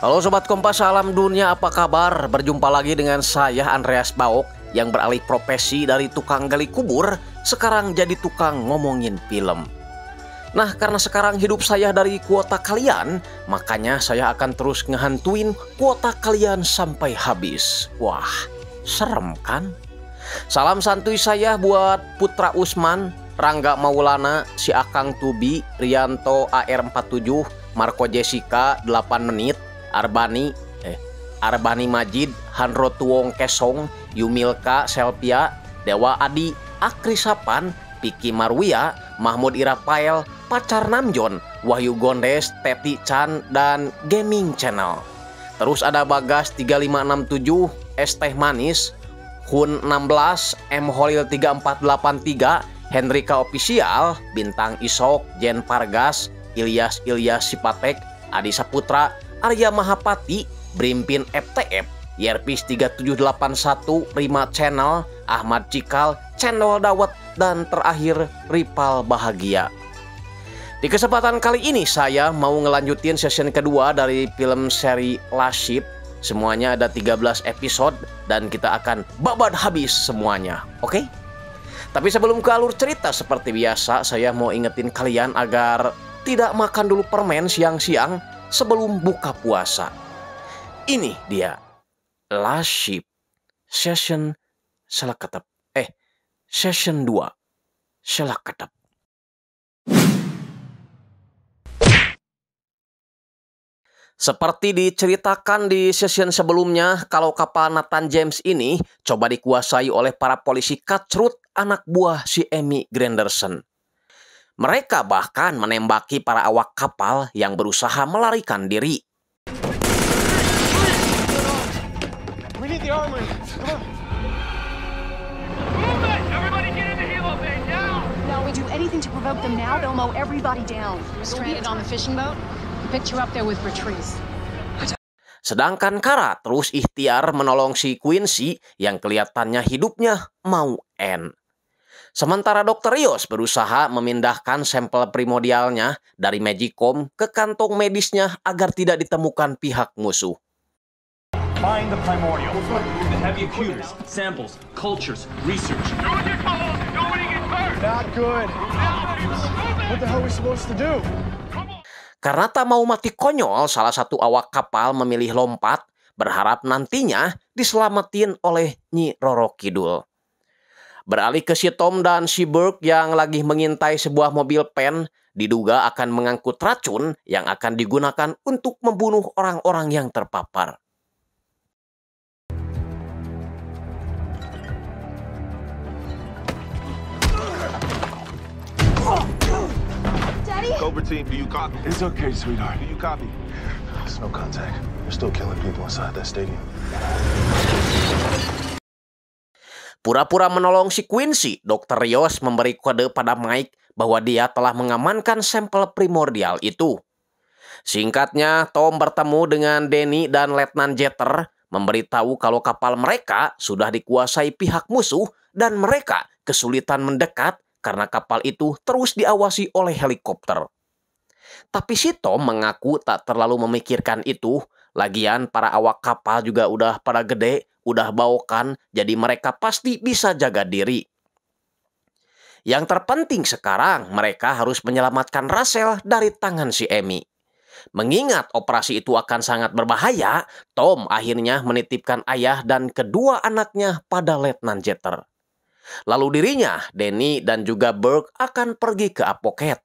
Halo Sobat Kompas, salam dunia apa kabar? Berjumpa lagi dengan saya Andreas Baok yang beralih profesi dari tukang gali kubur sekarang jadi tukang ngomongin film. Nah karena sekarang hidup saya dari kuota kalian, makanya saya akan terus ngehantuin kuota kalian sampai habis. Wah, serem kan? Salam santuy saya buat Putra Usman, Rangga Maulana, Si Akang Tubi, Rianto AR47, Marco Jessica 8 menit, Arbani eh Arbani Majid, Hanro Tuong Kesong, Yumilka Selpia, Dewa Adi, Akri Sapan, Piki Marwia, Mahmud Irapael, Pacar Namjon, Wahyu Gondes, Teti Chan, dan Gaming Channel. Terus ada Bagas 3567, Es Teh Manis, Hun 16, M Holil 3483, Hendrika Official, Bintang Isok, Jen Pargas, Ilyas Ilyas Sipatek, Adi Saputra, Arya Mahapati, Brimpin FTF, Yerpis 3781, Rima Channel, Ahmad Cikal, Channel Dawet, dan terakhir Ripal Bahagia. Di kesempatan kali ini saya mau ngelanjutin session kedua dari film seri Last Ship. Semuanya ada 13 episode dan kita akan babat habis semuanya, oke? Okay? Tapi sebelum ke alur cerita seperti biasa, saya mau ingetin kalian agar tidak makan dulu permen siang-siang sebelum buka puasa. Ini dia, Last ship Session ketep. Eh, Session 2, ketep. Seperti diceritakan di session sebelumnya, kalau kapal Nathan James ini coba dikuasai oleh para polisi kacrut anak buah si Emmy Granderson. Mereka bahkan menembaki para awak kapal yang berusaha melarikan diri. Sedangkan Kara terus ikhtiar menolong si Quincy yang kelihatannya hidupnya mau end. Sementara Dr. Rios berusaha memindahkan sampel primordialnya dari Magicom ke kantong medisnya agar tidak ditemukan pihak musuh. Karena tak mau mati konyol, salah satu awak kapal memilih lompat, berharap nantinya diselamatin oleh Nyi Roro Kidul. Beralih ke si Tom dan si Burke yang lagi mengintai sebuah mobil pen, diduga akan mengangkut racun yang akan digunakan untuk membunuh orang-orang yang terpapar. Cobra team, do you copy? It's okay, sweetheart. Do you copy? There's no contact. We're still killing people inside that stadium. Pura-pura menolong si Quincy, Dr. Yos memberi kode pada Mike bahwa dia telah mengamankan sampel primordial itu. Singkatnya, Tom bertemu dengan Denny dan Letnan Jeter memberitahu kalau kapal mereka sudah dikuasai pihak musuh dan mereka kesulitan mendekat karena kapal itu terus diawasi oleh helikopter. Tapi si Tom mengaku tak terlalu memikirkan itu, lagian para awak kapal juga udah pada gede udah baukan, jadi mereka pasti bisa jaga diri. Yang terpenting sekarang mereka harus menyelamatkan Russell dari tangan si Emmy. Mengingat operasi itu akan sangat berbahaya, Tom akhirnya menitipkan ayah dan kedua anaknya pada Letnan Jeter. Lalu dirinya, Denny dan juga Burke akan pergi ke apoket.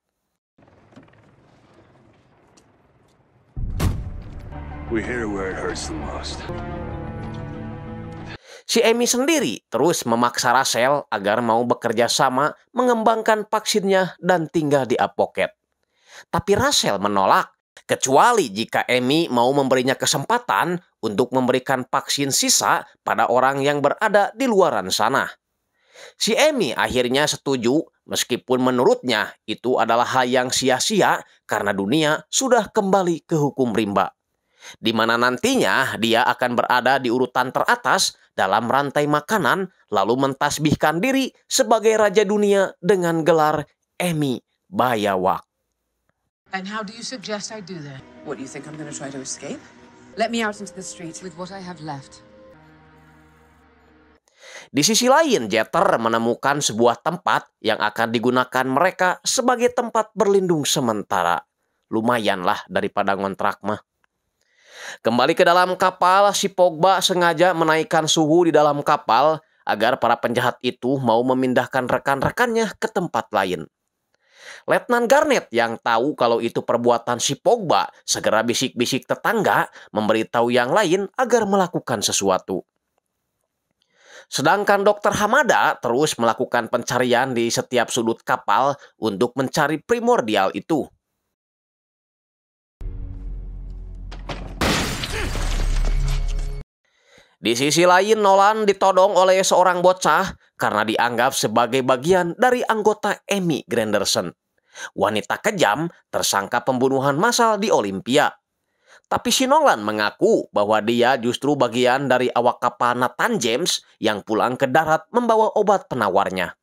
We hear where it hurts the most. Si Emi sendiri terus memaksa Rasel agar mau bekerja sama mengembangkan vaksinnya dan tinggal di Apoket. Tapi Rasel menolak, kecuali jika Emi mau memberinya kesempatan untuk memberikan vaksin sisa pada orang yang berada di luaran sana. Si Emi akhirnya setuju meskipun menurutnya itu adalah hal yang sia-sia karena dunia sudah kembali ke hukum rimba di mana nantinya dia akan berada di urutan teratas dalam rantai makanan lalu mentasbihkan diri sebagai raja dunia dengan gelar Emi Bayawak. And how do you suggest I do that? What do you think I'm going to try to escape? Let me out into the street with what I have left. Di sisi lain, Jeter menemukan sebuah tempat yang akan digunakan mereka sebagai tempat berlindung sementara. Lumayanlah daripada ngontrak mah. Kembali ke dalam kapal, si Pogba sengaja menaikkan suhu di dalam kapal agar para penjahat itu mau memindahkan rekan-rekannya ke tempat lain. Letnan Garnet yang tahu kalau itu perbuatan si Pogba segera bisik-bisik tetangga memberitahu yang lain agar melakukan sesuatu. Sedangkan dokter Hamada terus melakukan pencarian di setiap sudut kapal untuk mencari primordial itu. Di sisi lain, Nolan ditodong oleh seorang bocah karena dianggap sebagai bagian dari anggota Emi Granderson. Wanita kejam tersangka pembunuhan massal di Olimpia. Tapi si Nolan mengaku bahwa dia justru bagian dari awak kapal Nathan James yang pulang ke darat membawa obat penawarnya.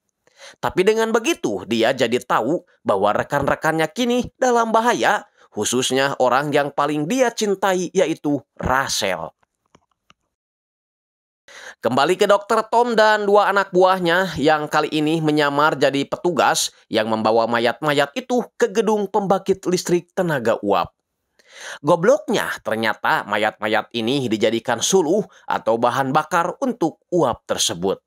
Tapi dengan begitu, dia jadi tahu bahwa rekan-rekannya kini dalam bahaya, khususnya orang yang paling dia cintai yaitu Russell. Kembali ke dokter Tom dan dua anak buahnya yang kali ini menyamar jadi petugas yang membawa mayat-mayat itu ke gedung pembangkit listrik tenaga uap. Gobloknya ternyata mayat-mayat ini dijadikan suluh atau bahan bakar untuk uap tersebut.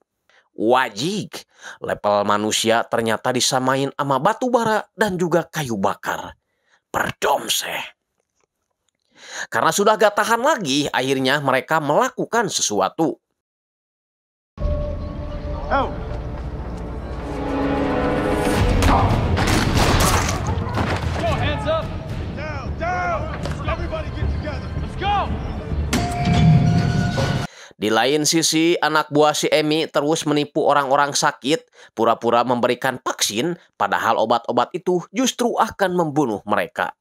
Wajik, level manusia ternyata disamain sama batu bara dan juga kayu bakar. Perdomseh. Karena sudah gak tahan lagi, akhirnya mereka melakukan sesuatu. Oh. Di lain sisi, anak buah si Emi terus menipu orang-orang sakit, pura-pura memberikan vaksin, padahal obat-obat itu justru akan membunuh mereka.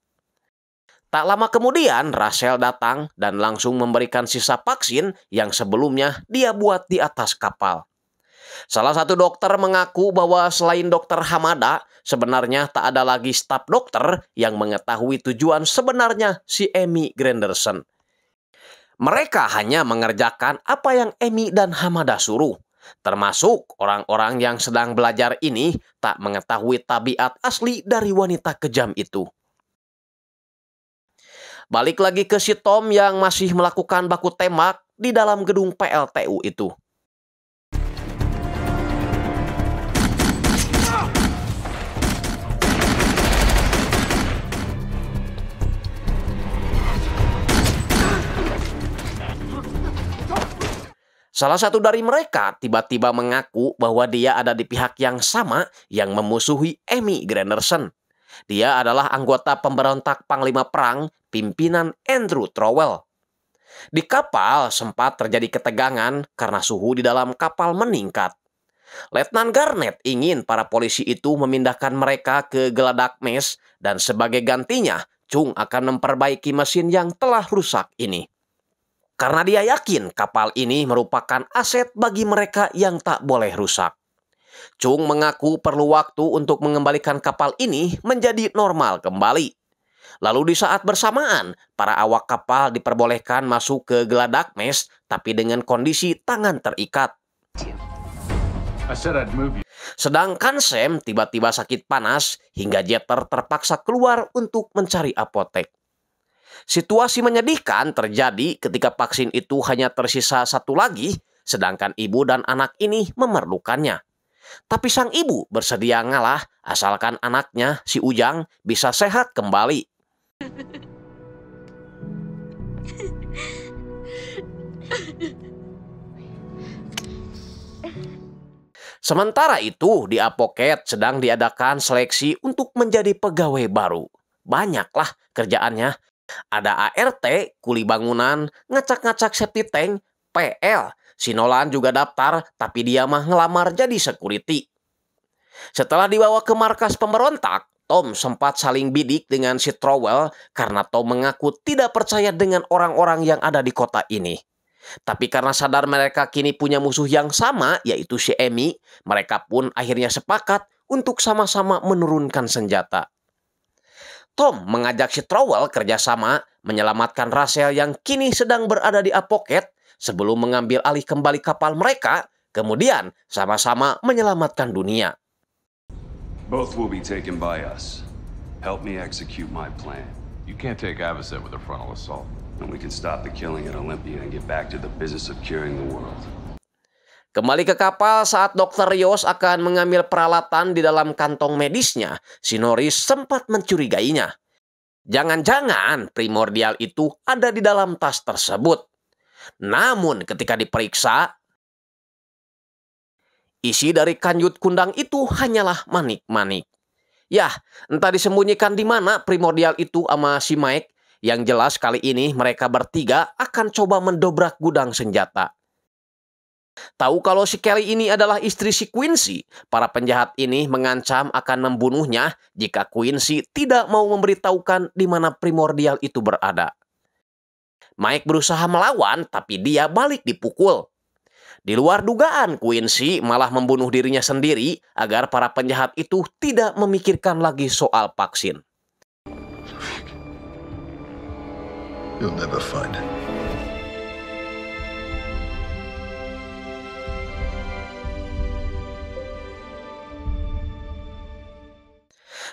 Tak lama kemudian, Rachel datang dan langsung memberikan sisa vaksin yang sebelumnya dia buat di atas kapal. Salah satu dokter mengaku bahwa selain dokter Hamada, sebenarnya tak ada lagi staf dokter yang mengetahui tujuan sebenarnya si Emmy Granderson. Mereka hanya mengerjakan apa yang Emmy dan Hamada suruh. Termasuk orang-orang yang sedang belajar ini tak mengetahui tabiat asli dari wanita kejam itu. Balik lagi ke si Tom yang masih melakukan baku tembak di dalam gedung PLTU itu. Salah satu dari mereka tiba-tiba mengaku bahwa dia ada di pihak yang sama yang memusuhi Emmy Granderson. Dia adalah anggota pemberontak Panglima Perang pimpinan Andrew Trowell. Di kapal sempat terjadi ketegangan karena suhu di dalam kapal meningkat. Letnan Garnet ingin para polisi itu memindahkan mereka ke geladak mes dan sebagai gantinya Chung akan memperbaiki mesin yang telah rusak ini karena dia yakin kapal ini merupakan aset bagi mereka yang tak boleh rusak. Chung mengaku perlu waktu untuk mengembalikan kapal ini menjadi normal kembali. Lalu di saat bersamaan, para awak kapal diperbolehkan masuk ke geladak mes tapi dengan kondisi tangan terikat. Sedangkan Sam tiba-tiba sakit panas hingga Jeter terpaksa keluar untuk mencari apotek. Situasi menyedihkan terjadi ketika vaksin itu hanya tersisa satu lagi, sedangkan ibu dan anak ini memerlukannya. Tapi sang ibu bersedia ngalah asalkan anaknya, si Ujang, bisa sehat kembali. Sementara itu, di Apoket sedang diadakan seleksi untuk menjadi pegawai baru. Banyaklah kerjaannya, ada ART, kuli bangunan, ngacak-ngacak septi tank, PL. Sinolan juga daftar, tapi dia mah ngelamar jadi security. Setelah dibawa ke markas pemberontak, Tom sempat saling bidik dengan si Trowell karena Tom mengaku tidak percaya dengan orang-orang yang ada di kota ini. Tapi karena sadar mereka kini punya musuh yang sama, yaitu si Emmy, mereka pun akhirnya sepakat untuk sama-sama menurunkan senjata. Tom mengajak si Trowel kerjasama menyelamatkan Rasel yang kini sedang berada di Apoket sebelum mengambil alih kembali kapal mereka, kemudian sama-sama menyelamatkan dunia. Both will be taken by us. Help me execute my plan. You can't take Avocet with a frontal assault. And we can stop the killing at Olympia and get back to the business of curing the world. Kembali ke kapal saat dokter Rios akan mengambil peralatan di dalam kantong medisnya, Sinori sempat mencurigainya. Jangan-jangan primordial itu ada di dalam tas tersebut. Namun ketika diperiksa, isi dari kanjut kundang itu hanyalah manik-manik. Yah, entah disembunyikan di mana primordial itu sama si Mike, yang jelas kali ini mereka bertiga akan coba mendobrak gudang senjata. Tahu kalau si Kelly ini adalah istri si Quincy, para penjahat ini mengancam akan membunuhnya jika Quincy tidak mau memberitahukan di mana primordial itu berada. Mike berusaha melawan, tapi dia balik dipukul. Di luar dugaan, Quincy malah membunuh dirinya sendiri agar para penjahat itu tidak memikirkan lagi soal vaksin. You'll never find it.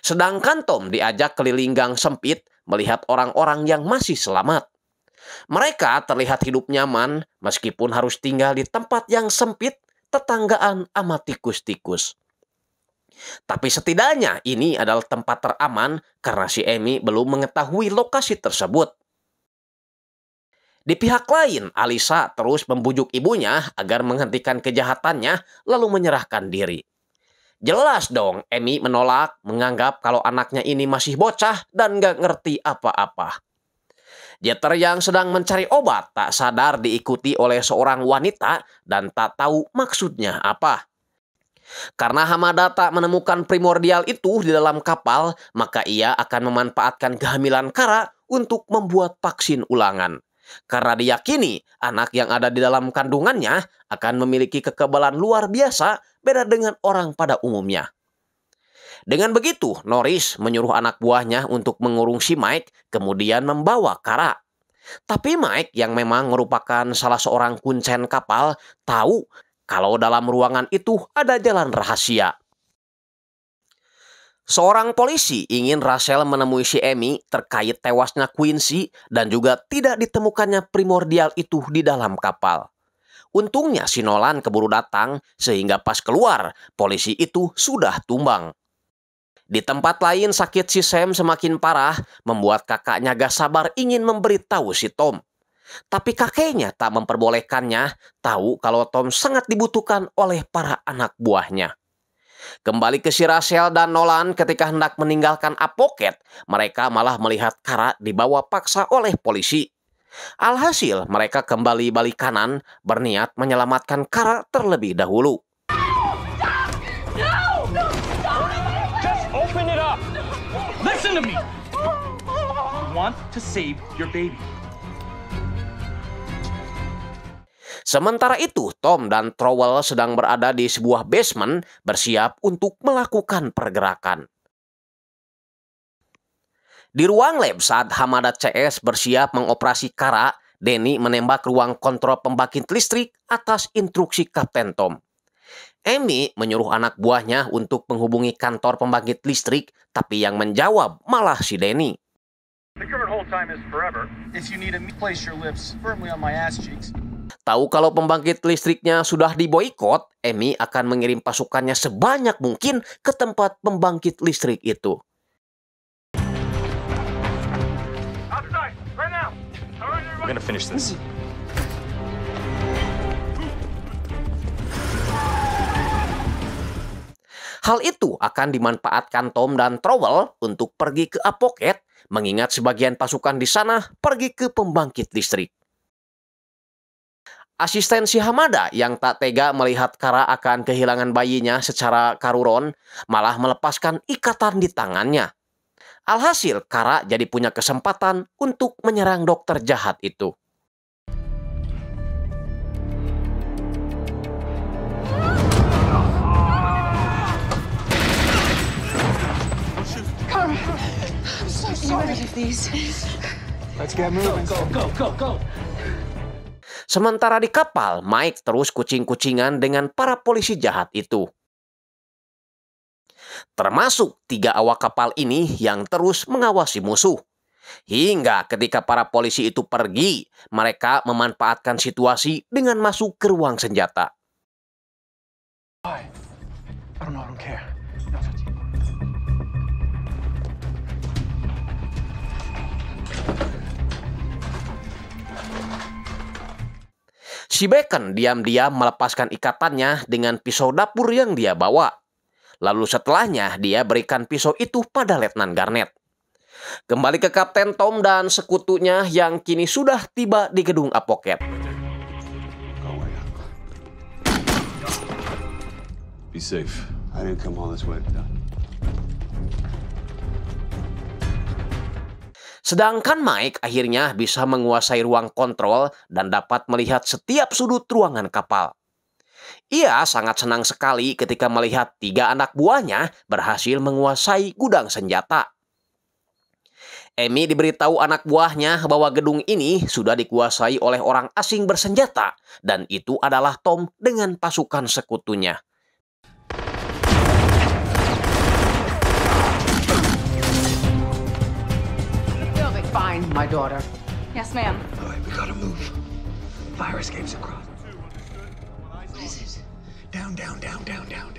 Sedangkan Tom diajak keliling gang sempit melihat orang-orang yang masih selamat. Mereka terlihat hidup nyaman meskipun harus tinggal di tempat yang sempit tetanggaan sama tikus-tikus. Tapi setidaknya ini adalah tempat teraman karena si Emi belum mengetahui lokasi tersebut. Di pihak lain, Alisa terus membujuk ibunya agar menghentikan kejahatannya lalu menyerahkan diri. Jelas dong, Emmy menolak, menganggap kalau anaknya ini masih bocah dan gak ngerti apa-apa. Jeter yang sedang mencari obat tak sadar diikuti oleh seorang wanita dan tak tahu maksudnya apa. Karena Hamada tak menemukan primordial itu di dalam kapal, maka ia akan memanfaatkan kehamilan Kara untuk membuat vaksin ulangan. Karena diyakini anak yang ada di dalam kandungannya akan memiliki kekebalan luar biasa beda dengan orang pada umumnya. Dengan begitu, Norris menyuruh anak buahnya untuk mengurung si Mike, kemudian membawa Kara. Tapi Mike yang memang merupakan salah seorang kuncen kapal tahu kalau dalam ruangan itu ada jalan rahasia. Seorang polisi ingin Rachel menemui si Emmy terkait tewasnya Quincy dan juga tidak ditemukannya primordial itu di dalam kapal. Untungnya si Nolan keburu datang sehingga pas keluar polisi itu sudah tumbang. Di tempat lain sakit si Sam semakin parah membuat kakaknya gak sabar ingin memberitahu si Tom. Tapi kakeknya tak memperbolehkannya tahu kalau Tom sangat dibutuhkan oleh para anak buahnya. Kembali ke si Rachel dan Nolan ketika hendak meninggalkan apoket, mereka malah melihat Kara dibawa paksa oleh polisi. Alhasil, mereka kembali balik kanan berniat menyelamatkan Kara terlebih dahulu. Sementara itu, Tom dan Trowel sedang berada di sebuah basement bersiap untuk melakukan pergerakan. Di ruang lab saat Hamada CS bersiap mengoperasi Kara, Denny menembak ruang kontrol pembangkit listrik atas instruksi Kapten Tom. Emi menyuruh anak buahnya untuk menghubungi kantor pembangkit listrik, tapi yang menjawab malah si Denny. Tahu kalau pembangkit listriknya sudah diboikot, Emi akan mengirim pasukannya sebanyak mungkin ke tempat pembangkit listrik itu. gonna finish this. Hal itu akan dimanfaatkan Tom dan Trowel untuk pergi ke Apoket, mengingat sebagian pasukan di sana pergi ke pembangkit listrik. Asisten si Hamada yang tak tega melihat Kara akan kehilangan bayinya secara karuron, malah melepaskan ikatan di tangannya Alhasil, Kara jadi punya kesempatan untuk menyerang dokter jahat itu. Sementara di kapal, Mike terus kucing-kucingan dengan para polisi jahat itu termasuk tiga awak kapal ini yang terus mengawasi musuh. Hingga ketika para polisi itu pergi, mereka memanfaatkan situasi dengan masuk ke ruang senjata. Si Bacon diam-diam melepaskan ikatannya dengan pisau dapur yang dia bawa. Lalu setelahnya dia berikan pisau itu pada Letnan Garnet. Kembali ke Kapten Tom dan sekutunya yang kini sudah tiba di gedung Apoket. Be safe. I didn't come all this way. Sedangkan Mike akhirnya bisa menguasai ruang kontrol dan dapat melihat setiap sudut ruangan kapal. Ia sangat senang sekali ketika melihat tiga anak buahnya berhasil menguasai gudang senjata. Emi diberitahu anak buahnya bahwa gedung ini sudah dikuasai oleh orang asing bersenjata dan itu adalah Tom dengan pasukan sekutunya. Yes, ma'am. right, we gotta move. Fire escapes across down, down, down, down, down,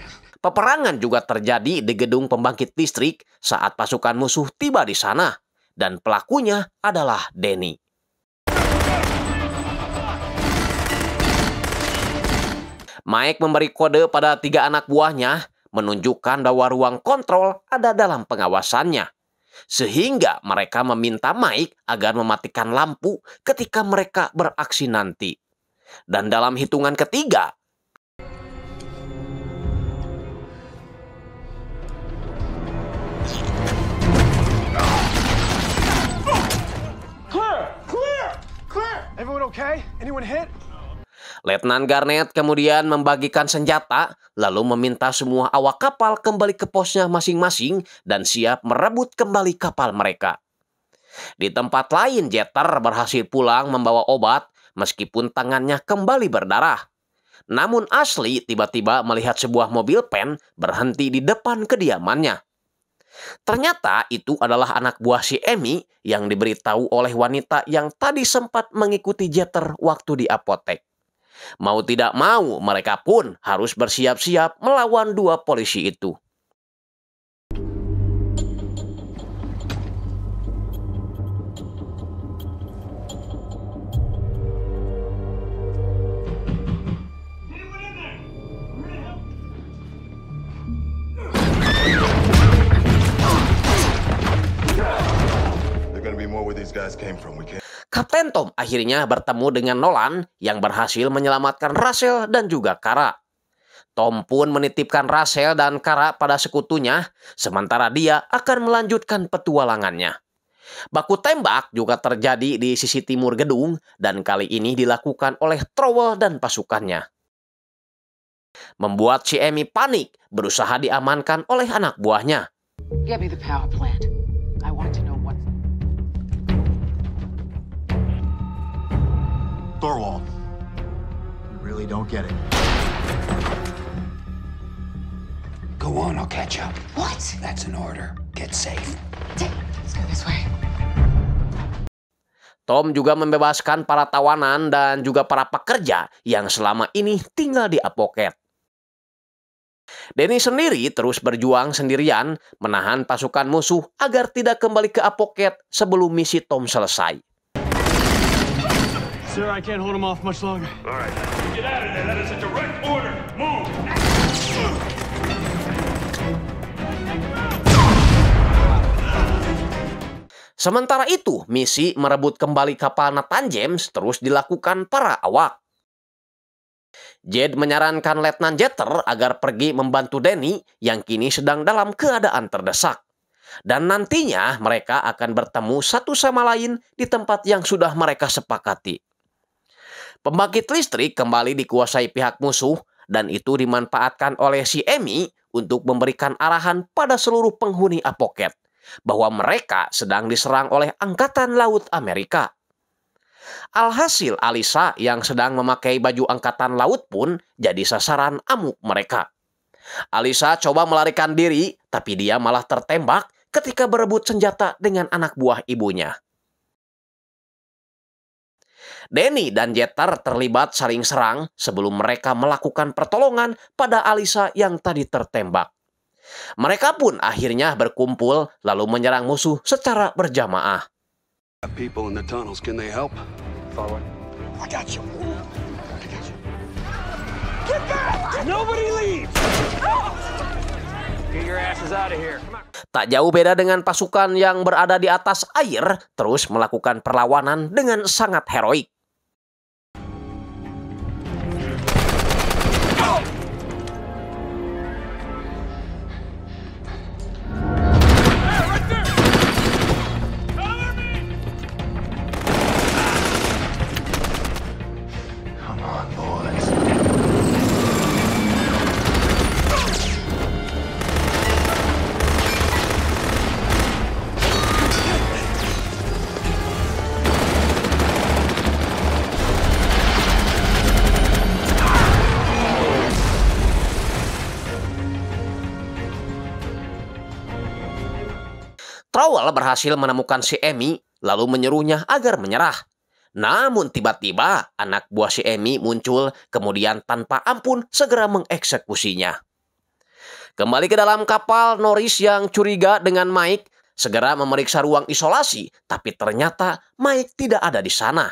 Peperangan juga terjadi di gedung pembangkit listrik saat pasukan musuh tiba di sana dan pelakunya adalah Denny. Mike memberi kode pada tiga anak buahnya menunjukkan bahwa ruang kontrol ada dalam pengawasannya. Sehingga mereka meminta Mike agar mematikan lampu ketika mereka beraksi nanti. Dan dalam hitungan ketiga, okay? Anyone hit? Letnan Garnet kemudian membagikan senjata, lalu meminta semua awak kapal kembali ke posnya masing-masing dan siap merebut kembali kapal mereka. Di tempat lain, Jeter berhasil pulang membawa obat meskipun tangannya kembali berdarah. Namun Ashley tiba-tiba melihat sebuah mobil pen berhenti di depan kediamannya. Ternyata itu adalah anak buah si Emi yang diberitahu oleh wanita yang tadi sempat mengikuti Jeter waktu di apotek. Mau tidak mau, mereka pun harus bersiap-siap melawan dua polisi itu. Kapten Tom akhirnya bertemu dengan Nolan yang berhasil menyelamatkan Russell dan juga Kara. Tom pun menitipkan Russell dan Kara pada sekutunya, sementara dia akan melanjutkan petualangannya. Baku tembak juga terjadi di sisi timur gedung dan kali ini dilakukan oleh Trowel dan pasukannya. Membuat si Amy panik, berusaha diamankan oleh anak buahnya. Give me the power plant. I want to know Thorwald. You really don't get it. Go on, I'll catch up. What? That's an order. Get safe. Let's go this way. Tom juga membebaskan para tawanan dan juga para pekerja yang selama ini tinggal di Apoket. Denny sendiri terus berjuang sendirian menahan pasukan musuh agar tidak kembali ke Apoket sebelum misi Tom selesai. Sir, I can't hold him off much longer. All right. Get out of there. That is a direct order. Move. Sementara itu, misi merebut kembali kapal Nathan James terus dilakukan para awak. Jed menyarankan Letnan Jeter agar pergi membantu Denny yang kini sedang dalam keadaan terdesak. Dan nantinya mereka akan bertemu satu sama lain di tempat yang sudah mereka sepakati. Pembangkit listrik kembali dikuasai pihak musuh dan itu dimanfaatkan oleh si Emi untuk memberikan arahan pada seluruh penghuni Apoket bahwa mereka sedang diserang oleh Angkatan Laut Amerika. Alhasil Alisa yang sedang memakai baju Angkatan Laut pun jadi sasaran amuk mereka. Alisa coba melarikan diri tapi dia malah tertembak ketika berebut senjata dengan anak buah ibunya. Denny dan Jeter terlibat saling serang sebelum mereka melakukan pertolongan pada Alisa yang tadi tertembak. Mereka pun akhirnya berkumpul lalu menyerang musuh secara berjamaah. Get your asses out of here tak jauh beda dengan pasukan yang berada di atas air, terus melakukan perlawanan dengan sangat heroik. Hawal berhasil menemukan si Emi, lalu menyuruhnya agar menyerah. Namun tiba-tiba anak buah si Emi muncul, kemudian tanpa ampun segera mengeksekusinya. Kembali ke dalam kapal, Norris yang curiga dengan Mike segera memeriksa ruang isolasi, tapi ternyata Mike tidak ada di sana.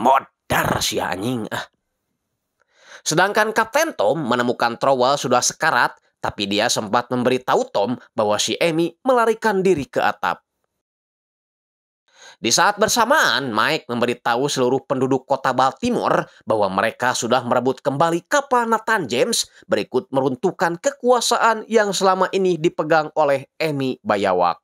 Modar si anjing ah. Sedangkan Kapten Tom menemukan Trowel sudah sekarat, tapi dia sempat memberitahu Tom bahwa si Emmy melarikan diri ke atap. Di saat bersamaan, Mike memberitahu seluruh penduduk kota Baltimore bahwa mereka sudah merebut kembali kapal Nathan James berikut meruntuhkan kekuasaan yang selama ini dipegang oleh Emmy Bayawak.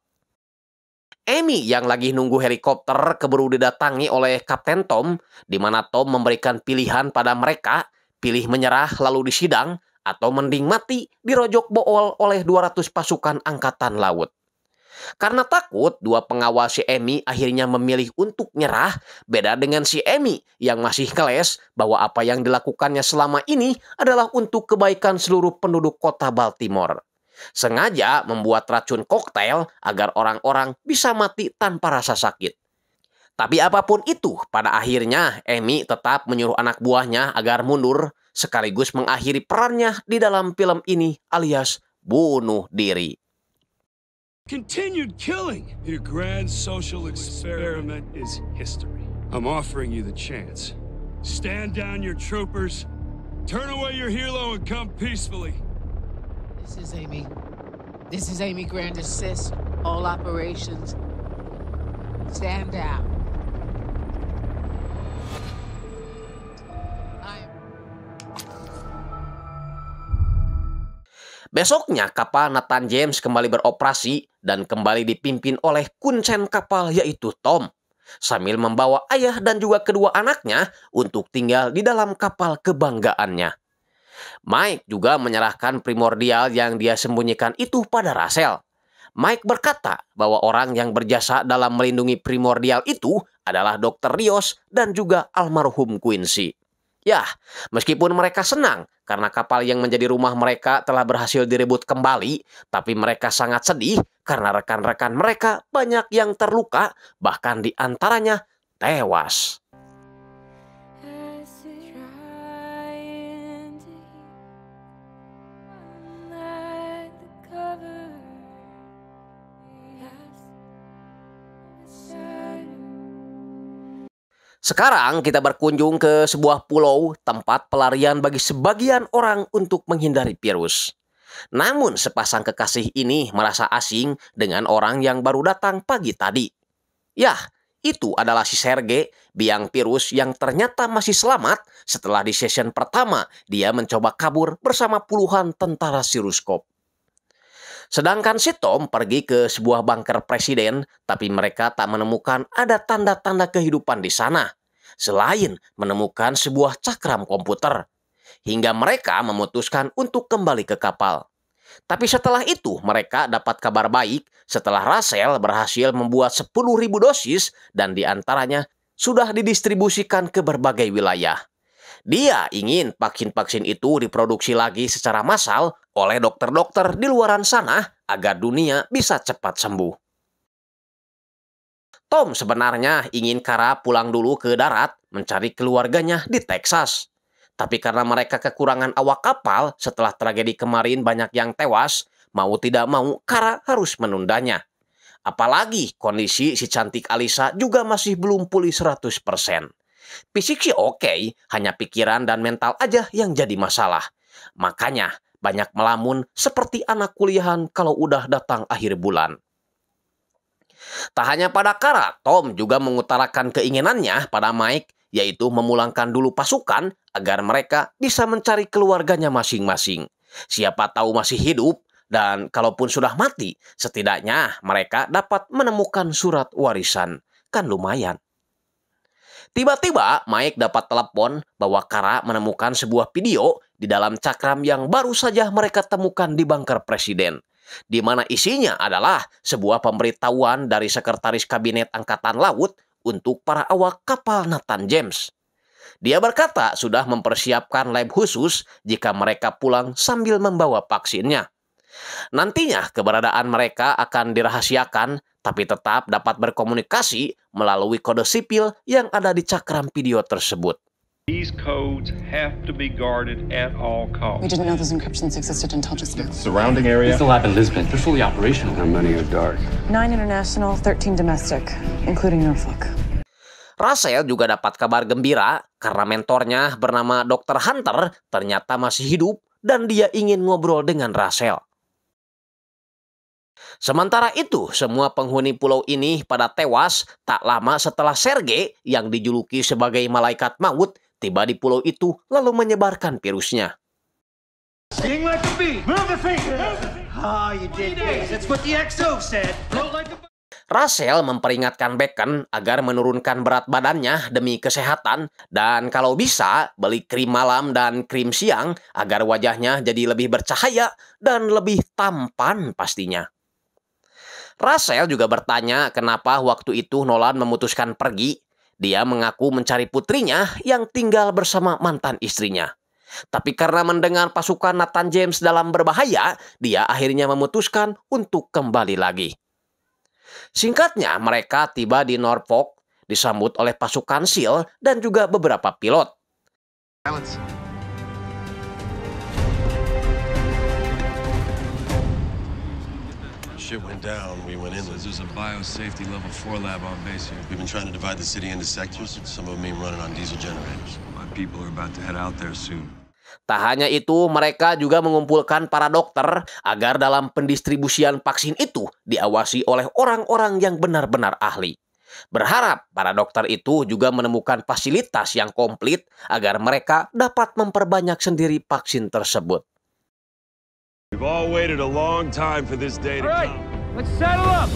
Amy yang lagi nunggu helikopter keburu didatangi oleh Kapten Tom, di mana Tom memberikan pilihan pada mereka, pilih menyerah lalu disidang, atau mending mati dirojok bool oleh 200 pasukan angkatan laut. Karena takut, dua pengawal si Emi akhirnya memilih untuk nyerah, beda dengan si Emi yang masih keles bahwa apa yang dilakukannya selama ini adalah untuk kebaikan seluruh penduduk kota Baltimore. Sengaja membuat racun koktail agar orang-orang bisa mati tanpa rasa sakit. Tapi apapun itu, pada akhirnya Emmy tetap menyuruh anak buahnya agar mundur sekaligus mengakhiri perannya di dalam film ini alias bunuh diri. Continued killing. Your grand social experiment is history. I'm offering you the chance. Stand down your troopers, turn away your hero and come peacefully. This is Amy. This is Amy Grand Assist. All operations. Stand down. Besoknya kapal Nathan James kembali beroperasi dan kembali dipimpin oleh kuncen kapal yaitu Tom. Sambil membawa ayah dan juga kedua anaknya untuk tinggal di dalam kapal kebanggaannya. Mike juga menyerahkan primordial yang dia sembunyikan itu pada Rasel. Mike berkata bahwa orang yang berjasa dalam melindungi primordial itu adalah Dr. Rios dan juga almarhum Quincy. Yah, meskipun mereka senang karena kapal yang menjadi rumah mereka telah berhasil direbut kembali, tapi mereka sangat sedih karena rekan-rekan mereka banyak yang terluka, bahkan di antaranya tewas. Sekarang kita berkunjung ke sebuah pulau tempat pelarian bagi sebagian orang untuk menghindari virus. Namun sepasang kekasih ini merasa asing dengan orang yang baru datang pagi tadi. Yah, itu adalah si Serge, biang virus yang ternyata masih selamat setelah di session pertama dia mencoba kabur bersama puluhan tentara Siruskop. Sedangkan si Tom pergi ke sebuah bunker presiden, tapi mereka tak menemukan ada tanda-tanda kehidupan di sana, selain menemukan sebuah cakram komputer. Hingga mereka memutuskan untuk kembali ke kapal. Tapi setelah itu mereka dapat kabar baik setelah Russell berhasil membuat 10.000 dosis dan diantaranya sudah didistribusikan ke berbagai wilayah. Dia ingin vaksin-vaksin itu diproduksi lagi secara massal oleh dokter-dokter di luaran sana agar dunia bisa cepat sembuh. Tom sebenarnya ingin Kara pulang dulu ke darat mencari keluarganya di Texas. Tapi karena mereka kekurangan awak kapal setelah tragedi kemarin banyak yang tewas, mau tidak mau Kara harus menundanya. Apalagi kondisi si cantik Alisa juga masih belum pulih 100%. Fisik sih oke, okay, hanya pikiran dan mental aja yang jadi masalah. Makanya banyak melamun seperti anak kuliahan kalau udah datang akhir bulan. Tak hanya pada Kara, Tom juga mengutarakan keinginannya pada Mike, yaitu memulangkan dulu pasukan agar mereka bisa mencari keluarganya masing-masing. Siapa tahu masih hidup, dan kalaupun sudah mati, setidaknya mereka dapat menemukan surat warisan. Kan lumayan. Tiba-tiba Mike dapat telepon bahwa Kara menemukan sebuah video di dalam cakram yang baru saja mereka temukan di bunker presiden. Di mana isinya adalah sebuah pemberitahuan dari Sekretaris Kabinet Angkatan Laut untuk para awak kapal Nathan James. Dia berkata sudah mempersiapkan lab khusus jika mereka pulang sambil membawa vaksinnya. Nantinya keberadaan mereka akan dirahasiakan tapi tetap dapat berkomunikasi melalui kode sipil yang ada di cakram video tersebut. These Russell juga dapat kabar gembira karena mentornya bernama Dr. Hunter ternyata masih hidup dan dia ingin ngobrol dengan Russell. Sementara itu, semua penghuni pulau ini pada tewas tak lama setelah Sergei yang dijuluki sebagai malaikat maut tiba di pulau itu lalu menyebarkan virusnya. Ah, Russell memperingatkan Bacon agar menurunkan berat badannya demi kesehatan dan kalau bisa beli krim malam dan krim siang agar wajahnya jadi lebih bercahaya dan lebih tampan pastinya. Russell juga bertanya kenapa waktu itu Nolan memutuskan pergi. Dia mengaku mencari putrinya yang tinggal bersama mantan istrinya. Tapi karena mendengar pasukan Nathan James dalam berbahaya, dia akhirnya memutuskan untuk kembali lagi. Singkatnya, mereka tiba di Norfolk, disambut oleh pasukan SEAL dan juga beberapa pilot. shit went down, we went inland. there's a biosafety level four lab on base here. We've been trying to divide the city into sectors. Some of them even running on diesel generators. My people are about to head out there soon. Tak hanya itu, mereka juga mengumpulkan para dokter agar dalam pendistribusian vaksin itu diawasi oleh orang-orang yang benar-benar ahli. Berharap para dokter itu juga menemukan fasilitas yang komplit agar mereka dapat memperbanyak sendiri vaksin tersebut. We've all waited a long time for this day all to right, come. right, let's settle up.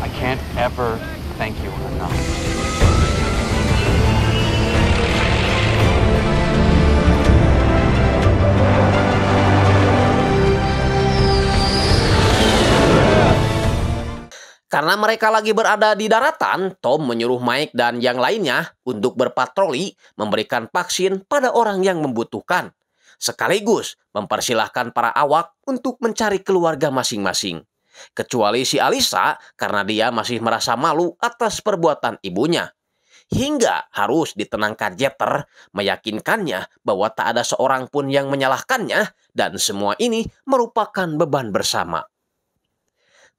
I can't ever thank you enough. Karena mereka lagi berada di daratan, Tom menyuruh Mike dan yang lainnya untuk berpatroli memberikan vaksin pada orang yang membutuhkan. Sekaligus mempersilahkan para awak untuk mencari keluarga masing-masing. Kecuali si Alisa karena dia masih merasa malu atas perbuatan ibunya. Hingga harus ditenangkan Jeter meyakinkannya bahwa tak ada seorang pun yang menyalahkannya dan semua ini merupakan beban bersama.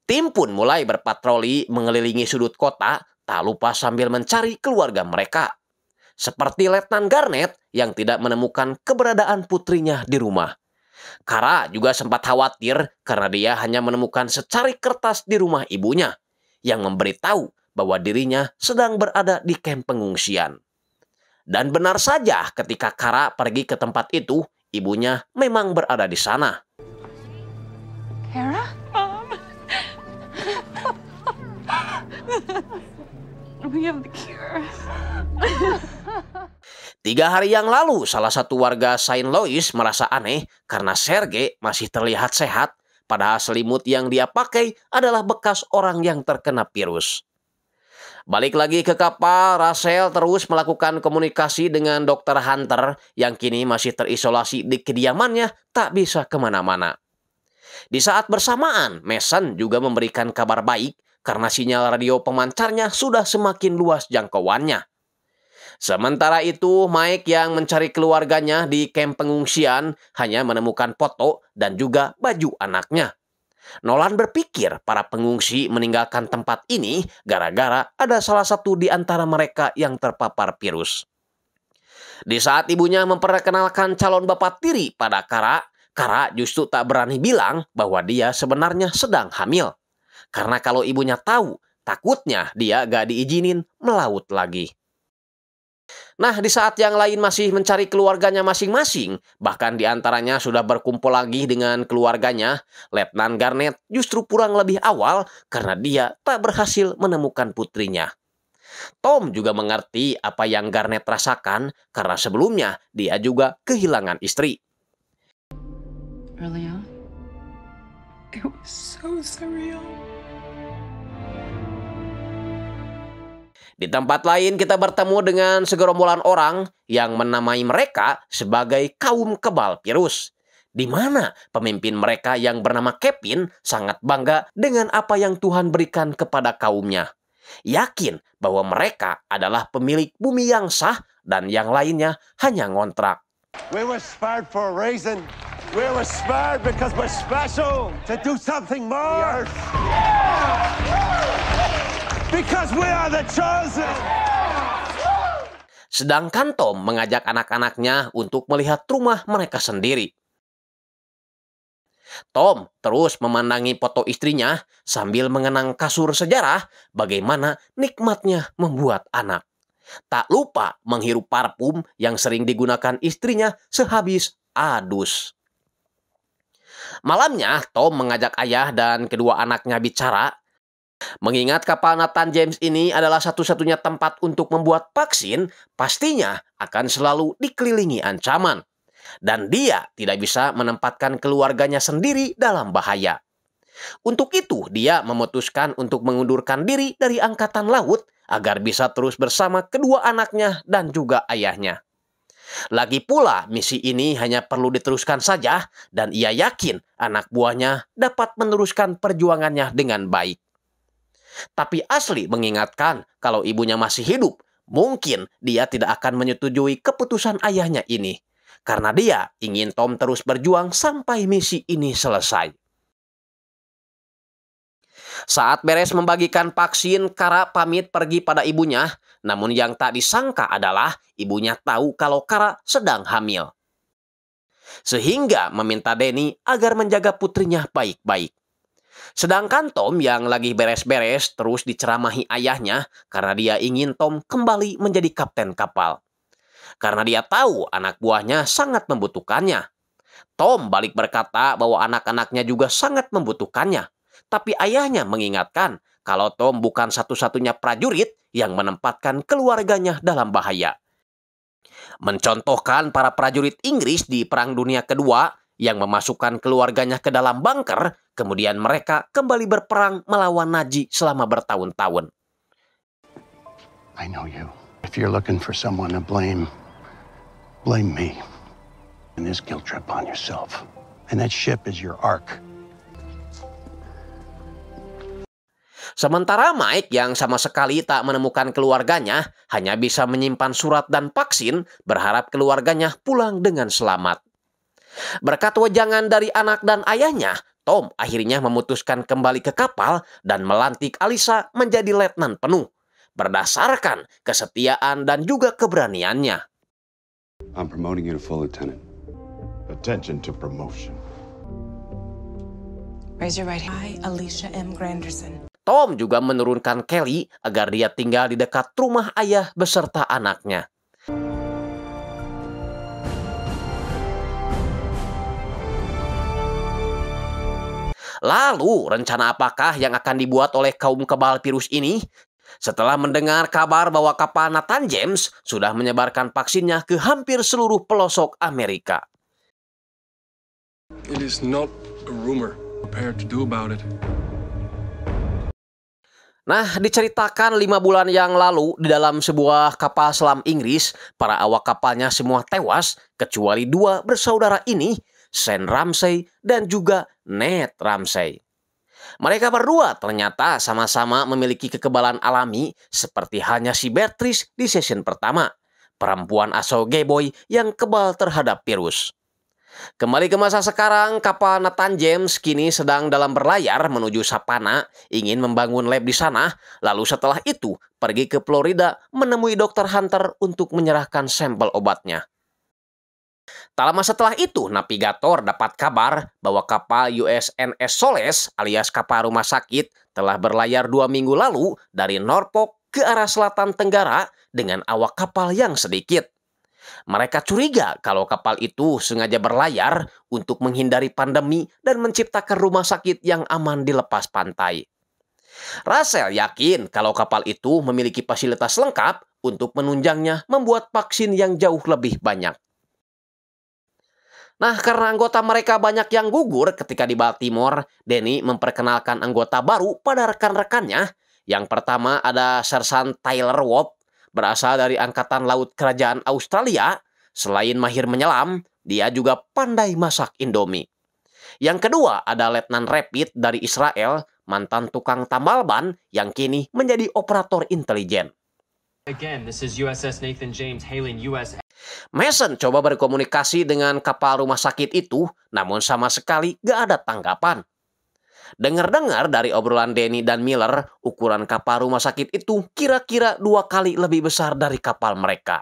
Tim pun mulai berpatroli mengelilingi sudut kota, tak lupa sambil mencari keluarga mereka. Seperti Letnan Garnet yang tidak menemukan keberadaan putrinya di rumah. Kara juga sempat khawatir karena dia hanya menemukan secari kertas di rumah ibunya yang memberitahu bahwa dirinya sedang berada di kamp pengungsian. Dan benar saja ketika Kara pergi ke tempat itu, ibunya memang berada di sana. Kara? Oh, Tiga hari yang lalu, salah satu warga Saint Louis merasa aneh karena Serge masih terlihat sehat, padahal selimut yang dia pakai adalah bekas orang yang terkena virus. Balik lagi ke kapal, Rasel terus melakukan komunikasi dengan Dr. Hunter yang kini masih terisolasi di kediamannya, tak bisa kemana-mana. Di saat bersamaan, Mason juga memberikan kabar baik karena sinyal radio pemancarnya sudah semakin luas jangkauannya. Sementara itu, Mike yang mencari keluarganya di kamp pengungsian hanya menemukan foto dan juga baju anaknya. Nolan berpikir para pengungsi meninggalkan tempat ini gara-gara ada salah satu di antara mereka yang terpapar virus. Di saat ibunya memperkenalkan calon bapak tiri pada Kara, Kara justru tak berani bilang bahwa dia sebenarnya sedang hamil. Karena kalau ibunya tahu, takutnya dia gak diizinin melaut lagi. Nah, di saat yang lain masih mencari keluarganya masing-masing, bahkan di antaranya sudah berkumpul lagi dengan keluarganya, Letnan Garnet justru kurang lebih awal karena dia tak berhasil menemukan putrinya. Tom juga mengerti apa yang Garnet rasakan karena sebelumnya dia juga kehilangan istri. it was so surreal. Di tempat lain kita bertemu dengan segerombolan orang yang menamai mereka sebagai kaum kebal virus. Di mana pemimpin mereka yang bernama Kevin sangat bangga dengan apa yang Tuhan berikan kepada kaumnya. Yakin bahwa mereka adalah pemilik bumi yang sah dan yang lainnya hanya ngontrak. We were spared for a reason. We were spared because we're special to do something more. Yeah. Because we are the chosen. Sedangkan Tom mengajak anak-anaknya untuk melihat rumah mereka sendiri. Tom terus memandangi foto istrinya sambil mengenang kasur sejarah bagaimana nikmatnya membuat anak. Tak lupa menghirup parfum yang sering digunakan istrinya sehabis adus. Malamnya, Tom mengajak ayah dan kedua anaknya bicara Mengingat kapal Nathan James ini adalah satu-satunya tempat untuk membuat vaksin, pastinya akan selalu dikelilingi ancaman. Dan dia tidak bisa menempatkan keluarganya sendiri dalam bahaya. Untuk itu, dia memutuskan untuk mengundurkan diri dari Angkatan Laut agar bisa terus bersama kedua anaknya dan juga ayahnya. Lagi pula, misi ini hanya perlu diteruskan saja, dan ia yakin anak buahnya dapat meneruskan perjuangannya dengan baik. Tapi Asli mengingatkan kalau ibunya masih hidup, mungkin dia tidak akan menyetujui keputusan ayahnya ini. Karena dia ingin Tom terus berjuang sampai misi ini selesai. Saat beres membagikan vaksin, Kara pamit pergi pada ibunya. Namun yang tak disangka adalah ibunya tahu kalau Kara sedang hamil. Sehingga meminta Denny agar menjaga putrinya baik-baik. Sedangkan Tom yang lagi beres-beres terus diceramahi ayahnya karena dia ingin Tom kembali menjadi kapten kapal. Karena dia tahu anak buahnya sangat membutuhkannya. Tom balik berkata bahwa anak-anaknya juga sangat membutuhkannya. Tapi ayahnya mengingatkan kalau Tom bukan satu-satunya prajurit yang menempatkan keluarganya dalam bahaya. Mencontohkan para prajurit Inggris di Perang Dunia Kedua yang memasukkan keluarganya ke dalam bunker, kemudian mereka kembali berperang melawan Nazi selama bertahun-tahun. Sementara Mike yang sama sekali tak menemukan keluarganya hanya bisa menyimpan surat dan vaksin berharap keluarganya pulang dengan selamat. Berkat wejangan dari anak dan ayahnya, Tom akhirnya memutuskan kembali ke kapal dan melantik Alisa menjadi letnan penuh berdasarkan kesetiaan dan juga keberaniannya. I'm promoting you to full lieutenant. Attention to promotion. Raise your right hand. I, Alicia M. Granderson. Tom juga menurunkan Kelly agar dia tinggal di dekat rumah ayah beserta anaknya. Lalu, rencana apakah yang akan dibuat oleh kaum kebal virus ini? Setelah mendengar kabar bahwa kapal Nathan James sudah menyebarkan vaksinnya ke hampir seluruh pelosok Amerika. It is not a rumor. to do about it. Nah, diceritakan lima bulan yang lalu di dalam sebuah kapal selam Inggris, para awak kapalnya semua tewas kecuali dua bersaudara ini Sen Ramsey, dan juga Ned Ramsey. Mereka berdua ternyata sama-sama memiliki kekebalan alami seperti hanya si Beatrice di season pertama, perempuan asal gay boy yang kebal terhadap virus. Kembali ke masa sekarang, kapal Nathan James kini sedang dalam berlayar menuju Sapana, ingin membangun lab di sana, lalu setelah itu pergi ke Florida menemui Dr. Hunter untuk menyerahkan sampel obatnya. Tak lama setelah itu, navigator dapat kabar bahwa kapal USNS Soles alias kapal rumah sakit telah berlayar dua minggu lalu dari Norfolk ke arah selatan Tenggara dengan awak kapal yang sedikit. Mereka curiga kalau kapal itu sengaja berlayar untuk menghindari pandemi dan menciptakan rumah sakit yang aman di lepas pantai. Russell yakin kalau kapal itu memiliki fasilitas lengkap untuk menunjangnya membuat vaksin yang jauh lebih banyak. Nah, karena anggota mereka banyak yang gugur ketika di Baltimore, Denny memperkenalkan anggota baru pada rekan-rekannya. Yang pertama ada Sersan Tyler Watt, berasal dari Angkatan Laut Kerajaan Australia. Selain mahir menyelam, dia juga pandai masak Indomie. Yang kedua ada Letnan Rapid dari Israel, mantan tukang tambal ban yang kini menjadi operator intelijen. Again, this is USS Nathan James hailing USS Mason coba berkomunikasi dengan kapal rumah sakit itu, namun sama sekali gak ada tanggapan. Dengar-dengar dari obrolan Denny dan Miller, ukuran kapal rumah sakit itu kira-kira dua kali lebih besar dari kapal mereka.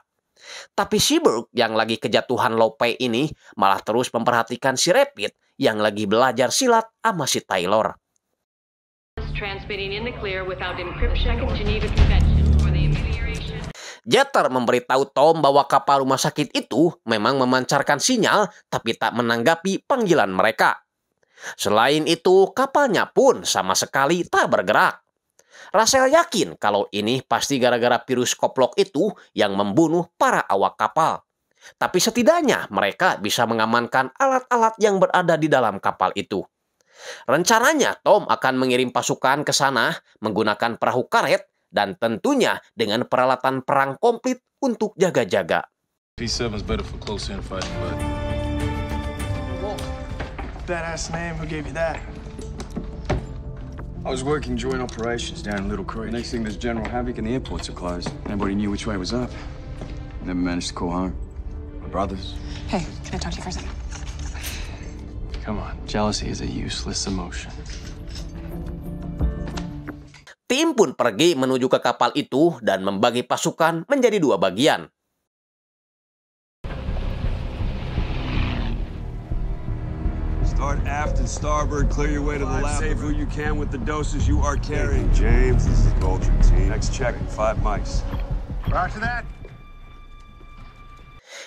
Tapi Seaberg yang lagi kejatuhan lope ini malah terus memperhatikan si Rapid yang lagi belajar silat sama si Taylor. Jeter memberitahu Tom bahwa kapal rumah sakit itu memang memancarkan sinyal tapi tak menanggapi panggilan mereka. Selain itu, kapalnya pun sama sekali tak bergerak. Russell yakin kalau ini pasti gara-gara virus koplok itu yang membunuh para awak kapal. Tapi setidaknya mereka bisa mengamankan alat-alat yang berada di dalam kapal itu. Rencananya Tom akan mengirim pasukan ke sana menggunakan perahu karet dan tentunya dengan peralatan perang komplit untuk jaga-jaga. Come on, jealousy is a useless emotion. Tim pun pergi menuju ke kapal itu dan membagi pasukan menjadi dua bagian. Start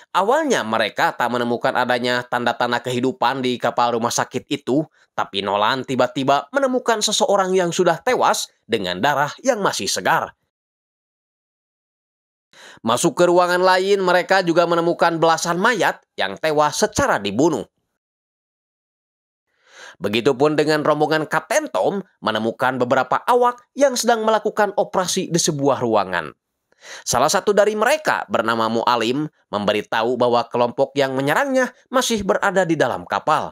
Awalnya mereka tak menemukan adanya tanda-tanda kehidupan di kapal rumah sakit itu, tapi Nolan tiba-tiba menemukan seseorang yang sudah tewas dengan darah yang masih segar. Masuk ke ruangan lain, mereka juga menemukan belasan mayat yang tewas secara dibunuh. Begitupun dengan rombongan Kapten Tom menemukan beberapa awak yang sedang melakukan operasi di sebuah ruangan. Salah satu dari mereka bernama Mualim memberitahu bahwa kelompok yang menyerangnya masih berada di dalam kapal.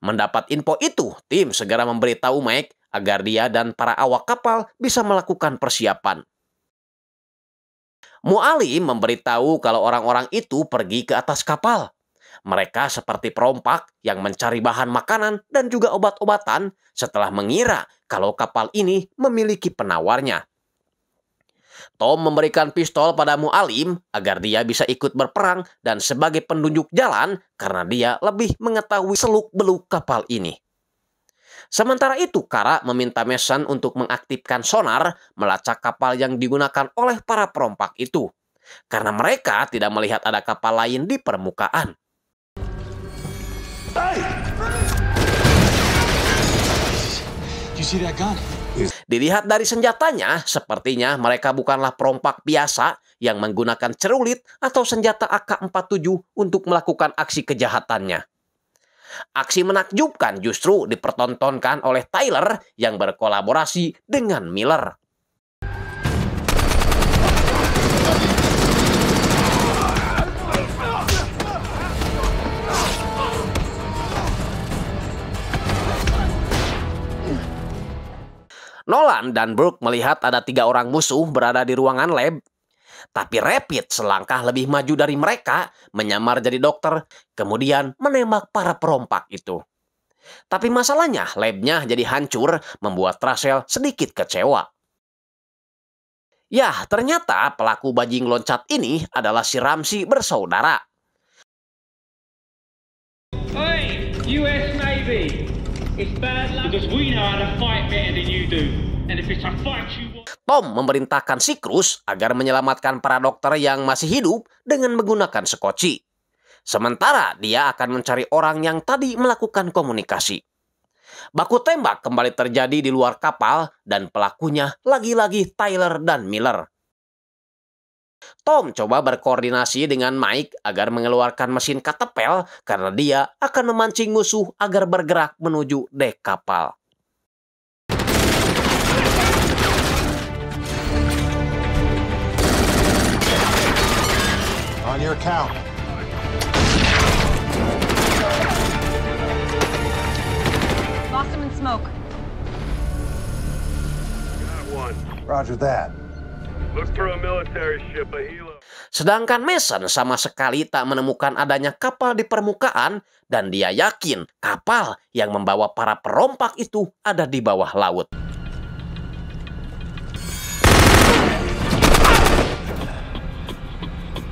Mendapat info itu, tim segera memberitahu Mike agar dia dan para awak kapal bisa melakukan persiapan. Mualim memberitahu kalau orang-orang itu pergi ke atas kapal. Mereka seperti perompak yang mencari bahan makanan dan juga obat-obatan setelah mengira kalau kapal ini memiliki penawarnya. Tom memberikan pistol pada Mualim agar dia bisa ikut berperang dan sebagai penunjuk jalan karena dia lebih mengetahui seluk-beluk kapal ini. Sementara itu, Kara meminta Mason untuk mengaktifkan sonar melacak kapal yang digunakan oleh para perompak itu. Karena mereka tidak melihat ada kapal lain di permukaan. Hey! You see that gun? Dilihat dari senjatanya, sepertinya mereka bukanlah perompak biasa yang menggunakan cerulit atau senjata AK-47 untuk melakukan aksi kejahatannya. Aksi menakjubkan justru dipertontonkan oleh Tyler yang berkolaborasi dengan Miller. Nolan dan Brooke melihat ada tiga orang musuh berada di ruangan lab. Tapi Rapid selangkah lebih maju dari mereka, menyamar jadi dokter, kemudian menembak para perompak itu. Tapi masalahnya labnya jadi hancur, membuat Russell sedikit kecewa. Yah, ternyata pelaku bajing loncat ini adalah si Ramsi bersaudara. Hey, US Navy, Tom memerintahkan Sikrus agar menyelamatkan para dokter yang masih hidup dengan menggunakan sekoci. Sementara dia akan mencari orang yang tadi melakukan komunikasi. Baku tembak kembali terjadi di luar kapal dan pelakunya lagi-lagi Tyler dan Miller. Tom coba berkoordinasi dengan Mike agar mengeluarkan mesin katapel karena dia akan memancing musuh agar bergerak menuju dek kapal. On your count. and smoke. Got one. Roger that. Sedangkan Mason sama sekali tak menemukan adanya kapal di permukaan dan dia yakin kapal yang membawa para perompak itu ada di bawah laut.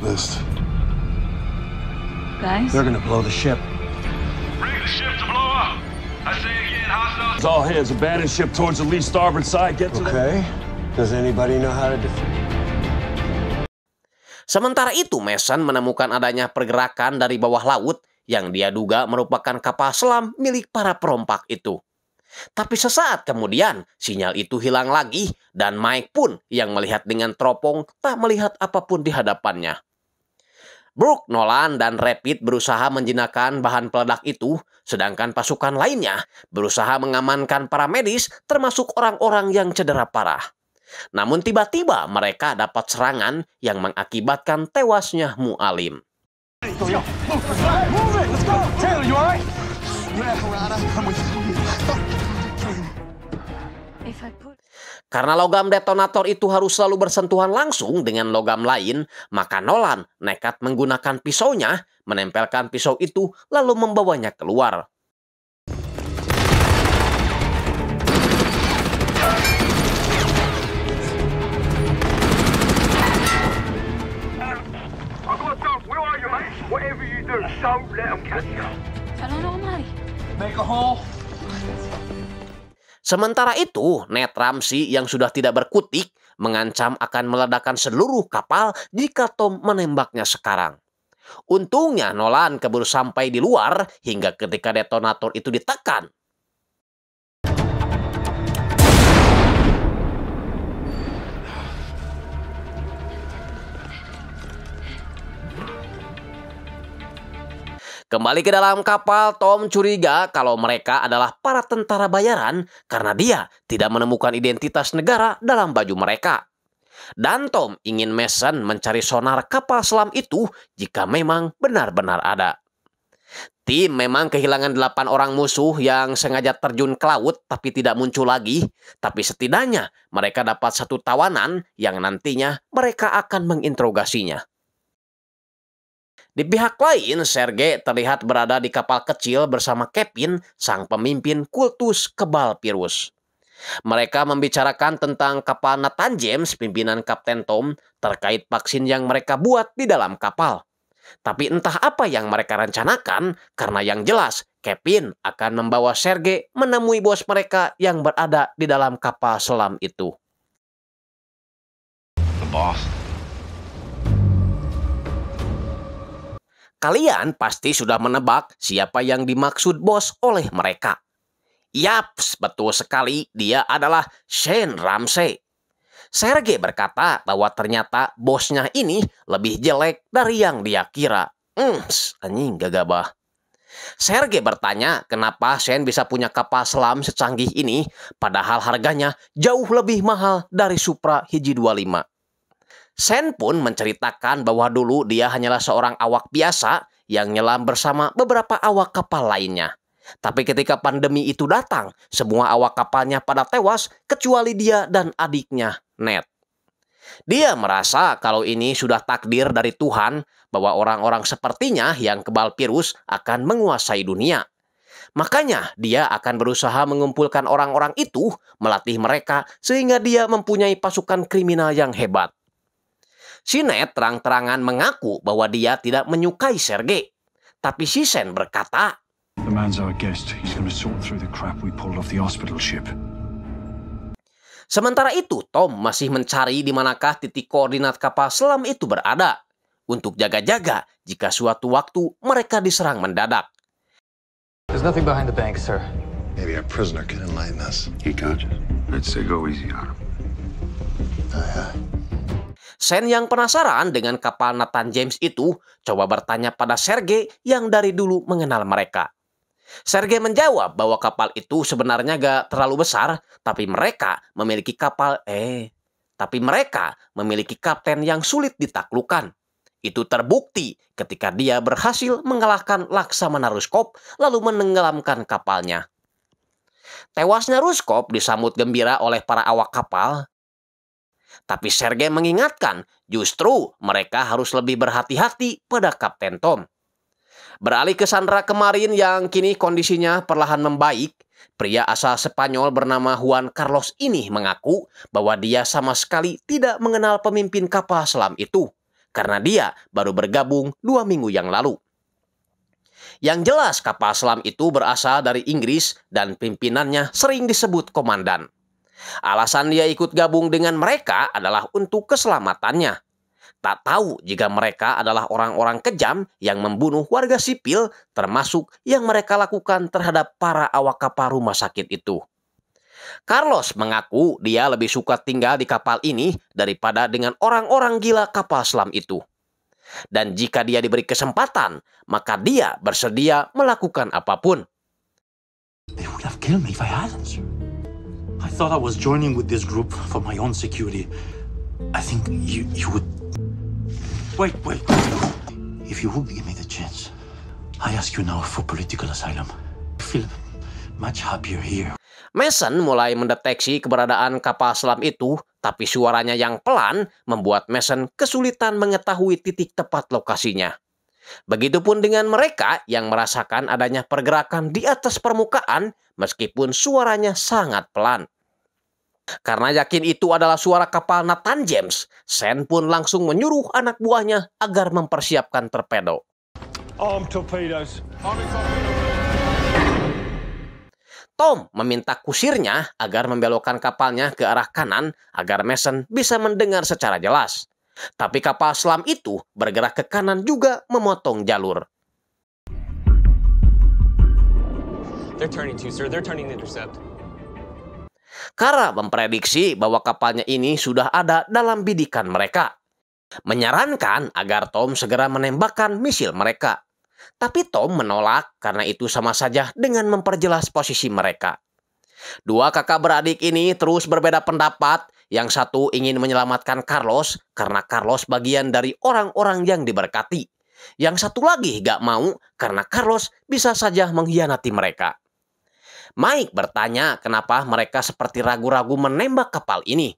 List. Guys? They're gonna blow the ship. Bring the ship to blow up. I say again, hostiles. All hands, abandon ship towards the lee starboard side. Get to okay. the... Okay. Does anybody know how to defend? Sementara itu, Mason menemukan adanya pergerakan dari bawah laut yang dia duga merupakan kapal selam milik para perompak itu. Tapi sesaat kemudian, sinyal itu hilang lagi dan Mike pun yang melihat dengan teropong tak melihat apapun di hadapannya. Brooke, Nolan, dan Rapid berusaha menjinakkan bahan peledak itu, sedangkan pasukan lainnya berusaha mengamankan para medis termasuk orang-orang yang cedera parah. Namun tiba-tiba mereka dapat serangan yang mengakibatkan tewasnya Mu'alim. Karena logam detonator itu harus selalu bersentuhan langsung dengan logam lain, maka Nolan nekat menggunakan pisaunya, menempelkan pisau itu lalu membawanya keluar. Don't let them Sementara itu, Ned Ramsey yang sudah tidak berkutik mengancam akan meledakkan seluruh kapal jika Tom menembaknya sekarang. Untungnya Nolan keburu sampai di luar hingga ketika detonator itu ditekan. Kembali ke dalam kapal, Tom curiga kalau mereka adalah para tentara bayaran karena dia tidak menemukan identitas negara dalam baju mereka. Dan Tom ingin Mason mencari sonar kapal selam itu jika memang benar-benar ada. Tim memang kehilangan delapan orang musuh yang sengaja terjun ke laut tapi tidak muncul lagi. Tapi setidaknya mereka dapat satu tawanan yang nantinya mereka akan menginterogasinya. Di pihak lain, Sergei terlihat berada di kapal kecil bersama Kevin, sang pemimpin kultus kebal virus. Mereka membicarakan tentang kapal Nathan James, pimpinan Kapten Tom, terkait vaksin yang mereka buat di dalam kapal. Tapi entah apa yang mereka rencanakan, karena yang jelas Kevin akan membawa Sergei menemui bos mereka yang berada di dalam kapal selam itu. The boss Kalian pasti sudah menebak siapa yang dimaksud bos oleh mereka. Yaps, betul sekali dia adalah Shane Ramsey. Sergei berkata bahwa ternyata bosnya ini lebih jelek dari yang dia kira. Hmm, anjing gagabah. Sergei bertanya kenapa Shane bisa punya kapal selam secanggih ini padahal harganya jauh lebih mahal dari Supra Hiji 25. Sen pun menceritakan bahwa dulu dia hanyalah seorang awak biasa yang nyelam bersama beberapa awak kapal lainnya. Tapi ketika pandemi itu datang, semua awak kapalnya pada tewas kecuali dia dan adiknya, Ned. Dia merasa kalau ini sudah takdir dari Tuhan bahwa orang-orang sepertinya yang kebal virus akan menguasai dunia. Makanya dia akan berusaha mengumpulkan orang-orang itu, melatih mereka sehingga dia mempunyai pasukan kriminal yang hebat. Sinet terang-terangan mengaku bahwa dia tidak menyukai Sergei. Tapi Sisen berkata, Sementara itu, Tom masih mencari di manakah titik koordinat kapal selam itu berada untuk jaga-jaga jika suatu waktu mereka diserang mendadak. There's nothing behind the bank, sir. Maybe a prisoner can enlighten us. He conscious? say go easy on oh, Sen yang penasaran dengan kapal Nathan James itu coba bertanya pada Sergei yang dari dulu mengenal mereka. Sergei menjawab bahwa kapal itu sebenarnya gak terlalu besar, tapi mereka memiliki kapal eh tapi mereka memiliki kapten yang sulit ditaklukkan. Itu terbukti ketika dia berhasil mengalahkan Laksamana Ruskop lalu menenggelamkan kapalnya. Tewasnya Ruskop disambut gembira oleh para awak kapal tapi Sergei mengingatkan, justru mereka harus lebih berhati-hati pada Kapten Tom. Beralih ke Sandra kemarin yang kini kondisinya perlahan membaik, pria asal Spanyol bernama Juan Carlos ini mengaku bahwa dia sama sekali tidak mengenal pemimpin kapal selam itu karena dia baru bergabung dua minggu yang lalu. Yang jelas kapal selam itu berasal dari Inggris dan pimpinannya sering disebut komandan. Alasan dia ikut gabung dengan mereka adalah untuk keselamatannya. Tak tahu jika mereka adalah orang-orang kejam yang membunuh warga sipil, termasuk yang mereka lakukan terhadap para awak kapal rumah sakit itu. Carlos mengaku dia lebih suka tinggal di kapal ini daripada dengan orang-orang gila kapal selam itu. Dan jika dia diberi kesempatan, maka dia bersedia melakukan apapun. I thought I was joining with this group for my own security. I think you, you would. Wait, wait. If you would give me the chance, I ask you now for political asylum. I feel much happier here. Mason mulai mendeteksi keberadaan kapal selam itu, tapi suaranya yang pelan membuat Mason kesulitan mengetahui titik tepat lokasinya. Begitupun dengan mereka yang merasakan adanya pergerakan di atas permukaan meskipun suaranya sangat pelan. Karena yakin itu adalah suara kapal Nathan James, Sen pun langsung menyuruh anak buahnya agar mempersiapkan torpedo. Tom meminta kusirnya agar membelokkan kapalnya ke arah kanan agar Mason bisa mendengar secara jelas. Tapi kapal selam itu bergerak ke kanan juga memotong jalur. They're to, sir. They're turning intercept. Kara memprediksi bahwa kapalnya ini sudah ada dalam bidikan mereka. Menyarankan agar Tom segera menembakkan misil mereka. Tapi Tom menolak karena itu sama saja dengan memperjelas posisi mereka. Dua kakak beradik ini terus berbeda pendapat yang satu ingin menyelamatkan Carlos karena Carlos bagian dari orang-orang yang diberkati. Yang satu lagi gak mau karena Carlos bisa saja mengkhianati mereka. Mike bertanya kenapa mereka seperti ragu-ragu menembak kapal ini.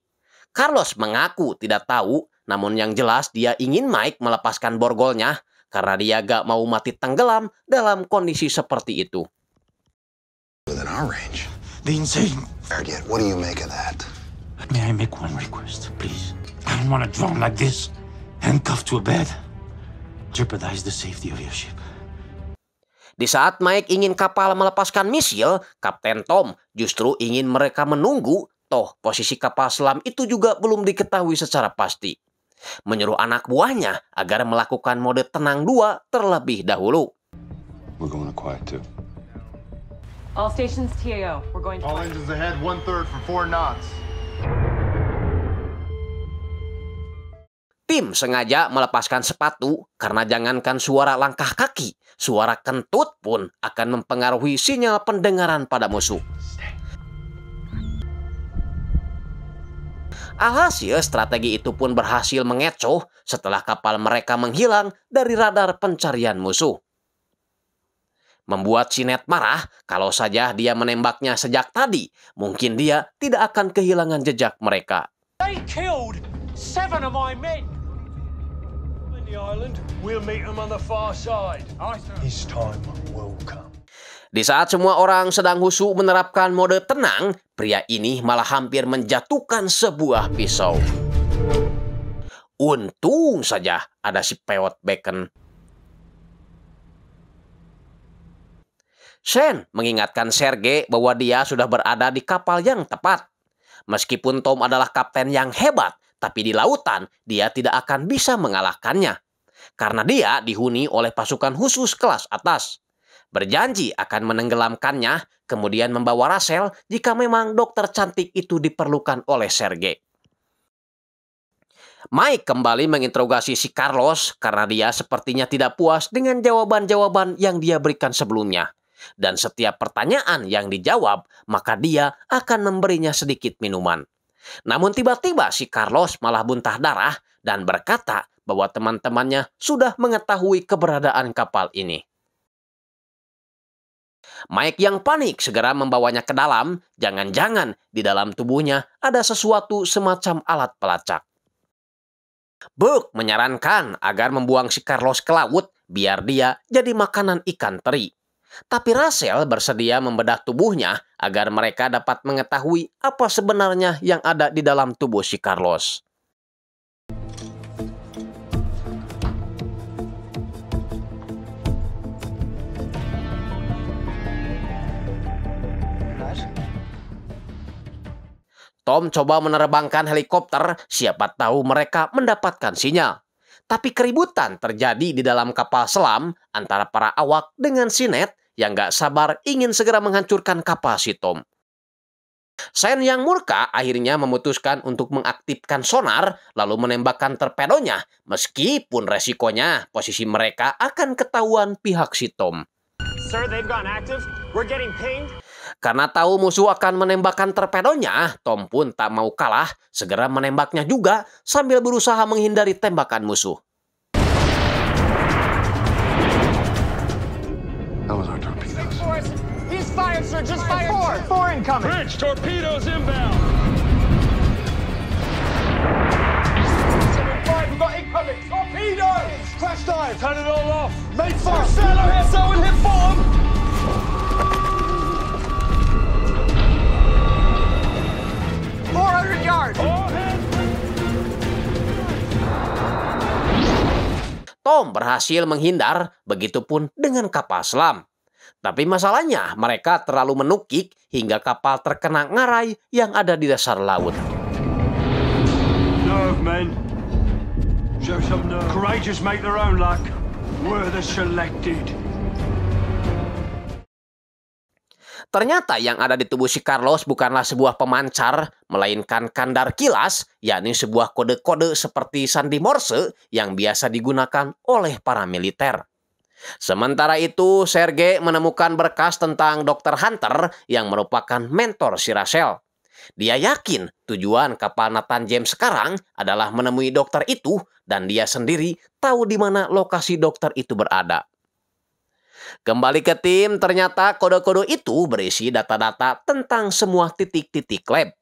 Carlos mengaku tidak tahu, namun yang jelas dia ingin Mike melepaskan borgolnya karena dia gak mau mati tenggelam dalam kondisi seperti itu. May I make one request, please? I don't want to drown like this, handcuffed to a bed, jeopardize the safety of your ship. Di saat Mike ingin kapal melepaskan misil, Kapten Tom justru ingin mereka menunggu, toh posisi kapal selam itu juga belum diketahui secara pasti. Menyuruh anak buahnya agar melakukan mode tenang dua terlebih dahulu. We're going to quiet too. All stations TAO. We're going to All engines ahead, one third for four knots. Tim sengaja melepaskan sepatu karena jangankan suara langkah kaki, suara kentut pun akan mempengaruhi sinyal pendengaran pada musuh. Alhasil strategi itu pun berhasil mengecoh setelah kapal mereka menghilang dari radar pencarian musuh. Membuat Sinet marah, kalau saja dia menembaknya sejak tadi, mungkin dia tidak akan kehilangan jejak mereka. Di saat semua orang sedang husu menerapkan mode tenang, pria ini malah hampir menjatuhkan sebuah pisau. Untung saja ada si peot bacon. Sen mengingatkan Sergei bahwa dia sudah berada di kapal yang tepat. Meskipun Tom adalah kapten yang hebat, tapi di lautan dia tidak akan bisa mengalahkannya. Karena dia dihuni oleh pasukan khusus kelas atas. Berjanji akan menenggelamkannya, kemudian membawa Rasel jika memang dokter cantik itu diperlukan oleh Sergei. Mike kembali menginterogasi si Carlos karena dia sepertinya tidak puas dengan jawaban-jawaban yang dia berikan sebelumnya dan setiap pertanyaan yang dijawab, maka dia akan memberinya sedikit minuman. Namun tiba-tiba si Carlos malah buntah darah dan berkata bahwa teman-temannya sudah mengetahui keberadaan kapal ini. Mike yang panik segera membawanya ke dalam, jangan-jangan di dalam tubuhnya ada sesuatu semacam alat pelacak. Buk menyarankan agar membuang si Carlos ke laut biar dia jadi makanan ikan teri. Tapi Rasel bersedia membedah tubuhnya agar mereka dapat mengetahui apa sebenarnya yang ada di dalam tubuh si Carlos. Tom coba menerbangkan helikopter, siapa tahu mereka mendapatkan sinyal. Tapi keributan terjadi di dalam kapal selam antara para awak dengan Sinet yang gak sabar ingin segera menghancurkan kapal si Tom. Sen yang murka akhirnya memutuskan untuk mengaktifkan sonar lalu menembakkan terpedonya meskipun resikonya posisi mereka akan ketahuan pihak si Tom. Sir, karena tahu musuh akan menembakkan torpedonya, Tom pun tak mau kalah, segera menembaknya juga sambil berusaha menghindari tembakan musuh. Crash dive. Turn it all off. Made fire. Sailor here. so we'll hit bottom. yards. Tom berhasil menghindar, begitupun dengan kapal selam. Tapi masalahnya mereka terlalu menukik hingga kapal terkena ngarai yang ada di dasar laut. Nerve, Ternyata yang ada di tubuh si Carlos bukanlah sebuah pemancar, melainkan kandar kilas, yakni sebuah kode-kode seperti sandi Morse yang biasa digunakan oleh para militer. Sementara itu, Sergei menemukan berkas tentang Dr. Hunter yang merupakan mentor si Rachel. Dia yakin tujuan kapal Nathan James sekarang adalah menemui dokter itu dan dia sendiri tahu di mana lokasi dokter itu berada. Kembali ke tim, ternyata kode-kode itu berisi data-data tentang semua titik-titik lab.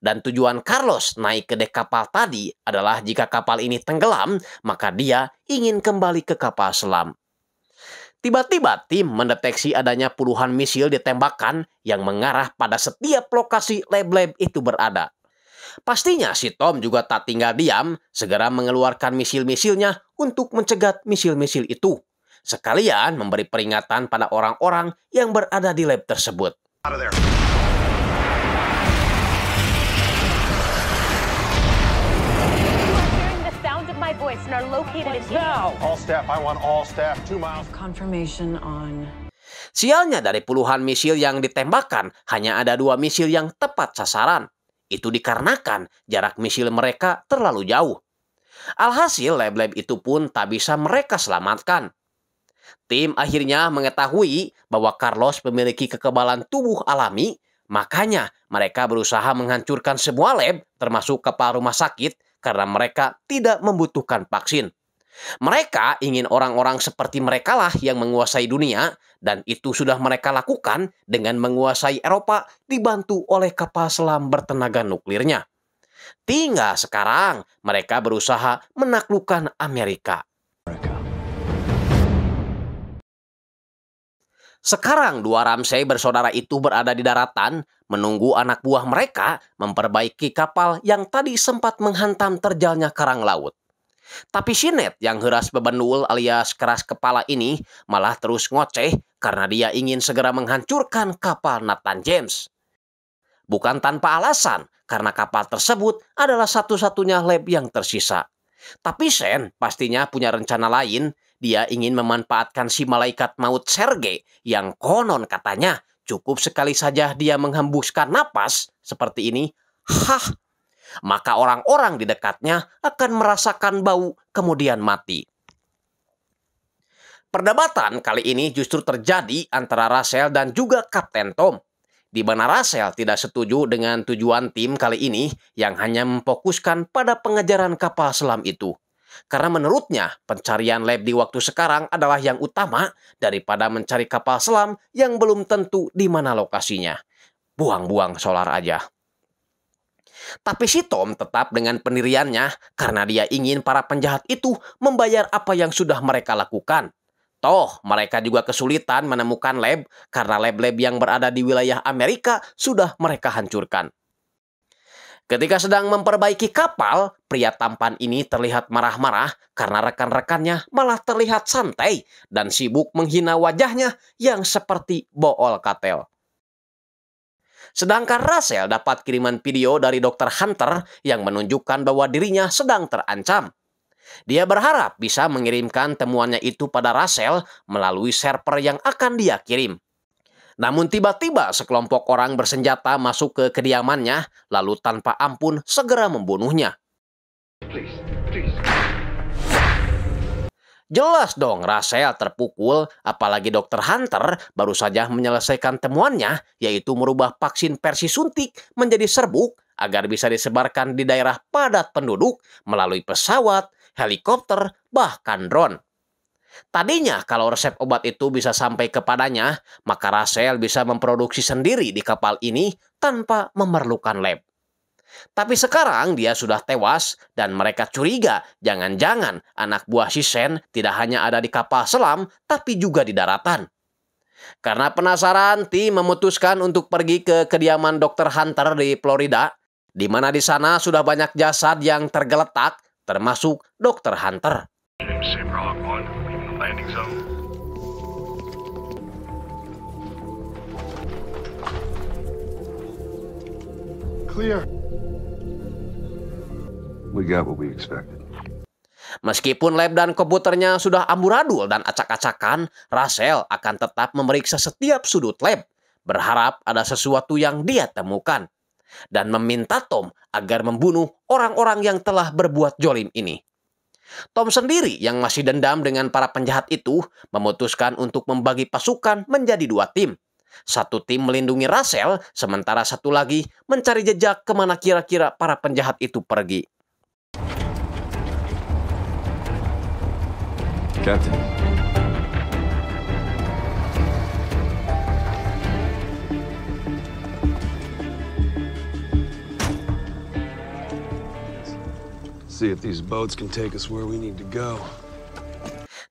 Dan tujuan Carlos naik ke dek kapal tadi adalah jika kapal ini tenggelam, maka dia ingin kembali ke kapal selam. Tiba-tiba tim mendeteksi adanya puluhan misil ditembakkan yang mengarah pada setiap lokasi lab-lab itu berada. Pastinya si Tom juga tak tinggal diam, segera mengeluarkan misil-misilnya untuk mencegat misil-misil itu sekalian memberi peringatan pada orang-orang yang berada di lab tersebut. Sialnya dari puluhan misil yang ditembakkan, hanya ada dua misil yang tepat sasaran. Itu dikarenakan jarak misil mereka terlalu jauh. Alhasil, lab-lab itu pun tak bisa mereka selamatkan. Tim akhirnya mengetahui bahwa Carlos memiliki kekebalan tubuh alami, makanya mereka berusaha menghancurkan semua lab termasuk kepala rumah sakit karena mereka tidak membutuhkan vaksin. Mereka ingin orang-orang seperti mereka lah yang menguasai dunia dan itu sudah mereka lakukan dengan menguasai Eropa dibantu oleh kapal selam bertenaga nuklirnya. Tinggal sekarang mereka berusaha menaklukkan Amerika. Sekarang dua Ramsey bersaudara itu berada di daratan menunggu anak buah mereka memperbaiki kapal yang tadi sempat menghantam terjalnya karang laut. Tapi Sinet yang heras bebendul alias keras kepala ini malah terus ngoceh karena dia ingin segera menghancurkan kapal Nathan James. Bukan tanpa alasan, karena kapal tersebut adalah satu-satunya lab yang tersisa. Tapi Sen pastinya punya rencana lain dia ingin memanfaatkan si malaikat maut Sergei yang konon katanya cukup sekali saja dia menghembuskan napas seperti ini, hah, maka orang-orang di dekatnya akan merasakan bau kemudian mati. Perdebatan kali ini justru terjadi antara Rasel dan juga Kapten Tom. Di mana Rasel tidak setuju dengan tujuan tim kali ini yang hanya memfokuskan pada pengejaran kapal selam itu. Karena menurutnya, pencarian lab di waktu sekarang adalah yang utama daripada mencari kapal selam yang belum tentu di mana lokasinya. Buang-buang solar aja. Tapi si Tom tetap dengan pendiriannya karena dia ingin para penjahat itu membayar apa yang sudah mereka lakukan. Toh, mereka juga kesulitan menemukan lab karena lab-lab yang berada di wilayah Amerika sudah mereka hancurkan. Ketika sedang memperbaiki kapal, pria tampan ini terlihat marah-marah karena rekan-rekannya malah terlihat santai dan sibuk menghina wajahnya yang seperti bool katel. Sedangkan Russell dapat kiriman video dari Dr. Hunter yang menunjukkan bahwa dirinya sedang terancam. Dia berharap bisa mengirimkan temuannya itu pada Russell melalui server yang akan dia kirim. Namun tiba-tiba sekelompok orang bersenjata masuk ke kediamannya, lalu tanpa ampun segera membunuhnya. Jelas dong Rasel terpukul, apalagi dokter Hunter baru saja menyelesaikan temuannya, yaitu merubah vaksin versi suntik menjadi serbuk agar bisa disebarkan di daerah padat penduduk melalui pesawat, helikopter, bahkan drone. Tadinya kalau resep obat itu bisa sampai kepadanya, maka Rasel bisa memproduksi sendiri di kapal ini tanpa memerlukan lab. Tapi sekarang dia sudah tewas dan mereka curiga jangan-jangan anak buah Shisen tidak hanya ada di kapal selam tapi juga di daratan. Karena penasaran, Ti memutuskan untuk pergi ke kediaman Dr. Hunter di Florida, di mana di sana sudah banyak jasad yang tergeletak, termasuk Dr. Hunter landing zone. Clear. We got what we expected. Meskipun lab dan komputernya sudah amburadul dan acak-acakan, Russell akan tetap memeriksa setiap sudut lab, berharap ada sesuatu yang dia temukan, dan meminta Tom agar membunuh orang-orang yang telah berbuat jolim ini. Tom sendiri yang masih dendam dengan para penjahat itu memutuskan untuk membagi pasukan menjadi dua tim. Satu tim melindungi Russell, sementara satu lagi mencari jejak kemana kira-kira para penjahat itu pergi. Captain,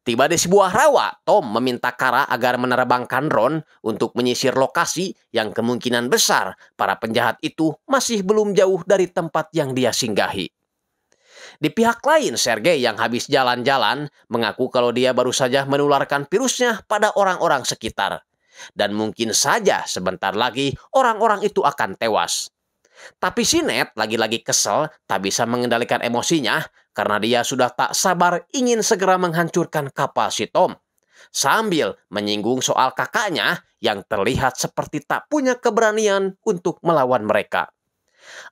Tiba di sebuah rawa, Tom meminta Kara agar menerbangkan Ron untuk menyisir lokasi yang kemungkinan besar para penjahat itu masih belum jauh dari tempat yang dia singgahi. Di pihak lain, Sergei yang habis jalan-jalan mengaku kalau dia baru saja menularkan virusnya pada orang-orang sekitar. Dan mungkin saja sebentar lagi orang-orang itu akan tewas. Tapi si Ned lagi-lagi kesel tak bisa mengendalikan emosinya karena dia sudah tak sabar ingin segera menghancurkan kapal si Tom. Sambil menyinggung soal kakaknya yang terlihat seperti tak punya keberanian untuk melawan mereka.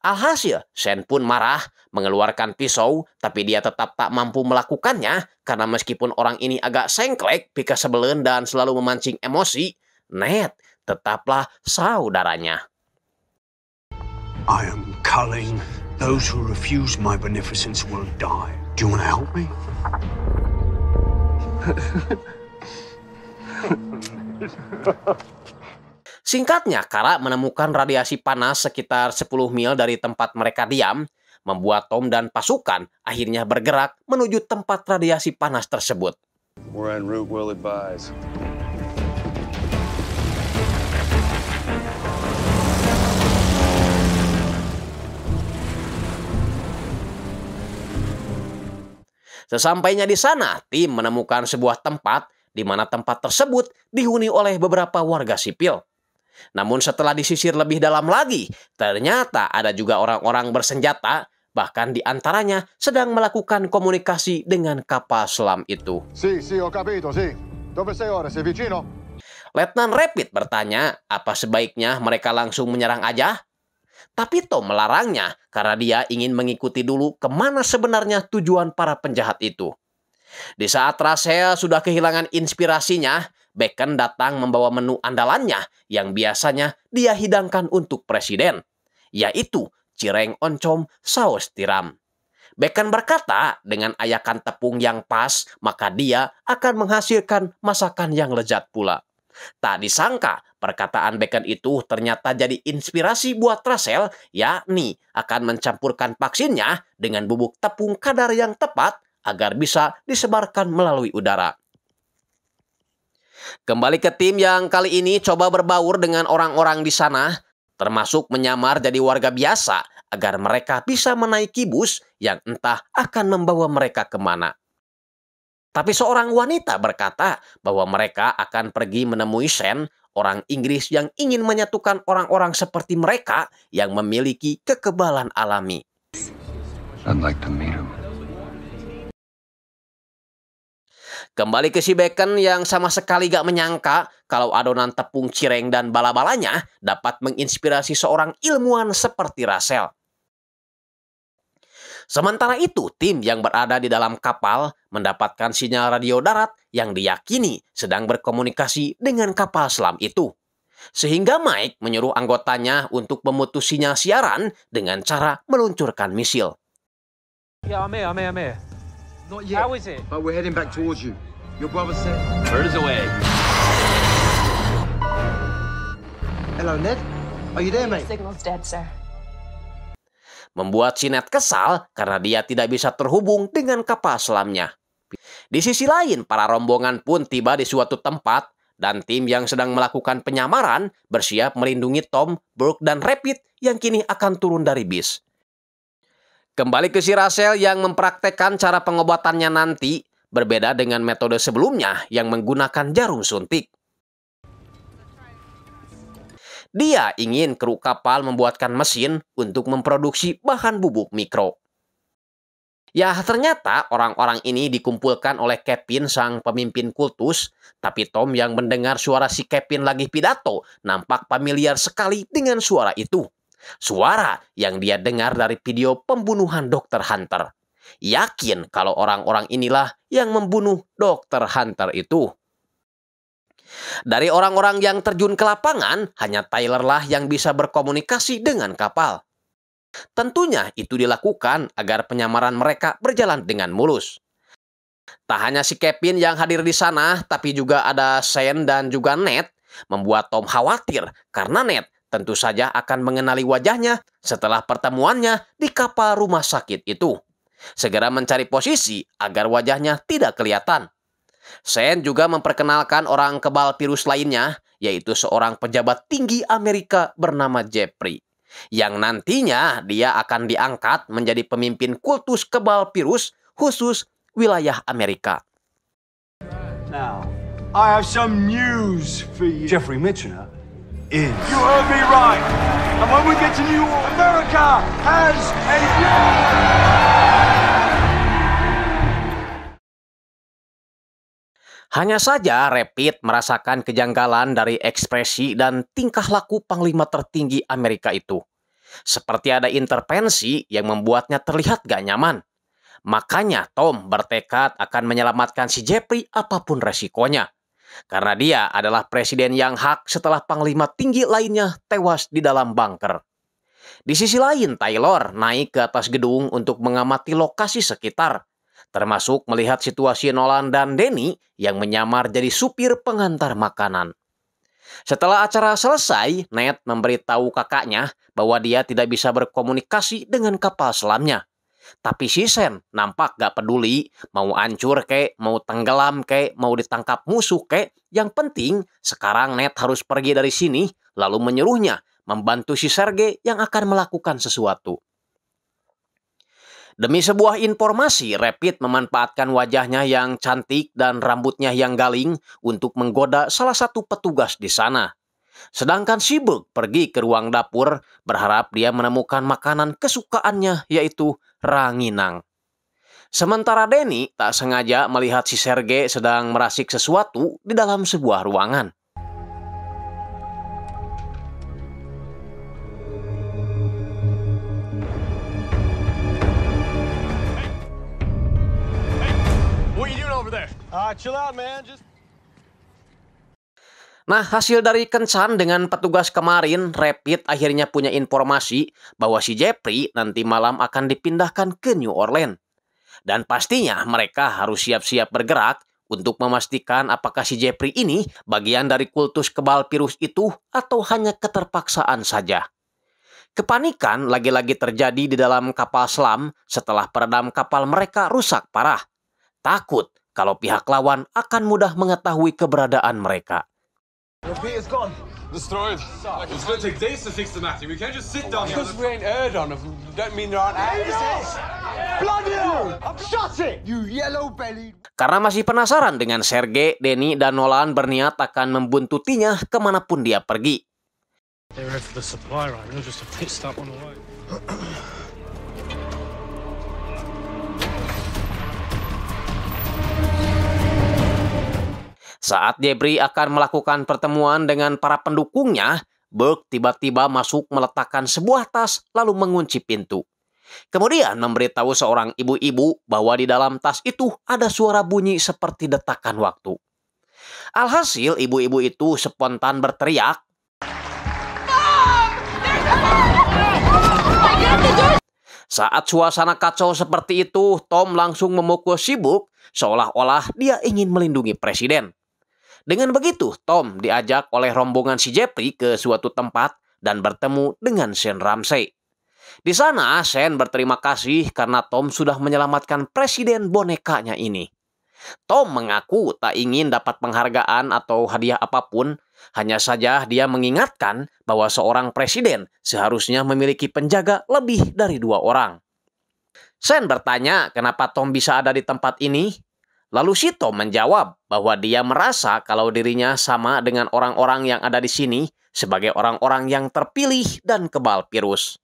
Alhasil, Sen pun marah, mengeluarkan pisau, tapi dia tetap tak mampu melakukannya karena meskipun orang ini agak sengklek, pika sebelen dan selalu memancing emosi, Ned tetaplah saudaranya. I am culling. Those who refuse my beneficence will die. Do you want to help me? Singkatnya, Kara menemukan radiasi panas sekitar 10 mil dari tempat mereka diam, membuat Tom dan pasukan akhirnya bergerak menuju tempat radiasi panas tersebut. We're en route, well advise. Sesampainya di sana, tim menemukan sebuah tempat di mana tempat tersebut dihuni oleh beberapa warga sipil. Namun setelah disisir lebih dalam lagi, ternyata ada juga orang-orang bersenjata bahkan di antaranya sedang melakukan komunikasi dengan kapal selam itu. Si, si, ho capito, si. Dove sei ora? Sei vicino? Letnan Rapid bertanya, apa sebaiknya mereka langsung menyerang aja tapi Tom melarangnya karena dia ingin mengikuti dulu kemana sebenarnya tujuan para penjahat itu. Di saat Rasea sudah kehilangan inspirasinya, Bacon datang membawa menu andalannya yang biasanya dia hidangkan untuk presiden, yaitu cireng oncom saus tiram. Bacon berkata dengan ayakan tepung yang pas, maka dia akan menghasilkan masakan yang lezat pula. Tak disangka, perkataan Bacon itu ternyata jadi inspirasi buat Russell, yakni akan mencampurkan vaksinnya dengan bubuk tepung kadar yang tepat agar bisa disebarkan melalui udara. Kembali ke tim yang kali ini coba berbaur dengan orang-orang di sana, termasuk menyamar jadi warga biasa agar mereka bisa menaiki bus yang entah akan membawa mereka kemana. Tapi seorang wanita berkata bahwa mereka akan pergi menemui Sen, orang Inggris yang ingin menyatukan orang-orang seperti mereka yang memiliki kekebalan alami. Kembali ke si Bacon yang sama sekali gak menyangka kalau adonan tepung cireng dan bala-balanya dapat menginspirasi seorang ilmuwan seperti Russell. Sementara itu, tim yang berada di dalam kapal mendapatkan sinyal radio darat yang diyakini sedang berkomunikasi dengan kapal selam itu. Sehingga Mike menyuruh anggotanya untuk memutus sinyal siaran dengan cara meluncurkan misil. Yeah, I'm here, I'm Not yet. How is it? But we're heading back towards you. Your brother said... Bird away. Hello, Ned. Are you there, mate? signal's dead, sir membuat Sinet kesal karena dia tidak bisa terhubung dengan kapal selamnya. Di sisi lain, para rombongan pun tiba di suatu tempat dan tim yang sedang melakukan penyamaran bersiap melindungi Tom, Brooke, dan Rapid yang kini akan turun dari bis. Kembali ke si Russell yang mempraktekkan cara pengobatannya nanti, berbeda dengan metode sebelumnya yang menggunakan jarum suntik. Dia ingin kru kapal membuatkan mesin untuk memproduksi bahan bubuk mikro. Ya, ternyata orang-orang ini dikumpulkan oleh Kevin sang pemimpin kultus, tapi Tom yang mendengar suara si Kevin lagi pidato nampak familiar sekali dengan suara itu. Suara yang dia dengar dari video pembunuhan Dr. Hunter. Yakin kalau orang-orang inilah yang membunuh Dr. Hunter itu. Dari orang-orang yang terjun ke lapangan, hanya Tyler lah yang bisa berkomunikasi dengan kapal. Tentunya itu dilakukan agar penyamaran mereka berjalan dengan mulus. Tak hanya si Kevin yang hadir di sana, tapi juga ada Shane dan juga Ned membuat Tom khawatir karena Ned tentu saja akan mengenali wajahnya setelah pertemuannya di kapal rumah sakit itu. Segera mencari posisi agar wajahnya tidak kelihatan. Sen juga memperkenalkan orang kebal virus lainnya, yaitu seorang pejabat tinggi Amerika bernama Jeffrey. Yang nantinya dia akan diangkat menjadi pemimpin kultus kebal virus khusus wilayah Amerika. Now, I have some news for you. Jeffrey Michener is. You heard me right. And when we get to New York, America has a Hanya saja Rapid merasakan kejanggalan dari ekspresi dan tingkah laku panglima tertinggi Amerika itu. Seperti ada intervensi yang membuatnya terlihat gak nyaman. Makanya Tom bertekad akan menyelamatkan si Jeffrey apapun resikonya. Karena dia adalah presiden yang hak setelah panglima tinggi lainnya tewas di dalam bunker. Di sisi lain, Taylor naik ke atas gedung untuk mengamati lokasi sekitar termasuk melihat situasi Nolan dan Denny yang menyamar jadi supir pengantar makanan. Setelah acara selesai, Ned memberitahu kakaknya bahwa dia tidak bisa berkomunikasi dengan kapal selamnya. Tapi si Sam nampak gak peduli, mau hancur kek, mau tenggelam kek, mau ditangkap musuh kek. Yang penting sekarang Ned harus pergi dari sini, lalu menyuruhnya membantu si Sergei yang akan melakukan sesuatu. Demi sebuah informasi, Rapid memanfaatkan wajahnya yang cantik dan rambutnya yang galing untuk menggoda salah satu petugas di sana. Sedangkan Sibuk pergi ke ruang dapur berharap dia menemukan makanan kesukaannya yaitu ranginang. Sementara Denny tak sengaja melihat si Serge sedang merasik sesuatu di dalam sebuah ruangan. Ah, nah, hasil dari kencan dengan petugas kemarin, Rapid akhirnya punya informasi bahwa si Jeffrey nanti malam akan dipindahkan ke New Orleans. Dan pastinya mereka harus siap-siap bergerak untuk memastikan apakah si Jeffrey ini bagian dari kultus kebal virus itu atau hanya keterpaksaan saja. Kepanikan lagi-lagi terjadi di dalam kapal selam setelah peredam kapal mereka rusak parah. Takut kalau pihak lawan akan mudah mengetahui keberadaan mereka. Karena masih penasaran dengan Sergei, Denny, dan Nolan berniat akan membuntutinya kemanapun dia pergi. Saat Jebri akan melakukan pertemuan dengan para pendukungnya, Burke tiba-tiba masuk meletakkan sebuah tas lalu mengunci pintu. Kemudian memberitahu seorang ibu-ibu bahwa di dalam tas itu ada suara bunyi seperti detakan waktu. Alhasil ibu-ibu itu spontan berteriak. Saat suasana kacau seperti itu, Tom langsung memukul sibuk seolah-olah dia ingin melindungi presiden. Dengan begitu, Tom diajak oleh rombongan si Jeffrey ke suatu tempat dan bertemu dengan Sen Ramsey. Di sana, Sen berterima kasih karena Tom sudah menyelamatkan presiden bonekanya ini. Tom mengaku tak ingin dapat penghargaan atau hadiah apapun, hanya saja dia mengingatkan bahwa seorang presiden seharusnya memiliki penjaga lebih dari dua orang. Sen bertanya kenapa Tom bisa ada di tempat ini. Lalu si Tom menjawab bahwa dia merasa kalau dirinya sama dengan orang-orang yang ada di sini sebagai orang-orang yang terpilih dan kebal virus.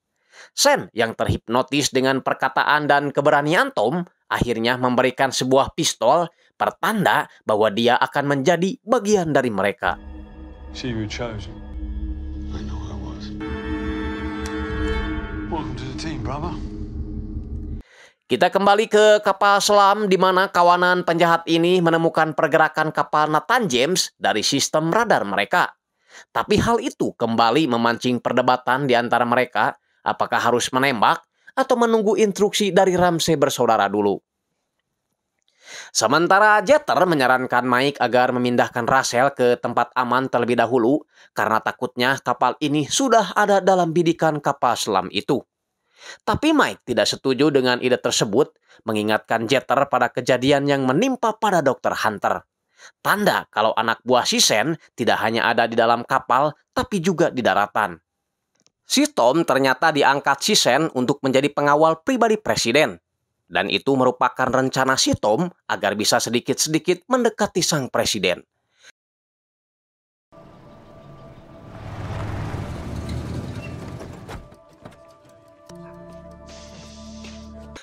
Sen yang terhipnotis dengan perkataan dan keberanian Tom akhirnya memberikan sebuah pistol pertanda bahwa dia akan menjadi bagian dari mereka. Welcome to the team, brother. Kita kembali ke kapal selam di mana kawanan penjahat ini menemukan pergerakan kapal Nathan James dari sistem radar mereka. Tapi hal itu kembali memancing perdebatan di antara mereka apakah harus menembak atau menunggu instruksi dari Ramsey bersaudara dulu. Sementara Jeter menyarankan Mike agar memindahkan Russell ke tempat aman terlebih dahulu karena takutnya kapal ini sudah ada dalam bidikan kapal selam itu. Tapi Mike tidak setuju dengan ide tersebut, mengingatkan Jeter pada kejadian yang menimpa pada Dr. Hunter. Tanda kalau anak buah si Sen tidak hanya ada di dalam kapal, tapi juga di daratan. Si Tom ternyata diangkat si Sen untuk menjadi pengawal pribadi presiden. Dan itu merupakan rencana si Tom agar bisa sedikit-sedikit mendekati sang presiden.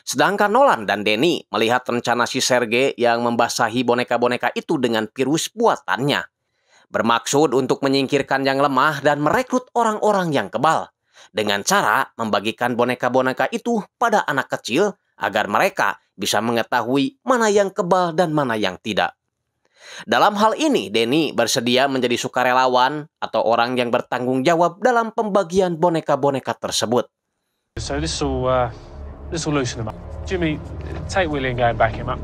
Sedangkan Nolan dan Denny melihat rencana si Sergei yang membasahi boneka-boneka itu dengan virus buatannya. Bermaksud untuk menyingkirkan yang lemah dan merekrut orang-orang yang kebal. Dengan cara membagikan boneka-boneka itu pada anak kecil agar mereka bisa mengetahui mana yang kebal dan mana yang tidak. Dalam hal ini, Denny bersedia menjadi sukarelawan atau orang yang bertanggung jawab dalam pembagian boneka-boneka tersebut. So this will, uh, This will loosen them up. Jimmy, take Willie and go and back him up.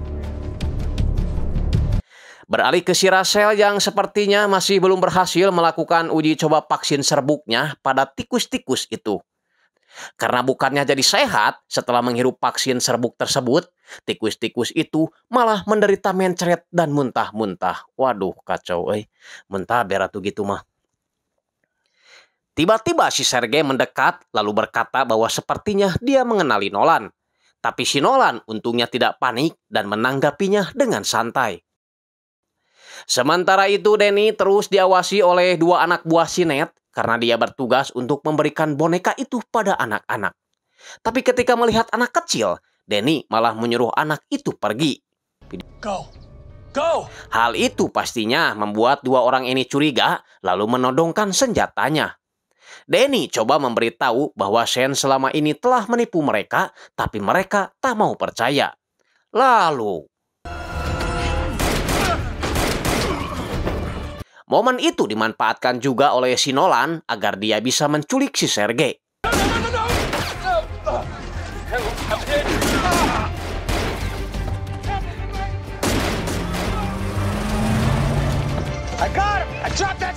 Beralih ke Sirasel yang sepertinya masih belum berhasil melakukan uji coba vaksin serbuknya pada tikus-tikus itu. Karena bukannya jadi sehat setelah menghirup vaksin serbuk tersebut, tikus-tikus itu malah menderita mencret dan muntah-muntah. Waduh kacau, eh. Mentah beratu gitu mah. Tiba-tiba si Sergei mendekat lalu berkata bahwa sepertinya dia mengenali Nolan. Tapi si Nolan untungnya tidak panik dan menanggapinya dengan santai. Sementara itu Denny terus diawasi oleh dua anak buah Sinet karena dia bertugas untuk memberikan boneka itu pada anak-anak. Tapi ketika melihat anak kecil, Denny malah menyuruh anak itu pergi. Go. Go. Hal itu pastinya membuat dua orang ini curiga lalu menodongkan senjatanya. Denny coba memberitahu bahwa Shen selama ini telah menipu mereka, tapi mereka tak mau percaya. Lalu... Momen itu dimanfaatkan juga oleh Sinolan agar dia bisa menculik si Sergei. I got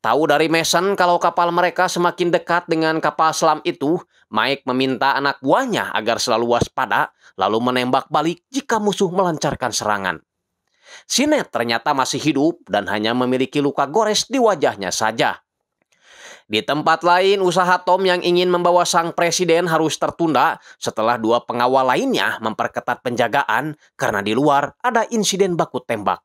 Tahu dari Mason kalau kapal mereka semakin dekat dengan kapal selam itu, Mike meminta anak buahnya agar selalu waspada, lalu menembak balik jika musuh melancarkan serangan. Sinet ternyata masih hidup dan hanya memiliki luka gores di wajahnya saja. Di tempat lain, usaha Tom yang ingin membawa sang presiden harus tertunda setelah dua pengawal lainnya memperketat penjagaan karena di luar ada insiden baku tembak.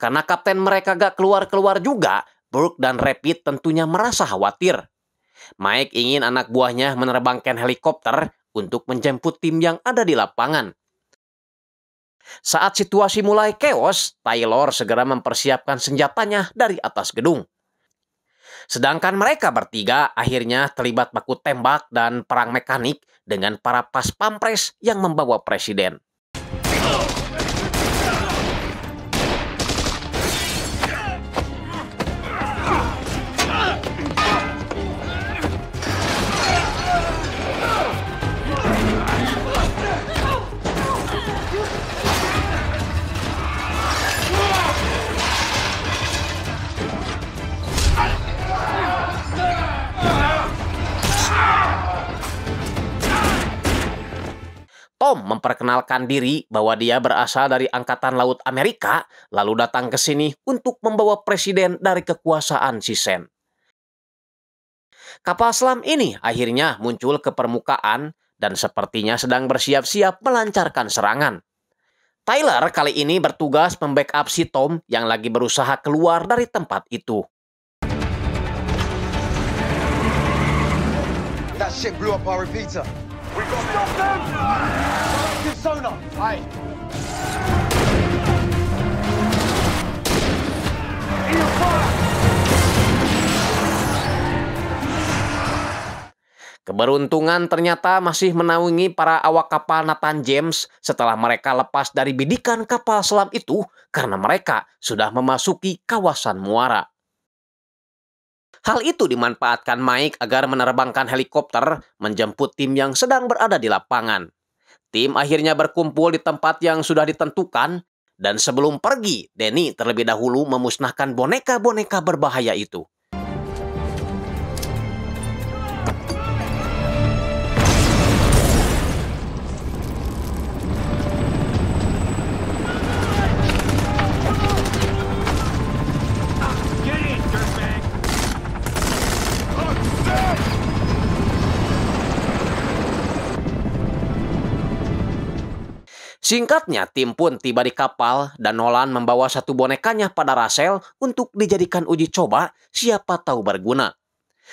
Karena kapten mereka gak keluar-keluar juga, Burke dan Rapid tentunya merasa khawatir. Mike ingin anak buahnya menerbangkan helikopter untuk menjemput tim yang ada di lapangan. Saat situasi mulai keos, Taylor segera mempersiapkan senjatanya dari atas gedung. Sedangkan mereka bertiga akhirnya terlibat baku tembak dan perang mekanik dengan para pas pampres yang membawa presiden. memperkenalkan diri bahwa dia berasal dari Angkatan Laut Amerika, lalu datang ke sini untuk membawa presiden dari kekuasaan Sisen. Kapal selam ini akhirnya muncul ke permukaan dan sepertinya sedang bersiap-siap melancarkan serangan. Tyler kali ini bertugas membackup si Tom yang lagi berusaha keluar dari tempat itu. That shit blew up our repeater. We got Stop them! sonar. Aye. Keberuntungan ternyata masih menaungi para awak kapal Nathan James setelah mereka lepas dari bidikan kapal selam itu karena mereka sudah memasuki kawasan muara. Hal itu dimanfaatkan Mike agar menerbangkan helikopter menjemput tim yang sedang berada di lapangan. Tim akhirnya berkumpul di tempat yang sudah ditentukan dan sebelum pergi, Denny terlebih dahulu memusnahkan boneka-boneka berbahaya itu. Singkatnya, tim pun tiba di kapal dan Nolan membawa satu bonekanya pada Russell untuk dijadikan uji coba siapa tahu berguna.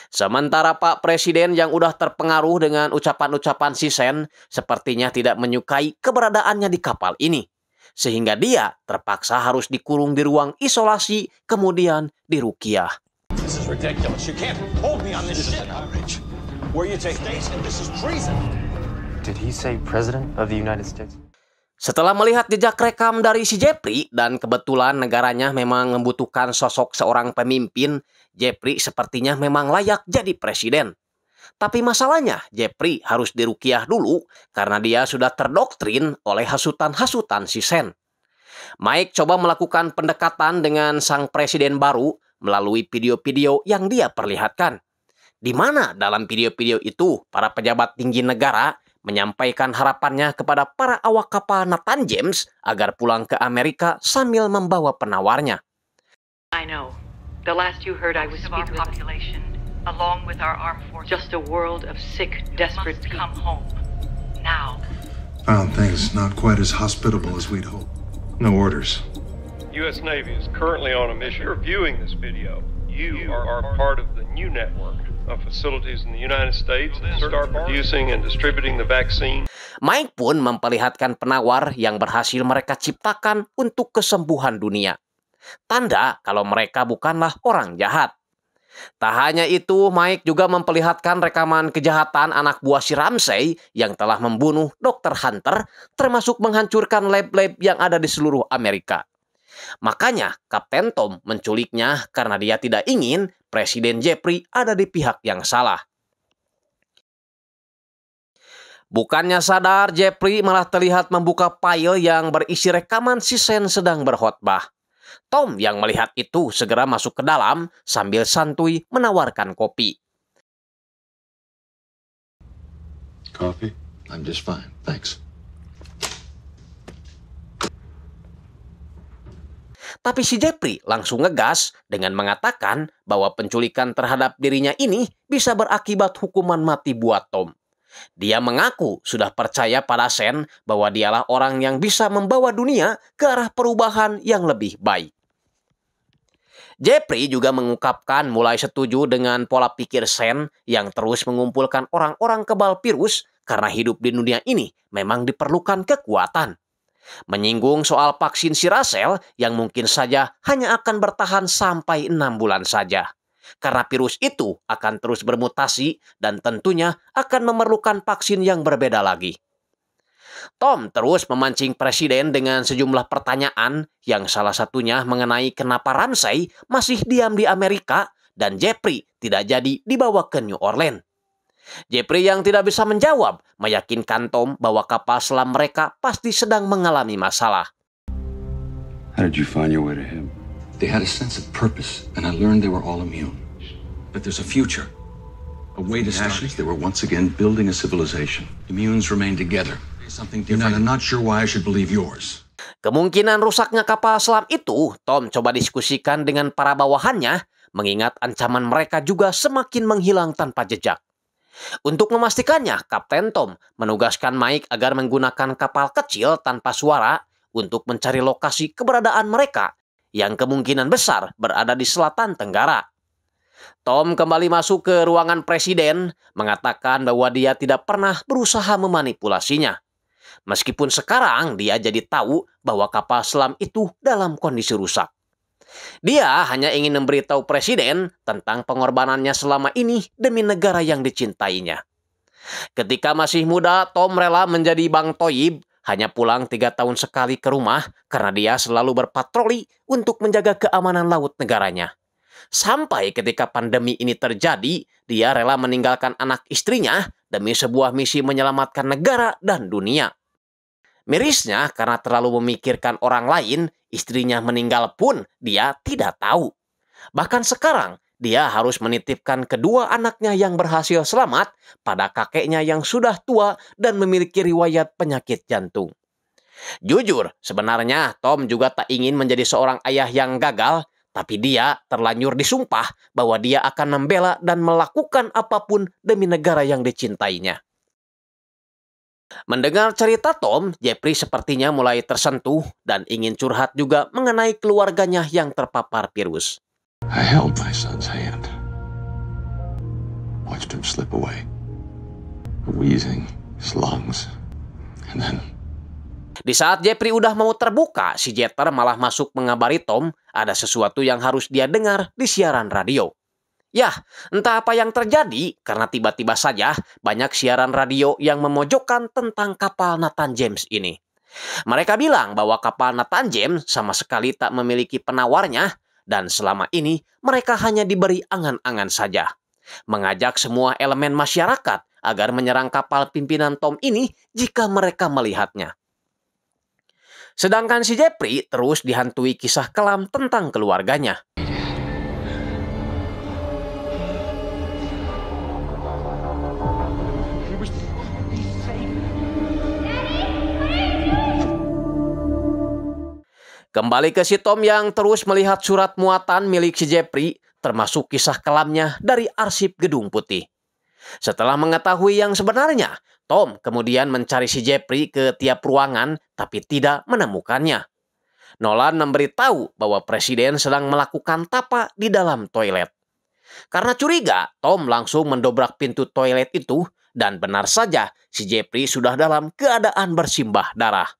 Sementara Pak Presiden yang udah terpengaruh dengan ucapan-ucapan si Sen sepertinya tidak menyukai keberadaannya di kapal ini. Sehingga dia terpaksa harus dikurung di ruang isolasi kemudian di Rukiah. Did he say President of the United States? Setelah melihat jejak rekam dari si Jepri dan kebetulan negaranya memang membutuhkan sosok seorang pemimpin, Jepri sepertinya memang layak jadi presiden. Tapi masalahnya Jepri harus dirukiah dulu karena dia sudah terdoktrin oleh hasutan-hasutan si Sen. Mike coba melakukan pendekatan dengan sang presiden baru melalui video-video yang dia perlihatkan. Di mana dalam video-video itu para pejabat tinggi negara menyampaikan harapannya kepada para awak kapal Nathan James agar pulang ke Amerika sambil membawa penawarnya. I know. The last you heard I was our population, along with our armed forces, just a world of sick, desperate people. come home now. Found things not quite as hospitable as we'd hoped. No orders. U.S. Navy is currently on a mission. You're viewing this video. You are, are part of the new network facilities in the United States and start producing and distributing the vaccine. Mike pun memperlihatkan penawar yang berhasil mereka ciptakan untuk kesembuhan dunia. Tanda kalau mereka bukanlah orang jahat. Tak hanya itu, Mike juga memperlihatkan rekaman kejahatan anak buah si Ramsey yang telah membunuh Dr. Hunter, termasuk menghancurkan lab-lab yang ada di seluruh Amerika. Makanya Kapten Tom menculiknya karena dia tidak ingin Presiden Jeffrey ada di pihak yang salah. Bukannya sadar, Jeffrey malah terlihat membuka file yang berisi rekaman si Sen sedang berkhotbah. Tom yang melihat itu segera masuk ke dalam sambil santuy menawarkan kopi. Coffee? I'm just fine, thanks. Tapi si Jepri langsung ngegas dengan mengatakan bahwa penculikan terhadap dirinya ini bisa berakibat hukuman mati buat Tom. Dia mengaku sudah percaya pada Sen bahwa dialah orang yang bisa membawa dunia ke arah perubahan yang lebih baik. Jepri juga mengungkapkan mulai setuju dengan pola pikir Sen yang terus mengumpulkan orang-orang kebal virus karena hidup di dunia ini memang diperlukan kekuatan. Menyinggung soal vaksin Sirasel yang mungkin saja hanya akan bertahan sampai enam bulan saja. Karena virus itu akan terus bermutasi dan tentunya akan memerlukan vaksin yang berbeda lagi. Tom terus memancing presiden dengan sejumlah pertanyaan yang salah satunya mengenai kenapa Ramsey masih diam di Amerika dan Jeffrey tidak jadi dibawa ke New Orleans. Jepri yang tidak bisa menjawab meyakinkan Tom bahwa kapal selam mereka pasti sedang mengalami masalah. Kemungkinan rusaknya kapal selam itu, Tom coba diskusikan dengan para bawahannya, mengingat ancaman mereka juga semakin menghilang tanpa jejak. Untuk memastikannya, Kapten Tom menugaskan Mike agar menggunakan kapal kecil tanpa suara untuk mencari lokasi keberadaan mereka yang kemungkinan besar berada di selatan Tenggara. Tom kembali masuk ke ruangan presiden, mengatakan bahwa dia tidak pernah berusaha memanipulasinya. Meskipun sekarang dia jadi tahu bahwa kapal selam itu dalam kondisi rusak. Dia hanya ingin memberitahu presiden tentang pengorbanannya selama ini demi negara yang dicintainya. Ketika masih muda, Tom rela menjadi Bang Toyib hanya pulang tiga tahun sekali ke rumah karena dia selalu berpatroli untuk menjaga keamanan laut negaranya. Sampai ketika pandemi ini terjadi, dia rela meninggalkan anak istrinya demi sebuah misi menyelamatkan negara dan dunia. Mirisnya, karena terlalu memikirkan orang lain, istrinya meninggal pun dia tidak tahu. Bahkan sekarang, dia harus menitipkan kedua anaknya yang berhasil selamat pada kakeknya yang sudah tua dan memiliki riwayat penyakit jantung. Jujur, sebenarnya Tom juga tak ingin menjadi seorang ayah yang gagal, tapi dia terlanjur disumpah bahwa dia akan membela dan melakukan apapun demi negara yang dicintainya. Mendengar cerita Tom, Jeffrey sepertinya mulai tersentuh dan ingin curhat juga mengenai keluarganya yang terpapar virus. Di saat Jeffrey udah mau terbuka, si Jeter malah masuk mengabari Tom ada sesuatu yang harus dia dengar di siaran radio. Ya, entah apa yang terjadi karena tiba-tiba saja banyak siaran radio yang memojokkan tentang kapal Nathan James ini. Mereka bilang bahwa kapal Nathan James sama sekali tak memiliki penawarnya dan selama ini mereka hanya diberi angan-angan saja. Mengajak semua elemen masyarakat agar menyerang kapal pimpinan Tom ini jika mereka melihatnya. Sedangkan si Jeffrey terus dihantui kisah kelam tentang keluarganya. Kembali ke si Tom yang terus melihat surat muatan milik si Jepri, termasuk kisah kelamnya dari arsip Gedung Putih. Setelah mengetahui yang sebenarnya, Tom kemudian mencari si Jepri ke tiap ruangan tapi tidak menemukannya. Nolan memberitahu bahwa presiden sedang melakukan tapa di dalam toilet. Karena curiga, Tom langsung mendobrak pintu toilet itu dan benar saja si Jepri sudah dalam keadaan bersimbah darah.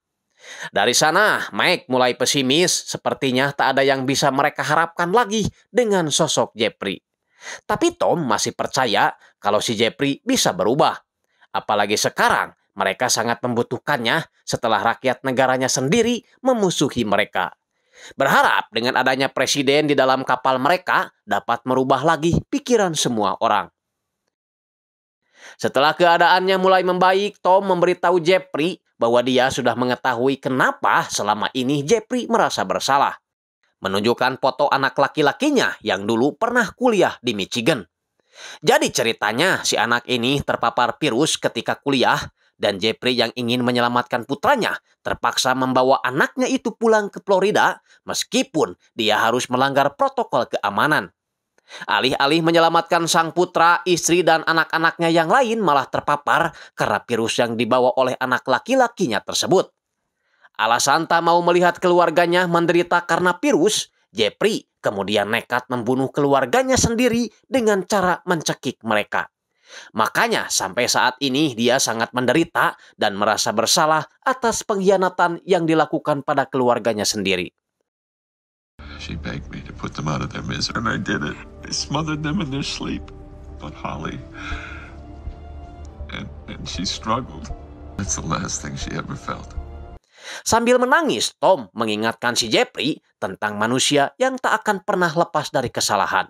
Dari sana, Mike mulai pesimis, sepertinya tak ada yang bisa mereka harapkan lagi dengan sosok Jeffrey. Tapi Tom masih percaya kalau si Jeffrey bisa berubah. Apalagi sekarang, mereka sangat membutuhkannya setelah rakyat negaranya sendiri memusuhi mereka. Berharap dengan adanya presiden di dalam kapal mereka dapat merubah lagi pikiran semua orang. Setelah keadaannya mulai membaik, Tom memberitahu Jeffrey bahwa dia sudah mengetahui kenapa selama ini Jepri merasa bersalah. Menunjukkan foto anak laki-lakinya yang dulu pernah kuliah di Michigan. Jadi ceritanya si anak ini terpapar virus ketika kuliah dan Jeffrey yang ingin menyelamatkan putranya terpaksa membawa anaknya itu pulang ke Florida meskipun dia harus melanggar protokol keamanan. Alih-alih menyelamatkan sang putra, istri, dan anak-anaknya yang lain malah terpapar karena virus yang dibawa oleh anak laki-lakinya tersebut. Alasan tak mau melihat keluarganya menderita karena virus, Jepri kemudian nekat membunuh keluarganya sendiri dengan cara mencekik mereka. Makanya sampai saat ini dia sangat menderita dan merasa bersalah atas pengkhianatan yang dilakukan pada keluarganya sendiri. She begged me to put them out of their misery, and I did it. I smothered them in their sleep. But Holly, and, and she struggled. That's the last thing she ever felt. Sambil menangis, Tom mengingatkan si Jeffrey tentang manusia yang tak akan pernah lepas dari kesalahan.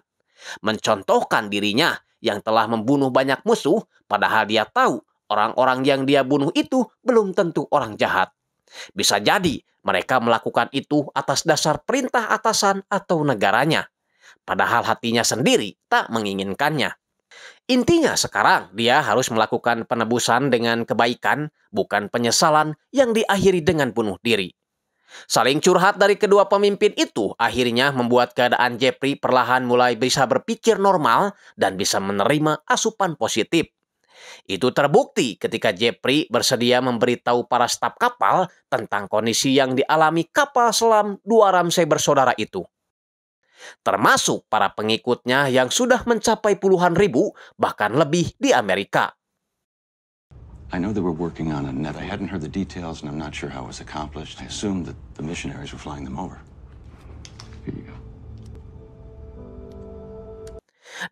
Mencontohkan dirinya yang telah membunuh banyak musuh, padahal dia tahu orang-orang yang dia bunuh itu belum tentu orang jahat. Bisa jadi mereka melakukan itu atas dasar perintah atasan atau negaranya, padahal hatinya sendiri tak menginginkannya. Intinya sekarang dia harus melakukan penebusan dengan kebaikan, bukan penyesalan yang diakhiri dengan bunuh diri. Saling curhat dari kedua pemimpin itu akhirnya membuat keadaan Jeffrey perlahan mulai bisa berpikir normal dan bisa menerima asupan positif. Itu terbukti ketika Jeffrey bersedia memberitahu para staf kapal tentang kondisi yang dialami kapal selam dua Ramsey bersaudara itu. Termasuk para pengikutnya yang sudah mencapai puluhan ribu, bahkan lebih di Amerika. I know they were working on a net. I hadn't heard the details and I'm not sure how it was accomplished. I assumed that the missionaries were flying them over. Here you go.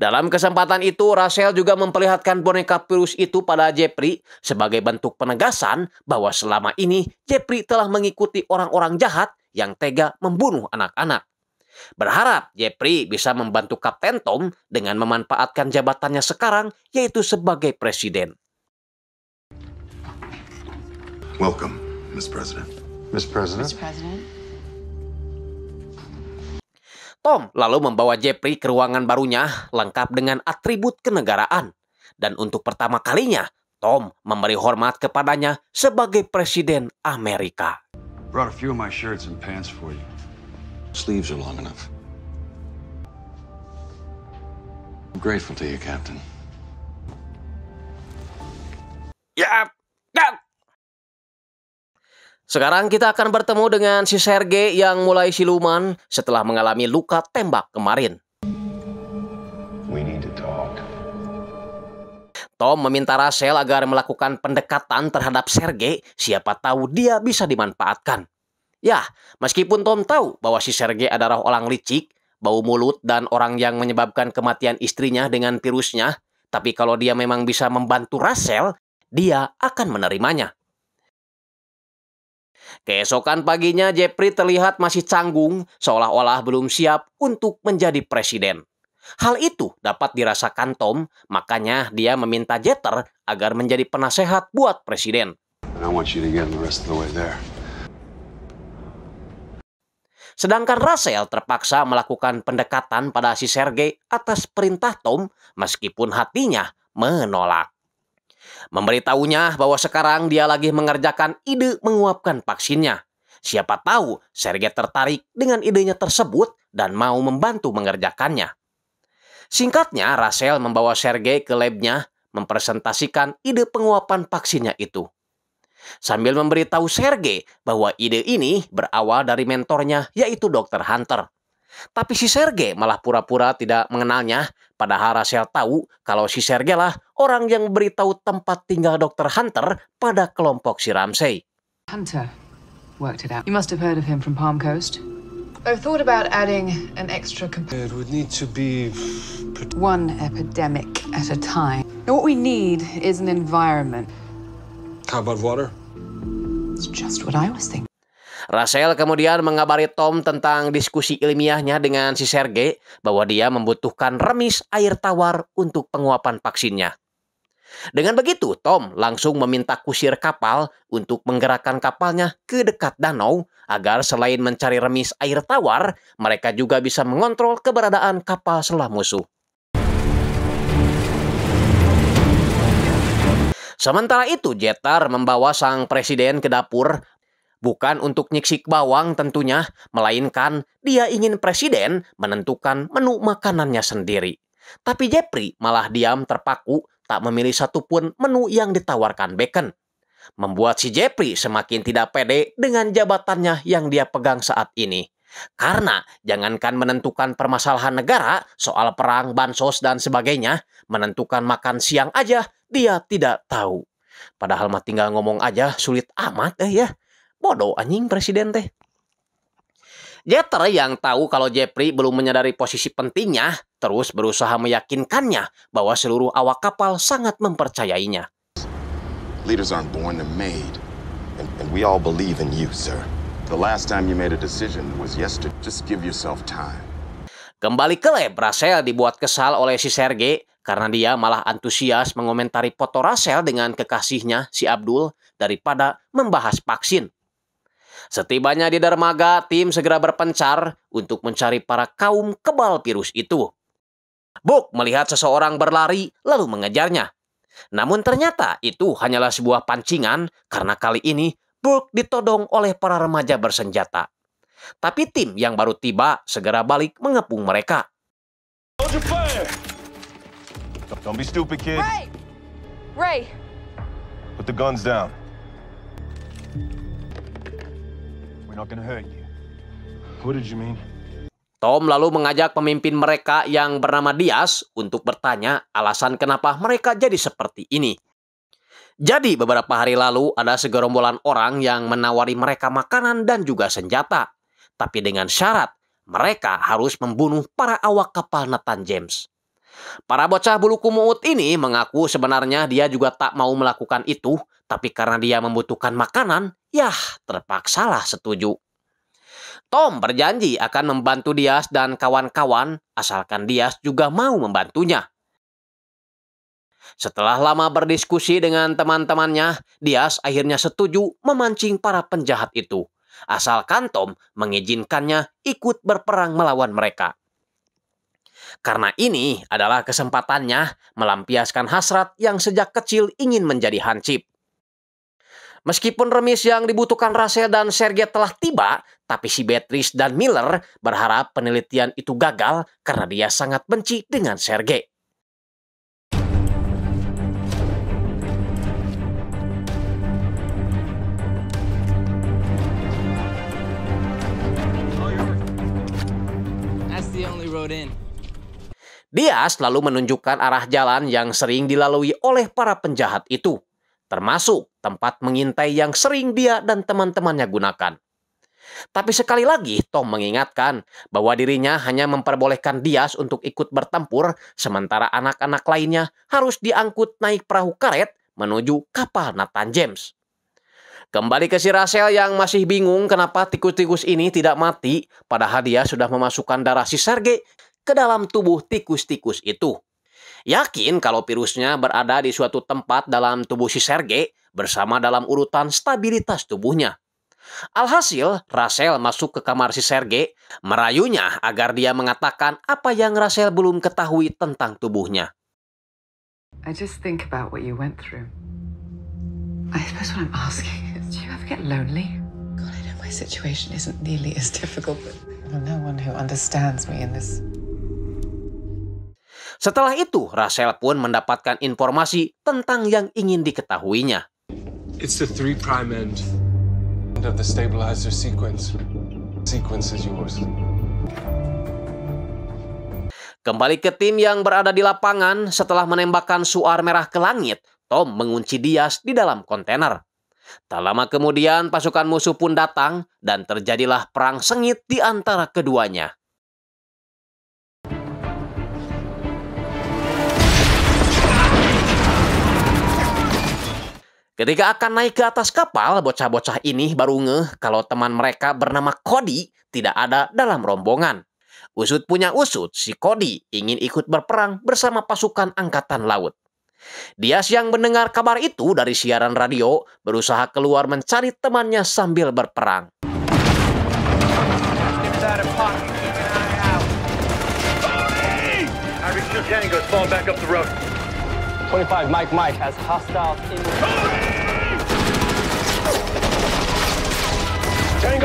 Dalam kesempatan itu, Rachel juga memperlihatkan boneka virus itu pada Jeffrey sebagai bentuk penegasan bahwa selama ini Jeffrey telah mengikuti orang-orang jahat yang tega membunuh anak-anak. Berharap Jeffrey bisa membantu Kapten Tom dengan memanfaatkan jabatannya sekarang yaitu sebagai presiden. Welcome, Miss President. Miss President. Miss President. Tom lalu membawa Jeffrey ke ruangan barunya lengkap dengan atribut kenegaraan. Dan untuk pertama kalinya, Tom memberi hormat kepadanya sebagai presiden Amerika. Brought a few of my shirts and pants for you. Sleeves are long enough. I'm grateful to you, Captain. Ya, sekarang kita akan bertemu dengan si Sergei yang mulai siluman setelah mengalami luka tembak kemarin. Tom meminta Rachel agar melakukan pendekatan terhadap Sergei, siapa tahu dia bisa dimanfaatkan. Ya, meskipun Tom tahu bahwa si Sergei adalah orang licik, bau mulut dan orang yang menyebabkan kematian istrinya dengan virusnya, tapi kalau dia memang bisa membantu Rachel, dia akan menerimanya. Keesokan paginya Jepri terlihat masih canggung seolah-olah belum siap untuk menjadi presiden. Hal itu dapat dirasakan Tom, makanya dia meminta Jeter agar menjadi penasehat buat presiden. Sedangkan Russell terpaksa melakukan pendekatan pada si Sergei atas perintah Tom meskipun hatinya menolak. Memberitahunya bahwa sekarang dia lagi mengerjakan ide menguapkan vaksinnya. Siapa tahu Sergei tertarik dengan idenya tersebut dan mau membantu mengerjakannya. Singkatnya, Rasel membawa Sergei ke labnya mempresentasikan ide penguapan vaksinnya itu. Sambil memberitahu Sergei bahwa ide ini berawal dari mentornya yaitu Dr. Hunter. Tapi si Sergei malah pura-pura tidak mengenalnya Padahal Rachel tahu kalau si Sergei lah orang yang beritahu tempat tinggal Dr. Hunter pada kelompok si Ramsey. Hunter worked it out. You must have heard of him from Palm Coast. I've thought about adding an extra component. It would need to be one epidemic at a time. And what we need is an environment. How about water? It's just what I was thinking. Rachel kemudian mengabari Tom tentang diskusi ilmiahnya dengan si Sergei bahwa dia membutuhkan remis air tawar untuk penguapan vaksinnya. Dengan begitu, Tom langsung meminta kusir kapal untuk menggerakkan kapalnya ke dekat danau agar selain mencari remis air tawar, mereka juga bisa mengontrol keberadaan kapal selam musuh. Sementara itu, Jeter membawa sang presiden ke dapur Bukan untuk nyiksik bawang tentunya, melainkan dia ingin presiden menentukan menu makanannya sendiri. Tapi Jeffrey malah diam terpaku tak memilih satupun menu yang ditawarkan Bacon. Membuat si Jeffrey semakin tidak pede dengan jabatannya yang dia pegang saat ini. Karena jangankan menentukan permasalahan negara soal perang, bansos, dan sebagainya, menentukan makan siang aja dia tidak tahu. Padahal mah tinggal ngomong aja sulit amat eh ya. Bodoh anjing presiden teh. Jeter yang tahu kalau Jepri belum menyadari posisi pentingnya, terus berusaha meyakinkannya bahwa seluruh awak kapal sangat mempercayainya. Leaders aren't born, they're made. And, and we all believe in you, sir. The last time you made a decision was yesterday. Just give yourself time. Kembali ke lab, Russell dibuat kesal oleh si Sergei karena dia malah antusias mengomentari foto Russell dengan kekasihnya si Abdul daripada membahas vaksin. Setibanya di dermaga, tim segera berpencar untuk mencari para kaum kebal virus itu. Book melihat seseorang berlari lalu mengejarnya. Namun ternyata itu hanyalah sebuah pancingan karena kali ini Burke ditodong oleh para remaja bersenjata. Tapi tim yang baru tiba segera balik mengepung mereka. Don't be stupid, Ray! Ray! Put the guns down. Tom lalu mengajak pemimpin mereka yang bernama Dias untuk bertanya alasan kenapa mereka jadi seperti ini. Jadi beberapa hari lalu ada segerombolan orang yang menawari mereka makanan dan juga senjata. Tapi dengan syarat mereka harus membunuh para awak kapal Nathan James. Para bocah bulu kumut ini mengaku sebenarnya dia juga tak mau melakukan itu, tapi karena dia membutuhkan makanan, yah terpaksalah setuju. Tom berjanji akan membantu Dias dan kawan-kawan asalkan Dias juga mau membantunya. Setelah lama berdiskusi dengan teman-temannya, Dias akhirnya setuju memancing para penjahat itu, asalkan Tom mengizinkannya ikut berperang melawan mereka. Karena ini adalah kesempatannya melampiaskan hasrat yang sejak kecil ingin menjadi hansip. Meskipun remis yang dibutuhkan Russell dan Sergei telah tiba, tapi si Beatrice dan Miller berharap penelitian itu gagal karena dia sangat benci dengan Sergei. road in. Dia selalu menunjukkan arah jalan yang sering dilalui oleh para penjahat itu, termasuk tempat mengintai yang sering dia dan teman-temannya gunakan. Tapi sekali lagi, Tom mengingatkan bahwa dirinya hanya memperbolehkan Dias untuk ikut bertempur, sementara anak-anak lainnya harus diangkut naik perahu karet menuju kapal Nathan James. Kembali ke si Rasel yang masih bingung kenapa tikus-tikus ini tidak mati, padahal dia sudah memasukkan darah si Sergei ke dalam tubuh tikus-tikus itu. Yakin kalau virusnya berada di suatu tempat dalam tubuh si Serge bersama dalam urutan stabilitas tubuhnya. Alhasil, Rasel masuk ke kamar si Serge, merayunya agar dia mengatakan apa yang Rasel belum ketahui tentang tubuhnya. I just think about what you went through. I suppose what I'm asking is, do you ever get lonely? God, I know my situation isn't nearly as difficult, but no one who understands me in this setelah itu, Rachel pun mendapatkan informasi tentang yang ingin diketahuinya. It's the three prime end of the stabilizer sequence. Sequence is yours. Kembali ke tim yang berada di lapangan setelah menembakkan suar merah ke langit, Tom mengunci Dias di dalam kontainer. Tak lama kemudian pasukan musuh pun datang dan terjadilah perang sengit di antara keduanya. Ketika akan naik ke atas kapal, bocah-bocah ini baru ngeh kalau teman mereka bernama Cody tidak ada dalam rombongan. Usut punya usut, si Cody ingin ikut berperang bersama pasukan angkatan laut. Dia yang mendengar kabar itu dari siaran radio, berusaha keluar mencari temannya sambil berperang. Mike Mike has hostile Tom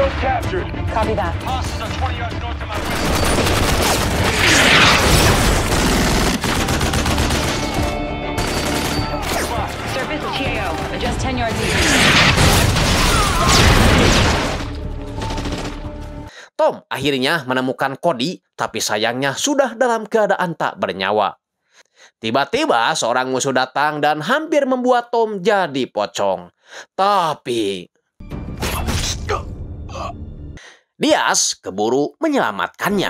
akhirnya menemukan Cody, tapi sayangnya sudah dalam keadaan tak bernyawa. Tiba-tiba seorang musuh datang dan hampir membuat Tom jadi pocong. Tapi Dias keburu menyelamatkannya.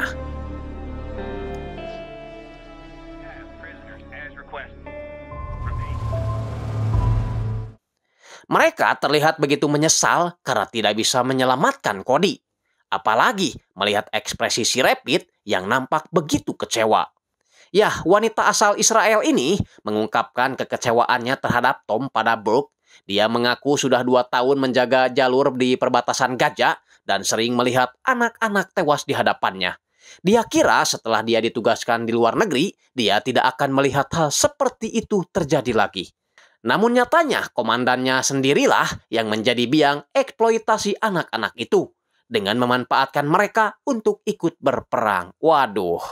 Mereka terlihat begitu menyesal karena tidak bisa menyelamatkan Cody. Apalagi melihat ekspresi si Rapid yang nampak begitu kecewa. Yah, wanita asal Israel ini mengungkapkan kekecewaannya terhadap Tom pada Brooke. Dia mengaku sudah dua tahun menjaga jalur di perbatasan Gaza dan sering melihat anak-anak tewas di hadapannya. Dia kira setelah dia ditugaskan di luar negeri, dia tidak akan melihat hal seperti itu terjadi lagi. Namun nyatanya komandannya sendirilah yang menjadi biang eksploitasi anak-anak itu dengan memanfaatkan mereka untuk ikut berperang. Waduh,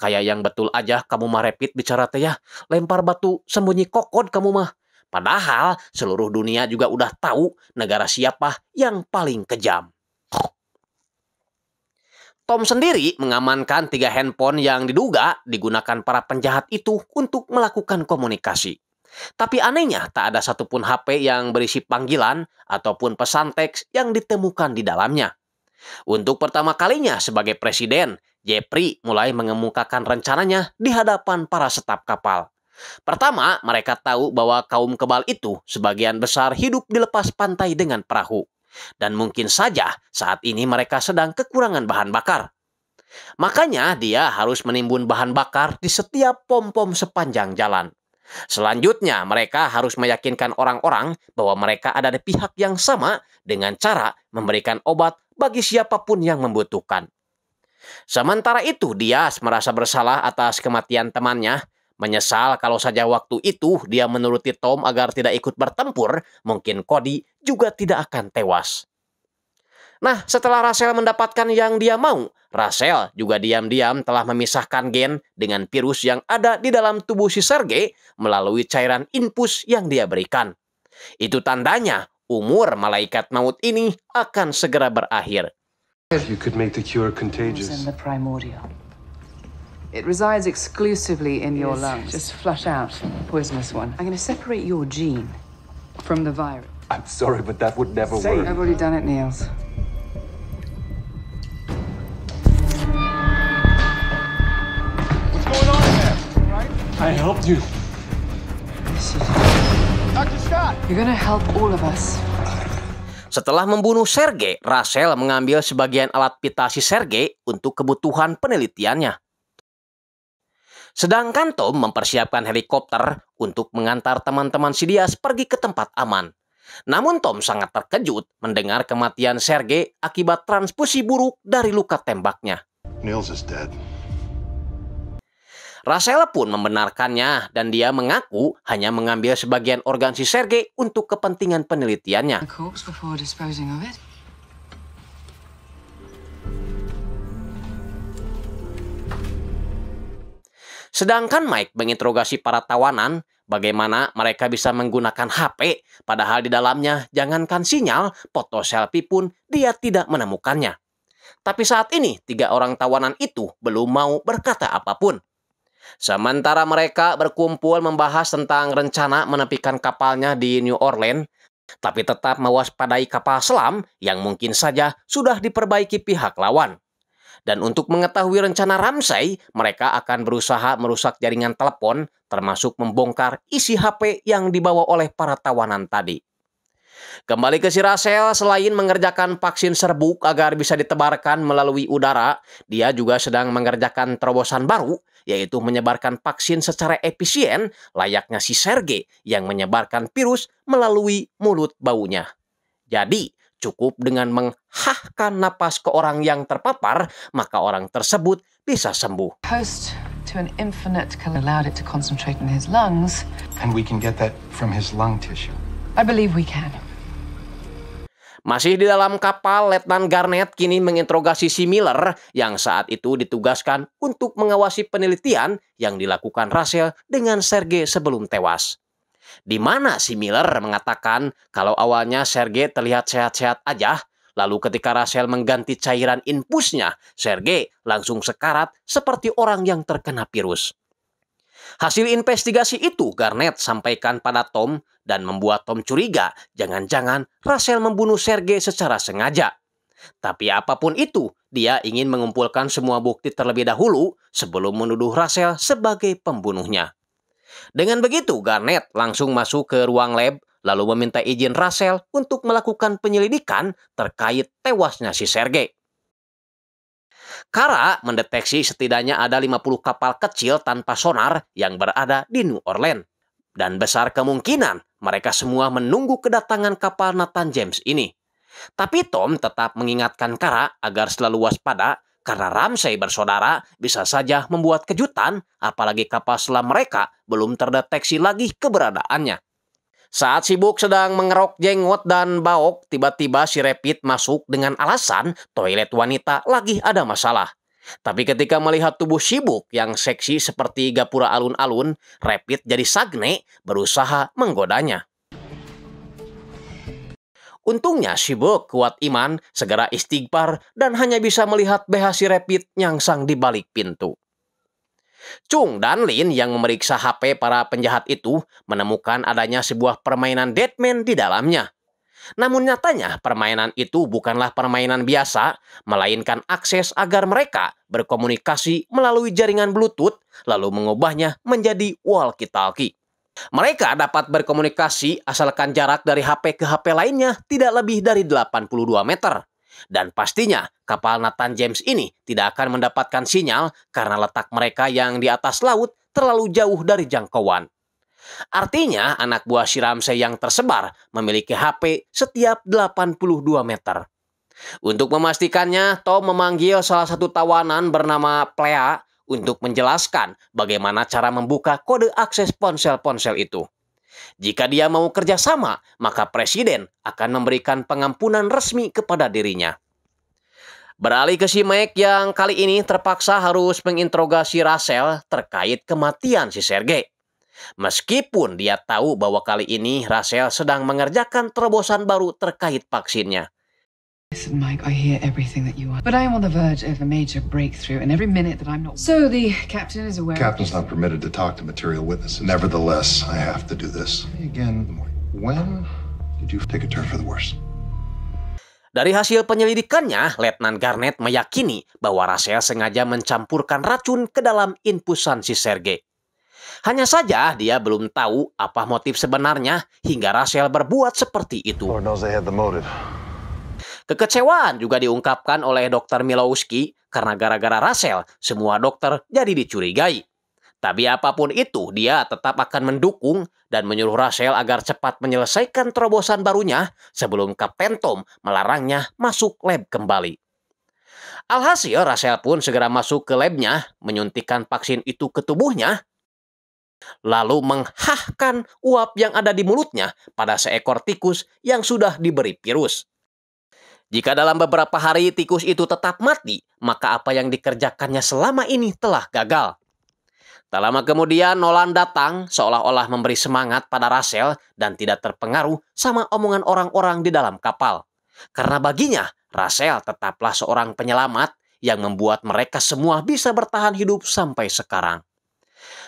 kayak yang betul aja kamu mah repit bicara teh ya. Lempar batu sembunyi kokod kamu mah. Padahal seluruh dunia juga udah tahu negara siapa yang paling kejam. Tom sendiri mengamankan tiga handphone yang diduga digunakan para penjahat itu untuk melakukan komunikasi. Tapi anehnya tak ada satupun HP yang berisi panggilan ataupun pesan teks yang ditemukan di dalamnya. Untuk pertama kalinya sebagai presiden, Jeffrey mulai mengemukakan rencananya di hadapan para setap kapal. Pertama, mereka tahu bahwa kaum kebal itu sebagian besar hidup di lepas pantai dengan perahu. Dan mungkin saja saat ini mereka sedang kekurangan bahan bakar. Makanya dia harus menimbun bahan bakar di setiap pom-pom sepanjang jalan. Selanjutnya mereka harus meyakinkan orang-orang bahwa mereka ada di pihak yang sama dengan cara memberikan obat bagi siapapun yang membutuhkan. Sementara itu, Dias merasa bersalah atas kematian temannya Menyesal kalau saja waktu itu dia menuruti Tom agar tidak ikut bertempur, mungkin Cody juga tidak akan tewas. Nah, setelah Rachel mendapatkan yang dia mau, Rachel juga diam-diam telah memisahkan gen dengan virus yang ada di dalam tubuh si Sergei melalui cairan infus yang dia berikan. Itu tandanya umur malaikat maut ini akan segera berakhir. It resides exclusively in yes. your lungs. Just flush out poisonous one. I'm going to separate your gene from the virus. I'm sorry, but that would never Say work. I've already done it, Niels. What's going on here? Right? I helped you. Dr. Scott! You're gonna help all of us. Setelah membunuh Sergei, Rachel mengambil sebagian alat pitasi Sergei untuk kebutuhan penelitiannya. Sedangkan Tom mempersiapkan helikopter untuk mengantar teman-teman Sidias pergi ke tempat aman. Namun Tom sangat terkejut mendengar kematian Sergei akibat transfusi buruk dari luka tembaknya. Nils is dead. Rasel pun membenarkannya dan dia mengaku hanya mengambil sebagian organ si Sergei untuk kepentingan penelitiannya. Sedangkan Mike menginterogasi para tawanan bagaimana mereka bisa menggunakan HP padahal di dalamnya jangankan sinyal foto selfie pun dia tidak menemukannya. Tapi saat ini tiga orang tawanan itu belum mau berkata apapun. Sementara mereka berkumpul membahas tentang rencana menepikan kapalnya di New Orleans, tapi tetap mewaspadai kapal selam yang mungkin saja sudah diperbaiki pihak lawan. Dan untuk mengetahui rencana Ramsay, mereka akan berusaha merusak jaringan telepon, termasuk membongkar isi HP yang dibawa oleh para tawanan tadi. Kembali ke si Sirasel, selain mengerjakan vaksin serbuk agar bisa ditebarkan melalui udara, dia juga sedang mengerjakan terobosan baru, yaitu menyebarkan vaksin secara efisien layaknya si Sergei yang menyebarkan virus melalui mulut baunya. Jadi, cukup dengan menghahkan napas ke orang yang terpapar, maka orang tersebut bisa sembuh. Host to an infinite allow it to concentrate in his lungs. And we can get that from his lung tissue. I believe we can. Masih di dalam kapal, Letnan Garnett kini menginterogasi si Miller yang saat itu ditugaskan untuk mengawasi penelitian yang dilakukan Russell dengan Sergei sebelum tewas di mana si Miller mengatakan kalau awalnya Sergei terlihat sehat-sehat aja, lalu ketika Rachel mengganti cairan infusnya, Sergei langsung sekarat seperti orang yang terkena virus. Hasil investigasi itu Garnet sampaikan pada Tom dan membuat Tom curiga jangan-jangan Rachel membunuh Sergei secara sengaja. Tapi apapun itu, dia ingin mengumpulkan semua bukti terlebih dahulu sebelum menuduh Rachel sebagai pembunuhnya. Dengan begitu, Garnet langsung masuk ke ruang lab lalu meminta izin Russell untuk melakukan penyelidikan terkait tewasnya si Sergei. Kara mendeteksi setidaknya ada 50 kapal kecil tanpa sonar yang berada di New Orleans. Dan besar kemungkinan mereka semua menunggu kedatangan kapal Nathan James ini. Tapi Tom tetap mengingatkan Kara agar selalu waspada karena Ramsey bersaudara bisa saja membuat kejutan apalagi kapal selam mereka belum terdeteksi lagi keberadaannya. Saat sibuk sedang mengerok jenggot dan baok, tiba-tiba si Repit masuk dengan alasan toilet wanita lagi ada masalah. Tapi ketika melihat tubuh sibuk yang seksi seperti gapura alun-alun, Repit jadi sagne berusaha menggodanya. Untungnya Shibo kuat iman, segera istighfar, dan hanya bisa melihat BH si Rapid nyangsang di balik pintu. Chung dan Lin yang memeriksa HP para penjahat itu menemukan adanya sebuah permainan Deadman di dalamnya. Namun nyatanya permainan itu bukanlah permainan biasa, melainkan akses agar mereka berkomunikasi melalui jaringan bluetooth lalu mengubahnya menjadi walkie-talkie. Mereka dapat berkomunikasi asalkan jarak dari HP ke HP lainnya tidak lebih dari 82 meter. Dan pastinya kapal Nathan James ini tidak akan mendapatkan sinyal karena letak mereka yang di atas laut terlalu jauh dari jangkauan. Artinya anak buah Siramse yang tersebar memiliki HP setiap 82 meter. Untuk memastikannya, Tom memanggil salah satu tawanan bernama Plea untuk menjelaskan bagaimana cara membuka kode akses ponsel-ponsel itu. Jika dia mau kerjasama, maka presiden akan memberikan pengampunan resmi kepada dirinya. Beralih ke si Mike yang kali ini terpaksa harus menginterogasi Russell terkait kematian si Sergei. Meskipun dia tahu bahwa kali ini Russell sedang mengerjakan terobosan baru terkait vaksinnya. Listen, Mike, I hear everything that you are. But I am on the verge of a major breakthrough, and every minute that I'm not. So the captain is aware. Captain's not permitted to talk to material witnesses. Nevertheless, I have to do this. Again, when did you take a turn for the worse? Dari hasil penyelidikannya, Letnan Garnet meyakini bahwa Rasel sengaja mencampurkan racun ke dalam infusan si Sergei. Hanya saja dia belum tahu apa motif sebenarnya hingga Rasel berbuat seperti itu. Lord knows they had the motive. Kekecewaan juga diungkapkan oleh Dokter Milowski karena gara-gara Russell, semua dokter jadi dicurigai. Tapi apapun itu, dia tetap akan mendukung dan menyuruh Russell agar cepat menyelesaikan terobosan barunya sebelum Kapten Tom melarangnya masuk lab kembali. Alhasil, Russell pun segera masuk ke labnya, menyuntikkan vaksin itu ke tubuhnya, lalu menghahkan uap yang ada di mulutnya pada seekor tikus yang sudah diberi virus. Jika dalam beberapa hari tikus itu tetap mati, maka apa yang dikerjakannya selama ini telah gagal. Tak lama kemudian Nolan datang seolah-olah memberi semangat pada Russell dan tidak terpengaruh sama omongan orang-orang di dalam kapal. Karena baginya, Russell tetaplah seorang penyelamat yang membuat mereka semua bisa bertahan hidup sampai sekarang.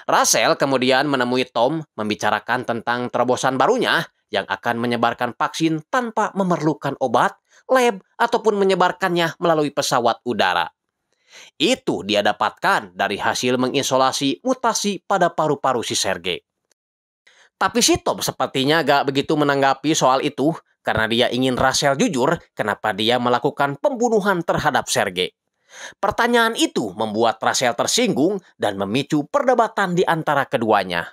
Russell kemudian menemui Tom membicarakan tentang terobosan barunya yang akan menyebarkan vaksin tanpa memerlukan obat lab, ataupun menyebarkannya melalui pesawat udara. Itu dia dapatkan dari hasil mengisolasi mutasi pada paru-paru si Sergei. Tapi si Tom sepertinya gak begitu menanggapi soal itu karena dia ingin Rachel jujur kenapa dia melakukan pembunuhan terhadap Sergei. Pertanyaan itu membuat Rachel tersinggung dan memicu perdebatan di antara keduanya.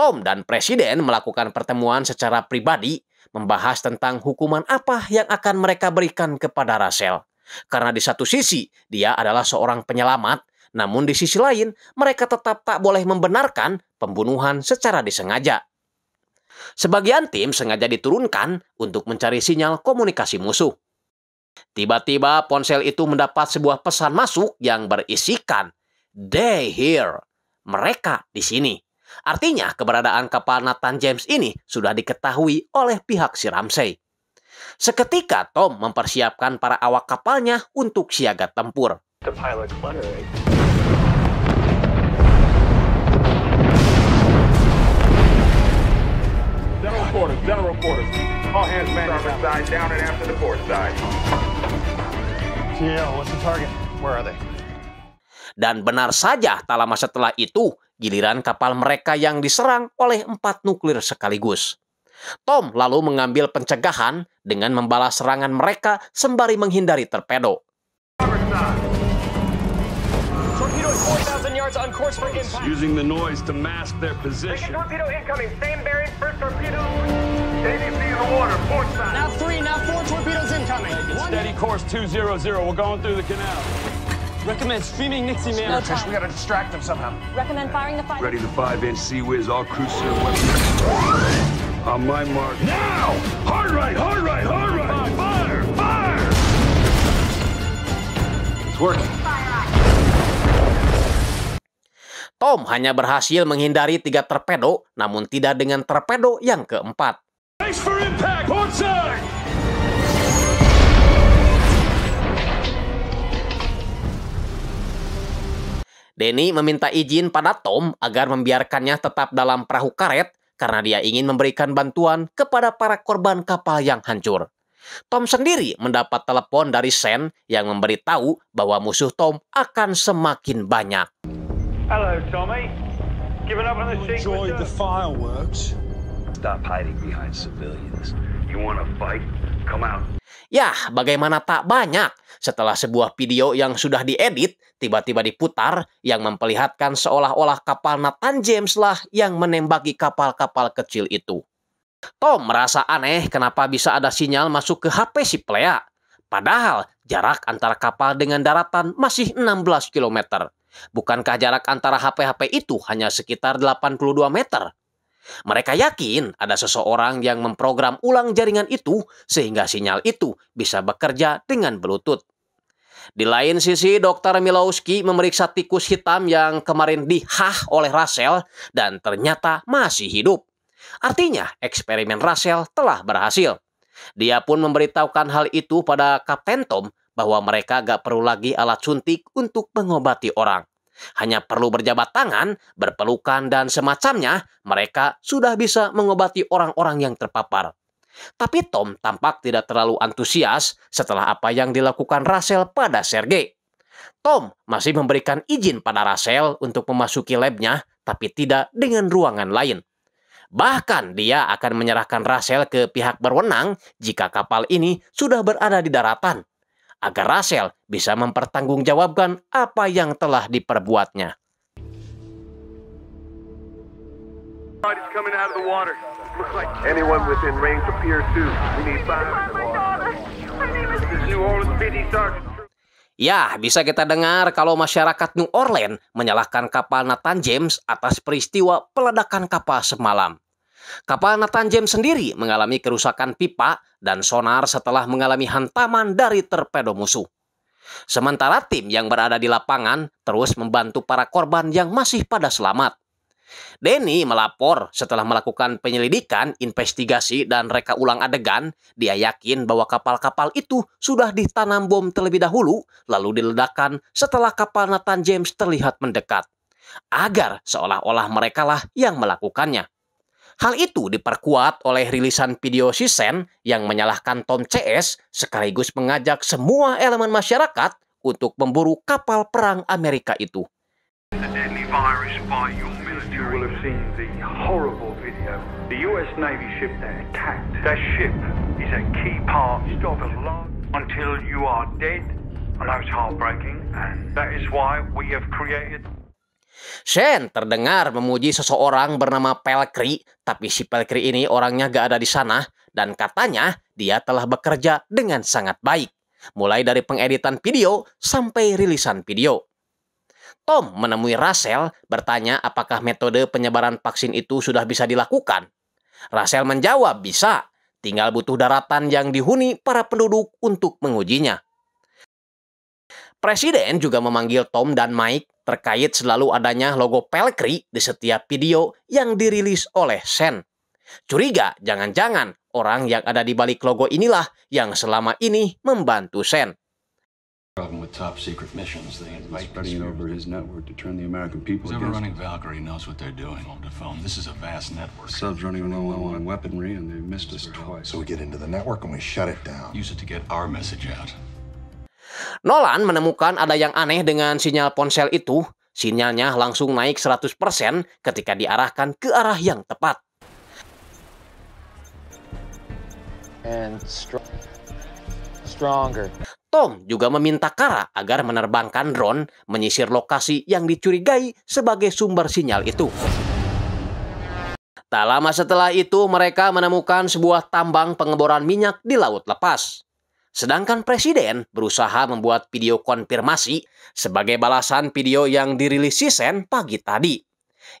Tom dan Presiden melakukan pertemuan secara pribadi membahas tentang hukuman apa yang akan mereka berikan kepada Russell. Karena di satu sisi dia adalah seorang penyelamat, namun di sisi lain mereka tetap tak boleh membenarkan pembunuhan secara disengaja. Sebagian tim sengaja diturunkan untuk mencari sinyal komunikasi musuh. Tiba-tiba ponsel itu mendapat sebuah pesan masuk yang berisikan, They here, mereka di sini. Artinya, keberadaan kapal Nathan James ini sudah diketahui oleh pihak si Ramsey. Seketika Tom mempersiapkan para awak kapalnya untuk siaga tempur. Dan benar saja, tak lama setelah itu, giliran kapal mereka yang diserang oleh empat nuklir sekaligus. Tom lalu mengambil pencegahan dengan membalas serangan mereka sembari menghindari torpedo. Steady course 200, we're going through the canal. Recommend streaming Nixie Man. No Tish, we gotta distract them somehow. Recommend firing the five. Ready the five-inch sea whiz, all cruiser weapons. On my mark. Now! Hard right, hard right, hard right! Fire, fire! It's working. Tom hanya berhasil menghindari tiga torpedo, namun tidak dengan torpedo yang keempat. Thanks for impact, Portside! Denny meminta izin pada Tom agar membiarkannya tetap dalam perahu karet karena dia ingin memberikan bantuan kepada para korban kapal yang hancur. Tom sendiri mendapat telepon dari Sen yang memberitahu bahwa musuh Tom akan semakin banyak. Hello, Tommy. Giving bagaimana tak banyak. Setelah sebuah video yang sudah diedit, tiba-tiba diputar yang memperlihatkan seolah-olah kapal Nathan James lah yang menembaki kapal-kapal kecil itu. Tom merasa aneh kenapa bisa ada sinyal masuk ke HP si Plea. Padahal jarak antara kapal dengan daratan masih 16 km. Bukankah jarak antara HP-HP itu hanya sekitar 82 meter? Mereka yakin ada seseorang yang memprogram ulang jaringan itu sehingga sinyal itu bisa bekerja dengan Bluetooth. Di lain sisi, dokter Milowski memeriksa tikus hitam yang kemarin dihah oleh Russell dan ternyata masih hidup. Artinya, eksperimen Russell telah berhasil. Dia pun memberitahukan hal itu pada Kapten Tom bahwa mereka gak perlu lagi alat suntik untuk mengobati orang. Hanya perlu berjabat tangan, berpelukan, dan semacamnya, mereka sudah bisa mengobati orang-orang yang terpapar. Tapi Tom tampak tidak terlalu antusias setelah apa yang dilakukan Russell pada Sergei. Tom masih memberikan izin pada Russell untuk memasuki labnya, tapi tidak dengan ruangan lain. Bahkan dia akan menyerahkan Russell ke pihak berwenang jika kapal ini sudah berada di daratan, agar Russell bisa mempertanggungjawabkan apa yang telah diperbuatnya anyone within range of Pier 2. We need five. Ya, bisa kita dengar kalau masyarakat New Orleans menyalahkan kapal Nathan James atas peristiwa peledakan kapal semalam. Kapal Nathan James sendiri mengalami kerusakan pipa dan sonar setelah mengalami hantaman dari torpedo musuh. Sementara tim yang berada di lapangan terus membantu para korban yang masih pada selamat. Denny melapor setelah melakukan penyelidikan, investigasi, dan reka ulang adegan. Dia yakin bahwa kapal-kapal itu sudah ditanam bom terlebih dahulu, lalu diledakkan setelah kapal Nathan James terlihat mendekat. Agar seolah-olah merekalah yang melakukannya. Hal itu diperkuat oleh rilisan video Sisen yang menyalahkan Tom CS sekaligus mengajak semua elemen masyarakat untuk memburu kapal perang Amerika itu. The you will have seen the horrible video. The US Navy ship that attacked. That ship is a key part of a lot until you are dead. I know it's heartbreaking and that is why we have created Shen terdengar memuji seseorang bernama Pelkri, tapi si Pelkri ini orangnya gak ada di sana, dan katanya dia telah bekerja dengan sangat baik. Mulai dari pengeditan video sampai rilisan video. Tom menemui Russell bertanya apakah metode penyebaran vaksin itu sudah bisa dilakukan. Russell menjawab bisa, tinggal butuh daratan yang dihuni para penduduk untuk mengujinya. Presiden juga memanggil Tom dan Mike terkait selalu adanya logo Pelkri di setiap video yang dirilis oleh Sen. Curiga jangan-jangan orang yang ada di balik logo inilah yang selama ini membantu Sen problem with top secret missions. They invite spreading it over his network to turn the American people Who's against running Valkyrie knows what they're doing over the phone. This is a vast network. Subs running low on weaponry, and they missed us twice. So we get into the network and we shut it down. Use it to get our message out. Nolan menemukan ada yang aneh dengan sinyal ponsel itu. Sinyalnya langsung naik 100% ketika diarahkan ke arah yang tepat. And str stronger. Tom juga meminta Kara agar menerbangkan drone menyisir lokasi yang dicurigai sebagai sumber sinyal itu. Tak lama setelah itu mereka menemukan sebuah tambang pengeboran minyak di laut lepas. Sedangkan presiden berusaha membuat video konfirmasi sebagai balasan video yang dirilis Sisen pagi tadi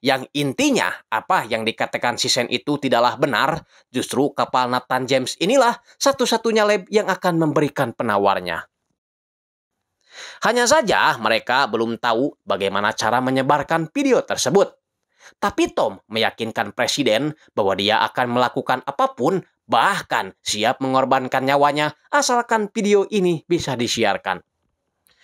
yang intinya apa yang dikatakan Sisen itu tidaklah benar, justru kapal Nathan James inilah satu-satunya lab yang akan memberikan penawarnya. Hanya saja mereka belum tahu bagaimana cara menyebarkan video tersebut. Tapi Tom meyakinkan presiden bahwa dia akan melakukan apapun, bahkan siap mengorbankan nyawanya asalkan video ini bisa disiarkan.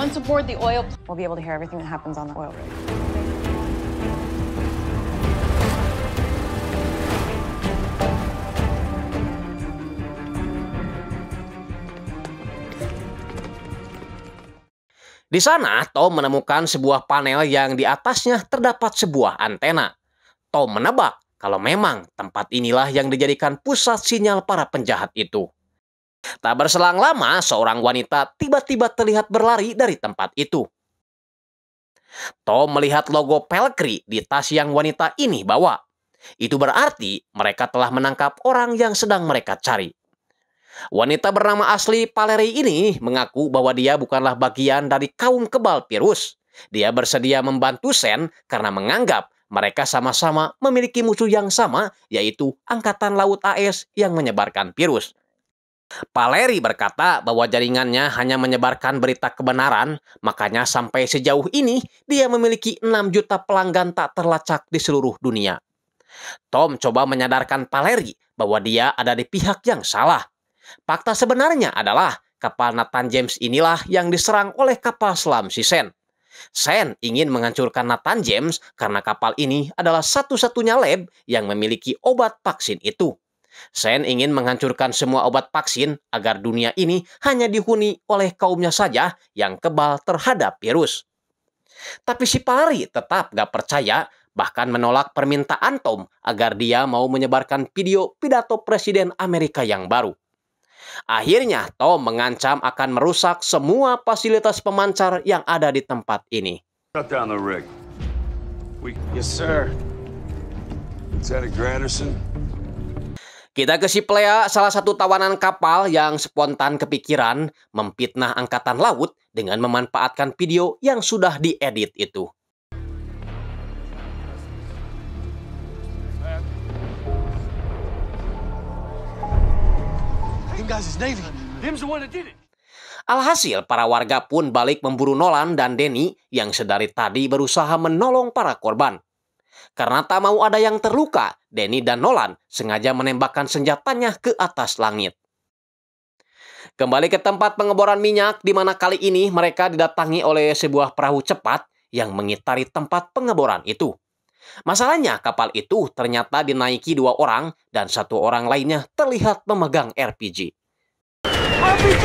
Once aboard the oil, we'll be able to hear everything that happens on the oil Di sana, Tom menemukan sebuah panel yang di atasnya terdapat sebuah antena. Tom menebak kalau memang tempat inilah yang dijadikan pusat sinyal para penjahat itu. Tak berselang lama, seorang wanita tiba-tiba terlihat berlari dari tempat itu. Tom melihat logo Pelkri di tas yang wanita ini bawa. Itu berarti mereka telah menangkap orang yang sedang mereka cari. Wanita bernama asli Paleri ini mengaku bahwa dia bukanlah bagian dari kaum kebal virus. Dia bersedia membantu Sen karena menganggap mereka sama-sama memiliki musuh yang sama, yaitu Angkatan Laut AS yang menyebarkan virus. Paleri berkata bahwa jaringannya hanya menyebarkan berita kebenaran, makanya sampai sejauh ini dia memiliki 6 juta pelanggan tak terlacak di seluruh dunia. Tom coba menyadarkan Paleri bahwa dia ada di pihak yang salah. Fakta sebenarnya adalah kapal Nathan James inilah yang diserang oleh kapal selam Sisen. Sen ingin menghancurkan Nathan James karena kapal ini adalah satu-satunya lab yang memiliki obat vaksin itu. Sen ingin menghancurkan semua obat vaksin agar dunia ini hanya dihuni oleh kaumnya saja yang kebal terhadap virus. Tapi si Palari tetap gak percaya bahkan menolak permintaan Tom agar dia mau menyebarkan video pidato Presiden Amerika yang baru. Akhirnya Tom mengancam akan merusak semua fasilitas pemancar yang ada di tempat ini. Yes, sir. Lieutenant Granderson? Kita ke Siplea, salah satu tawanan kapal yang spontan kepikiran memfitnah angkatan laut dengan memanfaatkan video yang sudah diedit itu. Alhasil, para warga pun balik memburu Nolan dan Denny yang sedari tadi berusaha menolong para korban. Karena tak mau ada yang terluka, Denny dan Nolan sengaja menembakkan senjatanya ke atas langit. Kembali ke tempat pengeboran minyak di mana kali ini mereka didatangi oleh sebuah perahu cepat yang mengitari tempat pengeboran itu. Masalahnya kapal itu ternyata dinaiki dua orang dan satu orang lainnya terlihat memegang RPG. RPG!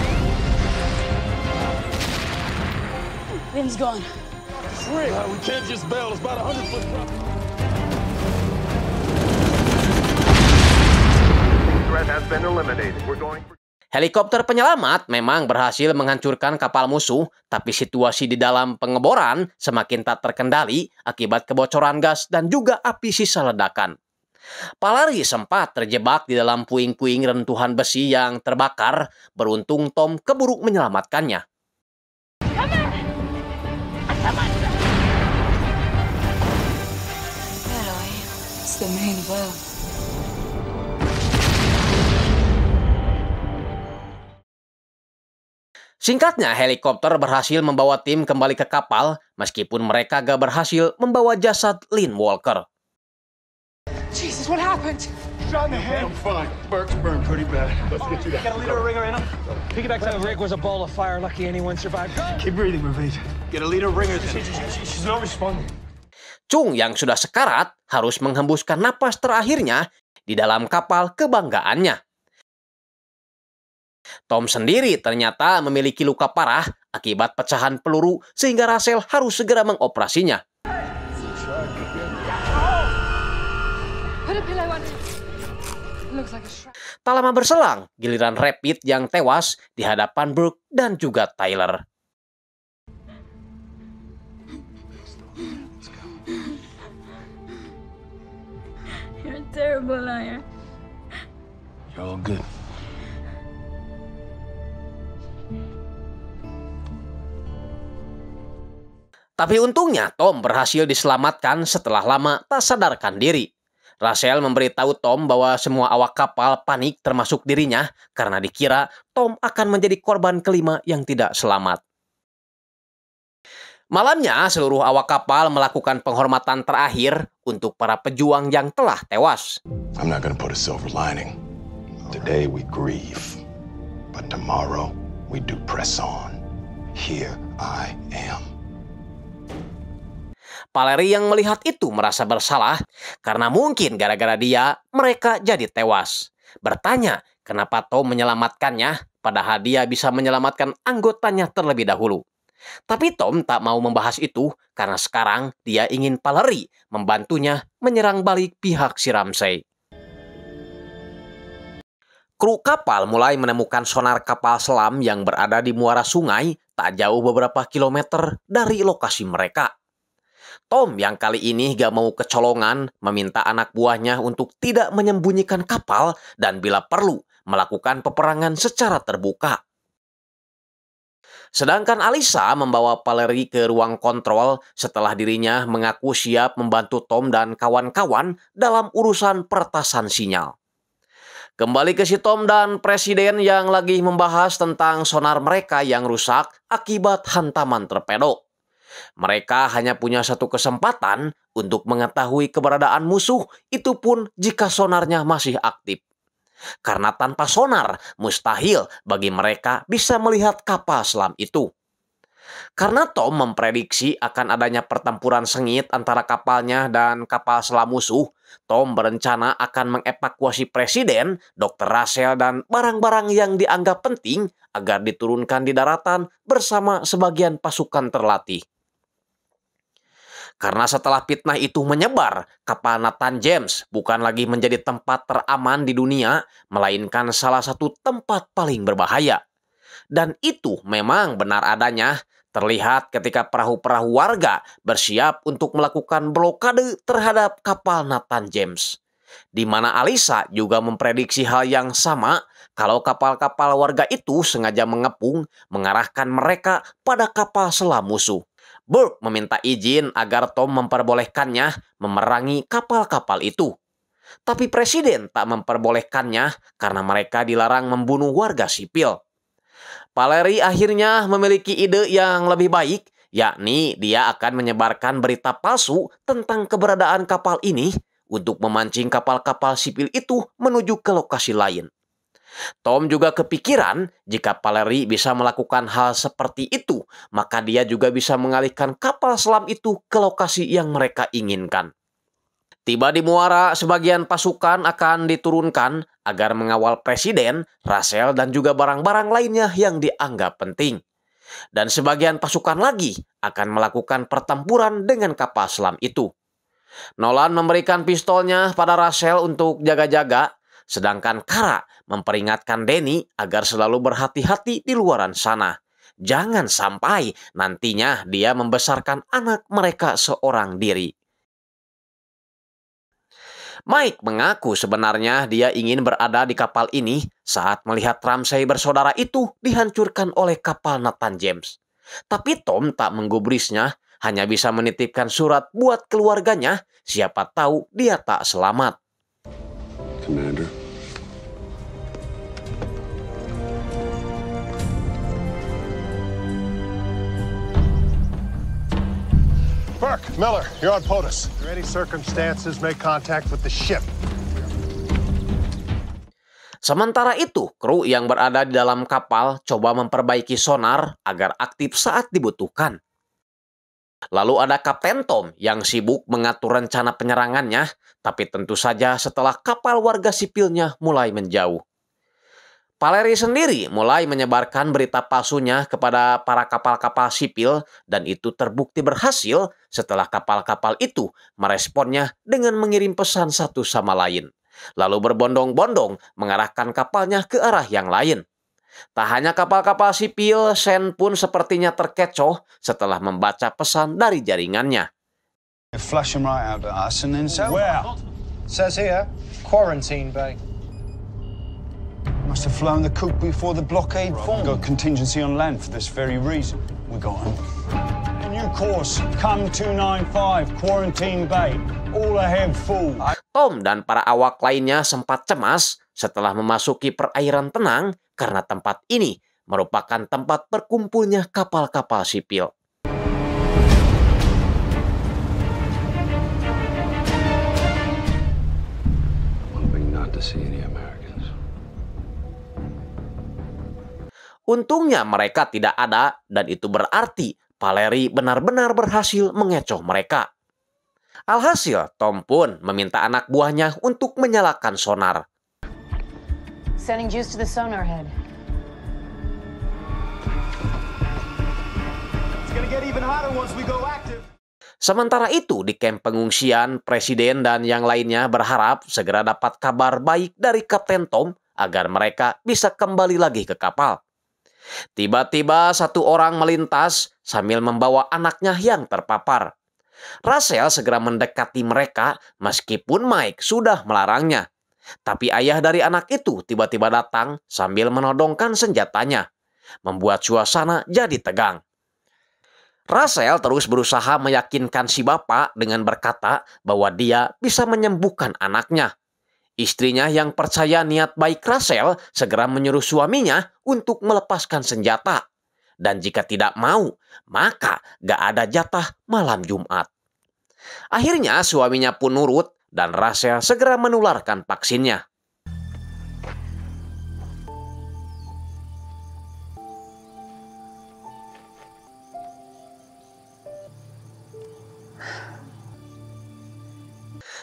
Wind's gone. It's Uh, we can't just bail. It's about a hundred foot drop. Helikopter penyelamat memang berhasil menghancurkan kapal musuh, tapi situasi di dalam pengeboran semakin tak terkendali akibat kebocoran gas dan juga api sisa ledakan. Palari sempat terjebak di dalam puing-puing rentuhan besi yang terbakar, beruntung Tom keburu menyelamatkannya. the main well. Singkatnya, helikopter berhasil membawa tim kembali ke kapal meskipun mereka gak berhasil membawa jasad Lynn Walker. Jesus, what happened? Shot Chung yang sudah sekarat harus menghembuskan napas terakhirnya di dalam kapal kebanggaannya. Tom sendiri ternyata memiliki luka parah akibat pecahan peluru sehingga Rasel harus segera mengoperasinya. Tak lama berselang, giliran Rapid yang tewas di hadapan Brooke dan juga Tyler. terrible liar. Ya. You're all good. Tapi untungnya Tom berhasil diselamatkan setelah lama tak sadarkan diri. Rachel memberitahu Tom bahwa semua awak kapal panik termasuk dirinya karena dikira Tom akan menjadi korban kelima yang tidak selamat. Malamnya, seluruh awak kapal melakukan penghormatan terakhir untuk para pejuang yang telah tewas. Paleri yang melihat itu merasa bersalah karena mungkin gara-gara dia mereka jadi tewas. Bertanya kenapa Tom menyelamatkannya padahal dia bisa menyelamatkan anggotanya terlebih dahulu. Tapi Tom tak mau membahas itu karena sekarang dia ingin Paleri membantunya menyerang balik pihak si Ramsey. Kru kapal mulai menemukan sonar kapal selam yang berada di muara sungai tak jauh beberapa kilometer dari lokasi mereka. Tom yang kali ini gak mau kecolongan meminta anak buahnya untuk tidak menyembunyikan kapal dan bila perlu melakukan peperangan secara terbuka. Sedangkan Alisa membawa Paleri ke ruang kontrol setelah dirinya mengaku siap membantu Tom dan kawan-kawan dalam urusan pertasan sinyal. Kembali ke si Tom dan Presiden yang lagi membahas tentang sonar mereka yang rusak akibat hantaman torpedo. Mereka hanya punya satu kesempatan untuk mengetahui keberadaan musuh, itu pun jika sonarnya masih aktif. Karena tanpa sonar, mustahil bagi mereka bisa melihat kapal selam itu. Karena Tom memprediksi akan adanya pertempuran sengit antara kapalnya dan kapal selam musuh, Tom berencana akan mengevakuasi presiden, Dr. Russell, dan barang-barang yang dianggap penting agar diturunkan di daratan bersama sebagian pasukan terlatih. Karena setelah fitnah itu menyebar, Nathan James bukan lagi menjadi tempat teraman di dunia, melainkan salah satu tempat paling berbahaya. Dan itu memang benar adanya, terlihat ketika perahu-perahu warga bersiap untuk melakukan blokade terhadap kapal Nathan James. Di mana Alisa juga memprediksi hal yang sama kalau kapal-kapal warga itu sengaja mengepung mengarahkan mereka pada kapal selam musuh. Burke meminta izin agar Tom memperbolehkannya memerangi kapal-kapal itu. Tapi presiden tak memperbolehkannya karena mereka dilarang membunuh warga sipil. Paleri akhirnya memiliki ide yang lebih baik, yakni dia akan menyebarkan berita palsu tentang keberadaan kapal ini untuk memancing kapal-kapal sipil itu menuju ke lokasi lain. Tom juga kepikiran jika Paleri bisa melakukan hal seperti itu, maka dia juga bisa mengalihkan kapal selam itu ke lokasi yang mereka inginkan. Tiba di muara, sebagian pasukan akan diturunkan agar mengawal presiden, Rasel, dan juga barang-barang lainnya yang dianggap penting. Dan sebagian pasukan lagi akan melakukan pertempuran dengan kapal selam itu. Nolan memberikan pistolnya pada Rasel untuk jaga-jaga Sedangkan Kara memperingatkan Denny agar selalu berhati-hati di luaran sana. Jangan sampai nantinya dia membesarkan anak mereka seorang diri. Mike mengaku sebenarnya dia ingin berada di kapal ini saat melihat Ramsey bersaudara itu dihancurkan oleh kapal Nathan James. Tapi Tom tak menggubrisnya, hanya bisa menitipkan surat buat keluarganya, siapa tahu dia tak selamat. Commander. Burke, Miller, you're on POTUS. Under any circumstances, make contact with the ship. Sementara itu, kru yang berada di dalam kapal coba memperbaiki sonar agar aktif saat dibutuhkan. Lalu ada Kapten Tom yang sibuk mengatur rencana penyerangannya, tapi tentu saja setelah kapal warga sipilnya mulai menjauh. Valeri sendiri mulai menyebarkan berita palsunya kepada para kapal-kapal sipil dan itu terbukti berhasil setelah kapal-kapal itu meresponnya dengan mengirim pesan satu sama lain. Lalu berbondong-bondong mengarahkan kapalnya ke arah yang lain. Tak hanya kapal-kapal sipil, Sen pun sepertinya terkecoh setelah membaca pesan dari jaringannya. Flush right out us and then so well, Says here, quarantine bay. Must have flown the coop before the blockade right. formed. We've Got contingency on land for this very reason. We got them. A new course, come 295, Quarantine Bay. All ahead full. Tom dan para awak lainnya sempat cemas setelah memasuki perairan tenang karena tempat ini merupakan tempat berkumpulnya kapal-kapal sipil. Not to see Untungnya mereka tidak ada dan itu berarti Paleri benar-benar berhasil mengecoh mereka. Alhasil, Tom pun meminta anak buahnya untuk menyalakan sonar. Sementara itu, di kamp pengungsian, Presiden dan yang lainnya berharap segera dapat kabar baik dari Kapten Tom agar mereka bisa kembali lagi ke kapal. Tiba-tiba satu orang melintas sambil membawa anaknya yang terpapar. Rasel segera mendekati mereka meskipun Mike sudah melarangnya. Tapi ayah dari anak itu tiba-tiba datang sambil menodongkan senjatanya, membuat suasana jadi tegang. Rasel terus berusaha meyakinkan si bapak dengan berkata bahwa dia bisa menyembuhkan anaknya. Istrinya yang percaya niat baik Rasel segera menyuruh suaminya untuk melepaskan senjata. Dan jika tidak mau, maka gak ada jatah malam Jumat. Akhirnya suaminya pun nurut dan Rasel segera menularkan vaksinnya.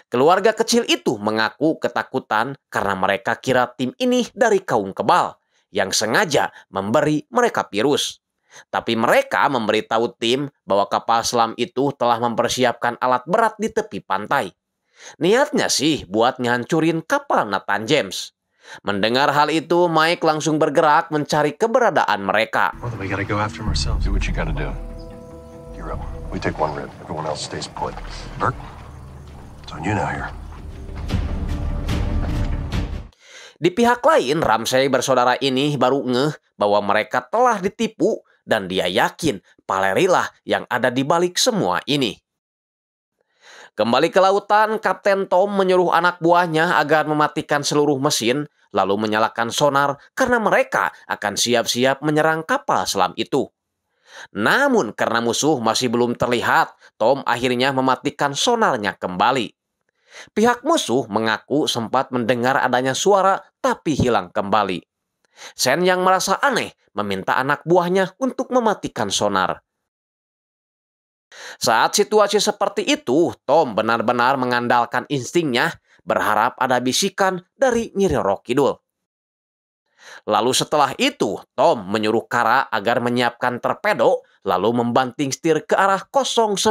Keluarga kecil itu mengaku ketakutan karena mereka kira tim ini dari kaum kebal yang sengaja memberi mereka virus. Tapi mereka memberitahu tim bahwa kapal selam itu telah mempersiapkan alat berat di tepi pantai. Niatnya sih buat ngancurin kapal Nathan James. Mendengar hal itu, Mike langsung bergerak mencari keberadaan mereka. Well, di pihak lain, Ramsey bersaudara ini baru ngeh bahwa mereka telah ditipu dan dia yakin Palerilah yang ada di balik semua ini. Kembali ke lautan, Kapten Tom menyuruh anak buahnya agar mematikan seluruh mesin lalu menyalakan sonar karena mereka akan siap-siap menyerang kapal selam itu. Namun karena musuh masih belum terlihat, Tom akhirnya mematikan sonarnya kembali. Pihak musuh mengaku sempat mendengar adanya suara tapi hilang kembali. Sen yang merasa aneh meminta anak buahnya untuk mematikan sonar. Saat situasi seperti itu, Tom benar-benar mengandalkan instingnya, berharap ada bisikan dari Roh Kidul. Lalu setelah itu, Tom menyuruh Kara agar menyiapkan terpedo lalu membanting setir ke arah 095.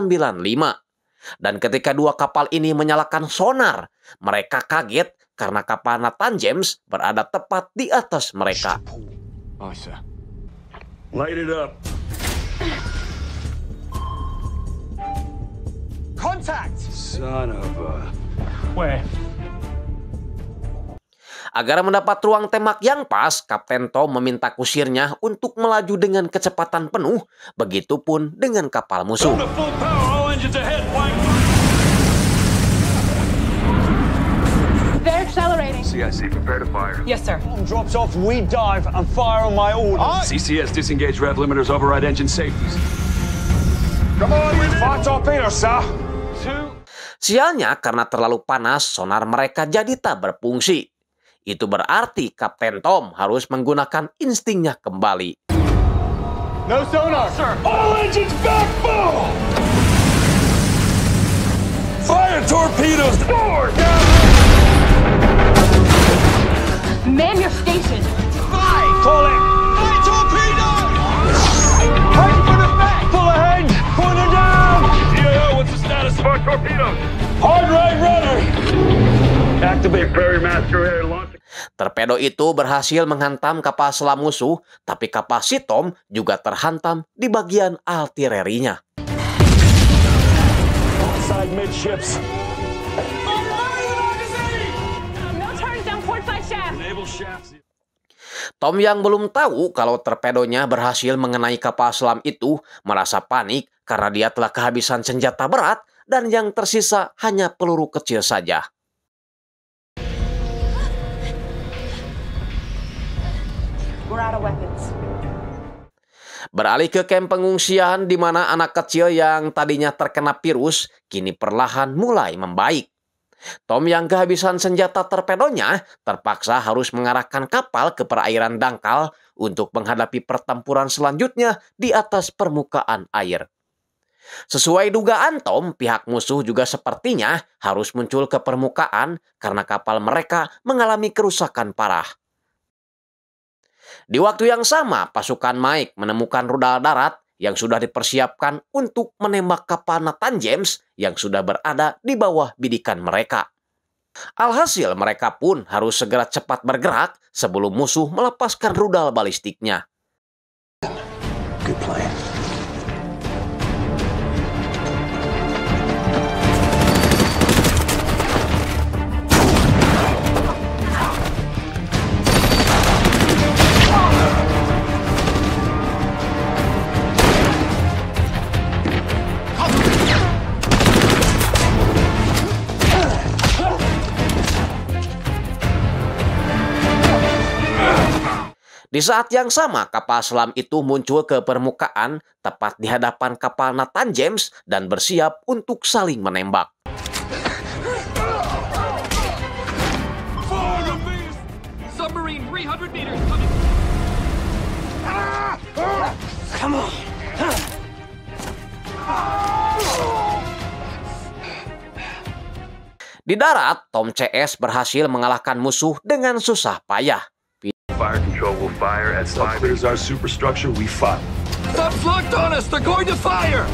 Dan ketika dua kapal ini menyalakan sonar, mereka kaget karena kapal Nathan James berada tepat di atas mereka. Agar mendapat ruang tembak yang pas, Kapten Tom meminta kusirnya untuk melaju dengan kecepatan penuh, begitupun dengan kapal musuh engines ahead, Mike. They're accelerating. CIC, prepare to fire. Yes, sir. Bomb drops off, we dive and fire on my orders. Right. CCS, disengage rev limiters, override engine safeties. Come on, we fire torpedoes, sir. Two. Sialnya, karena terlalu panas, sonar mereka jadi tak berfungsi. Itu berarti Kapten Tom harus menggunakan instingnya kembali. No sonar, sir. All engines back, full. Fire torpedoes! Man your station! Five! Call it! torpedo! itu berhasil menghantam kapal selam musuh, tapi kapal Sitom juga terhantam di bagian altirerinya ships. Tom yang belum tahu kalau terpedonya berhasil mengenai kapal selam itu merasa panik karena dia telah kehabisan senjata berat dan yang tersisa hanya peluru kecil saja. We're out of weapons. Beralih ke kamp pengungsian di mana anak kecil yang tadinya terkena virus kini perlahan mulai membaik. Tom yang kehabisan senjata terpedonya terpaksa harus mengarahkan kapal ke perairan dangkal untuk menghadapi pertempuran selanjutnya di atas permukaan air. Sesuai dugaan Tom, pihak musuh juga sepertinya harus muncul ke permukaan karena kapal mereka mengalami kerusakan parah. Di waktu yang sama, pasukan Mike menemukan rudal darat yang sudah dipersiapkan untuk menembak kapal Nathan James yang sudah berada di bawah bidikan mereka. Alhasil mereka pun harus segera cepat bergerak sebelum musuh melepaskan rudal balistiknya. Good plan. Di saat yang sama, kapal selam itu muncul ke permukaan tepat di hadapan kapal Nathan James dan bersiap untuk saling menembak. Di darat, Tom CS berhasil mengalahkan musuh dengan susah payah. Fire control will fire at Stuff five. clears our superstructure, we fire. Stuff's locked on us! They're going to fire!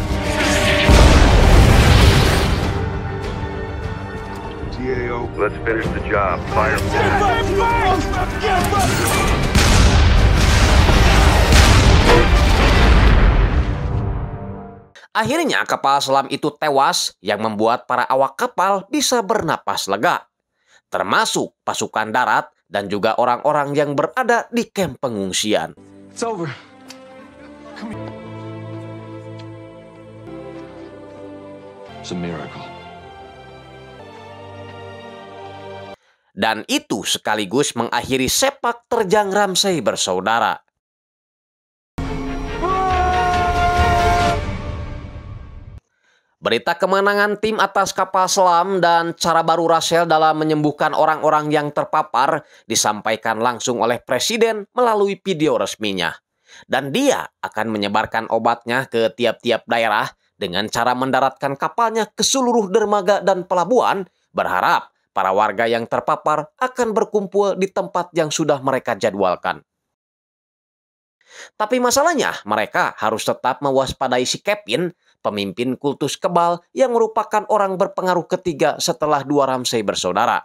GAO. Let's finish the job. fire Akhirnya kapal selam itu tewas yang membuat para awak kapal bisa bernapas lega. Termasuk pasukan darat dan juga orang-orang yang berada di kamp pengungsian. Dan itu sekaligus mengakhiri sepak terjang Ramsey bersaudara. Berita kemenangan tim atas kapal selam dan cara baru Rasel dalam menyembuhkan orang-orang yang terpapar disampaikan langsung oleh Presiden melalui video resminya. Dan dia akan menyebarkan obatnya ke tiap-tiap daerah dengan cara mendaratkan kapalnya ke seluruh dermaga dan pelabuhan berharap para warga yang terpapar akan berkumpul di tempat yang sudah mereka jadwalkan. Tapi masalahnya mereka harus tetap mewaspadai si Kevin pemimpin kultus kebal yang merupakan orang berpengaruh ketiga setelah dua Ramsey bersaudara.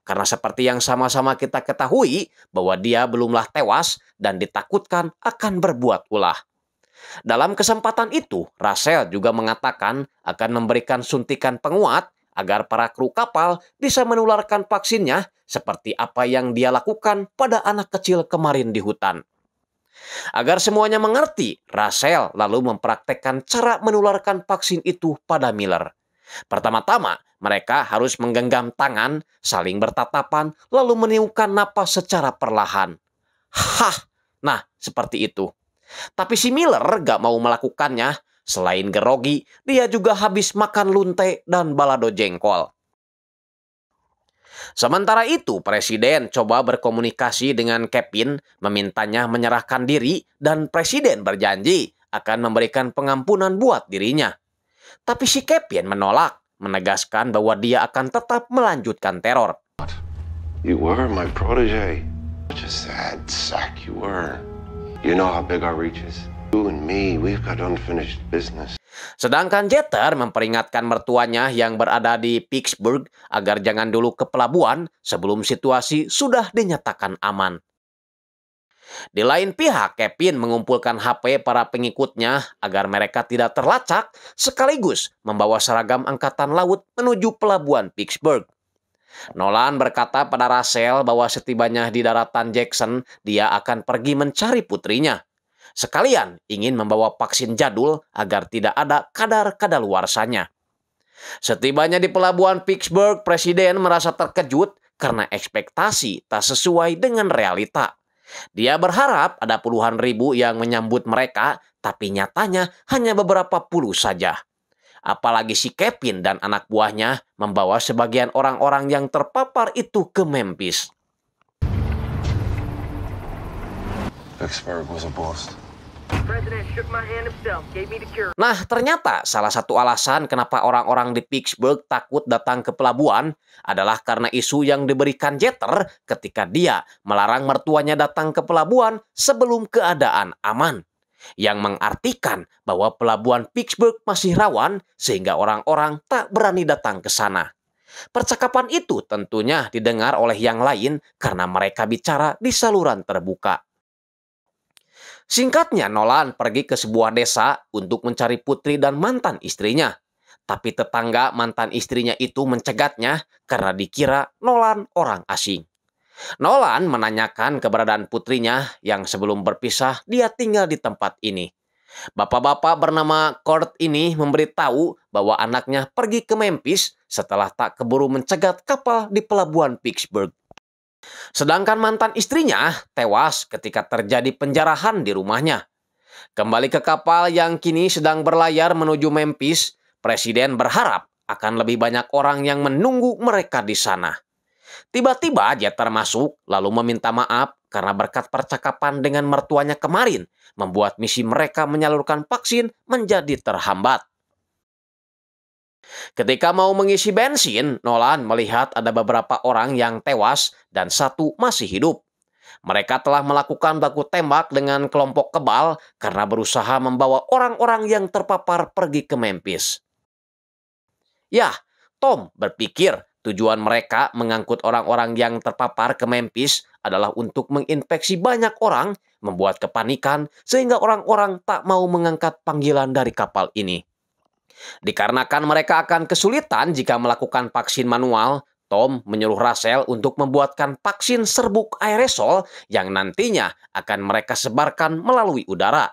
Karena seperti yang sama-sama kita ketahui bahwa dia belumlah tewas dan ditakutkan akan berbuat ulah. Dalam kesempatan itu, Rasel juga mengatakan akan memberikan suntikan penguat agar para kru kapal bisa menularkan vaksinnya seperti apa yang dia lakukan pada anak kecil kemarin di hutan. Agar semuanya mengerti, Rasel lalu mempraktekkan cara menularkan vaksin itu pada Miller. Pertama-tama, mereka harus menggenggam tangan, saling bertatapan, lalu meniupkan napas secara perlahan. Hah, nah seperti itu. Tapi si Miller gak mau melakukannya. Selain gerogi, dia juga habis makan lunte dan balado jengkol. Sementara itu, Presiden coba berkomunikasi dengan Kevin, memintanya menyerahkan diri, dan Presiden berjanji akan memberikan pengampunan buat dirinya. Tapi si Kevin menolak, menegaskan bahwa dia akan tetap melanjutkan teror. You know how big our reach is. You and me, we've got unfinished business. Sedangkan Jeter memperingatkan mertuanya yang berada di Pittsburgh agar jangan dulu ke pelabuhan sebelum situasi sudah dinyatakan aman. Di lain pihak, Kevin mengumpulkan HP para pengikutnya agar mereka tidak terlacak sekaligus membawa seragam angkatan laut menuju pelabuhan Pittsburgh. Nolan berkata pada Russell bahwa setibanya di daratan Jackson, dia akan pergi mencari putrinya sekalian ingin membawa vaksin jadul agar tidak ada kadar kadar kadaluarsanya. Setibanya di pelabuhan Pittsburgh, Presiden merasa terkejut karena ekspektasi tak sesuai dengan realita. Dia berharap ada puluhan ribu yang menyambut mereka, tapi nyatanya hanya beberapa puluh saja. Apalagi si Kevin dan anak buahnya membawa sebagian orang-orang yang terpapar itu ke Memphis. Pittsburgh was a boss. Nah, ternyata salah satu alasan kenapa orang-orang di Pittsburgh takut datang ke pelabuhan adalah karena isu yang diberikan Jeter ketika dia melarang mertuanya datang ke pelabuhan sebelum keadaan aman. Yang mengartikan bahwa pelabuhan Pittsburgh masih rawan sehingga orang-orang tak berani datang ke sana. Percakapan itu tentunya didengar oleh yang lain karena mereka bicara di saluran terbuka. Singkatnya, Nolan pergi ke sebuah desa untuk mencari putri dan mantan istrinya. Tapi tetangga mantan istrinya itu mencegatnya karena dikira Nolan orang asing. Nolan menanyakan keberadaan putrinya yang sebelum berpisah dia tinggal di tempat ini. Bapak-bapak bernama Kurt ini memberitahu bahwa anaknya pergi ke Memphis setelah tak keburu mencegat kapal di pelabuhan Pittsburgh. Sedangkan mantan istrinya tewas ketika terjadi penjarahan di rumahnya. Kembali ke kapal yang kini sedang berlayar menuju Memphis, Presiden berharap akan lebih banyak orang yang menunggu mereka di sana. Tiba-tiba dia termasuk lalu meminta maaf karena berkat percakapan dengan mertuanya kemarin membuat misi mereka menyalurkan vaksin menjadi terhambat. Ketika mau mengisi bensin, Nolan melihat ada beberapa orang yang tewas dan satu masih hidup. Mereka telah melakukan baku tembak dengan kelompok kebal karena berusaha membawa orang-orang yang terpapar pergi ke Memphis. Ya, Tom berpikir tujuan mereka mengangkut orang-orang yang terpapar ke Memphis adalah untuk menginfeksi banyak orang, membuat kepanikan, sehingga orang-orang tak mau mengangkat panggilan dari kapal ini. Dikarenakan mereka akan kesulitan jika melakukan vaksin manual, Tom menyuruh Russell untuk membuatkan vaksin serbuk aerosol yang nantinya akan mereka sebarkan melalui udara.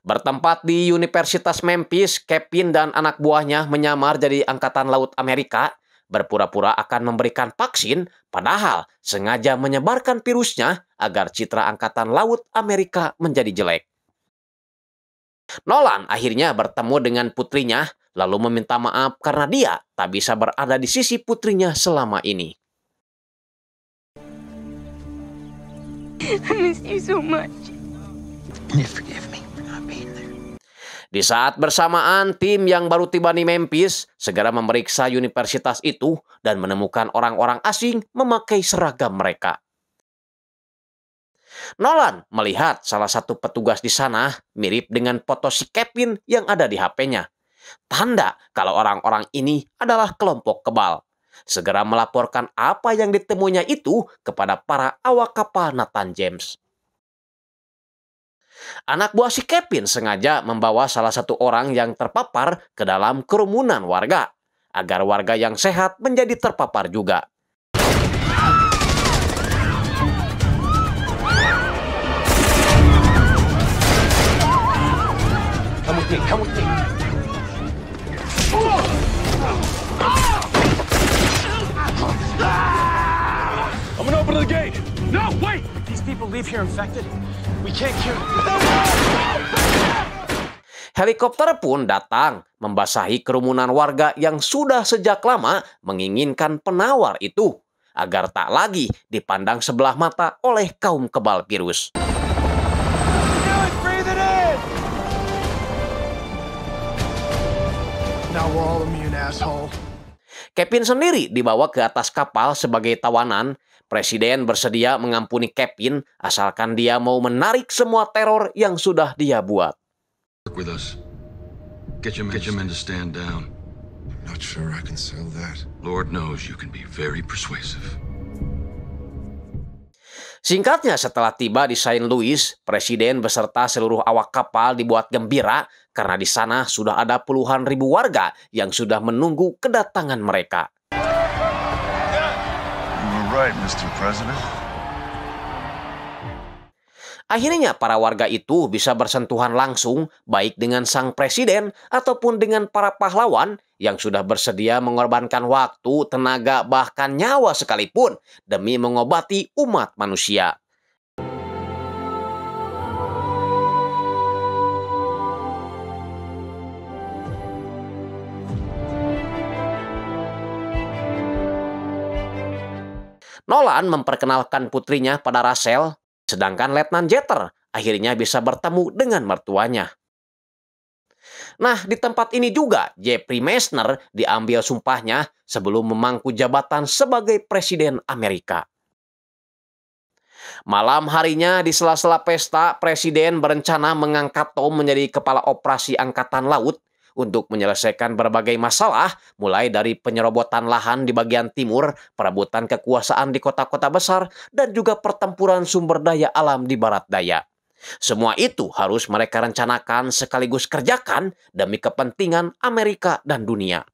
Bertempat di Universitas Memphis, Kevin dan anak buahnya menyamar jadi Angkatan Laut Amerika, berpura-pura akan memberikan vaksin, padahal sengaja menyebarkan virusnya agar citra Angkatan Laut Amerika menjadi jelek. Nolan akhirnya bertemu dengan putrinya, lalu meminta maaf karena dia tak bisa berada di sisi putrinya selama ini. I miss you so much. Di saat bersamaan, tim yang baru tiba di Memphis segera memeriksa universitas itu dan menemukan orang-orang asing memakai seragam mereka. Nolan melihat salah satu petugas di sana mirip dengan foto si Kevin yang ada di HP-nya. Tanda kalau orang-orang ini adalah kelompok kebal. Segera melaporkan apa yang ditemunya itu kepada para awak kapal Nathan James. Anak buah si Kevin sengaja membawa salah satu orang yang terpapar ke dalam kerumunan warga, agar warga yang sehat menjadi terpapar juga. Helikopter pun datang, membasahi kerumunan warga yang sudah sejak lama menginginkan penawar itu agar tak lagi dipandang sebelah mata oleh kaum kebal virus. Kevin sendiri dibawa ke atas kapal sebagai tawanan. Presiden bersedia mengampuni Kevin asalkan dia mau menarik semua teror yang sudah dia buat. Lord knows you can be very persuasive. Singkatnya setelah tiba di Saint Louis, presiden beserta seluruh awak kapal dibuat gembira karena di sana sudah ada puluhan ribu warga yang sudah menunggu kedatangan mereka. Akhirnya para warga itu bisa bersentuhan langsung baik dengan sang presiden ataupun dengan para pahlawan yang sudah bersedia mengorbankan waktu, tenaga, bahkan nyawa sekalipun demi mengobati umat manusia. Nolan memperkenalkan putrinya pada Russell Sedangkan Letnan Jeter akhirnya bisa bertemu dengan mertuanya. Nah, di tempat ini juga Jeffrey Messner diambil sumpahnya sebelum memangku jabatan sebagai Presiden Amerika. Malam harinya di sela-sela pesta, Presiden berencana mengangkat Tom menjadi Kepala Operasi Angkatan Laut untuk menyelesaikan berbagai masalah, mulai dari penyerobotan lahan di bagian timur, perebutan kekuasaan di kota-kota besar, dan juga pertempuran sumber daya alam di barat daya. Semua itu harus mereka rencanakan sekaligus kerjakan demi kepentingan Amerika dan dunia.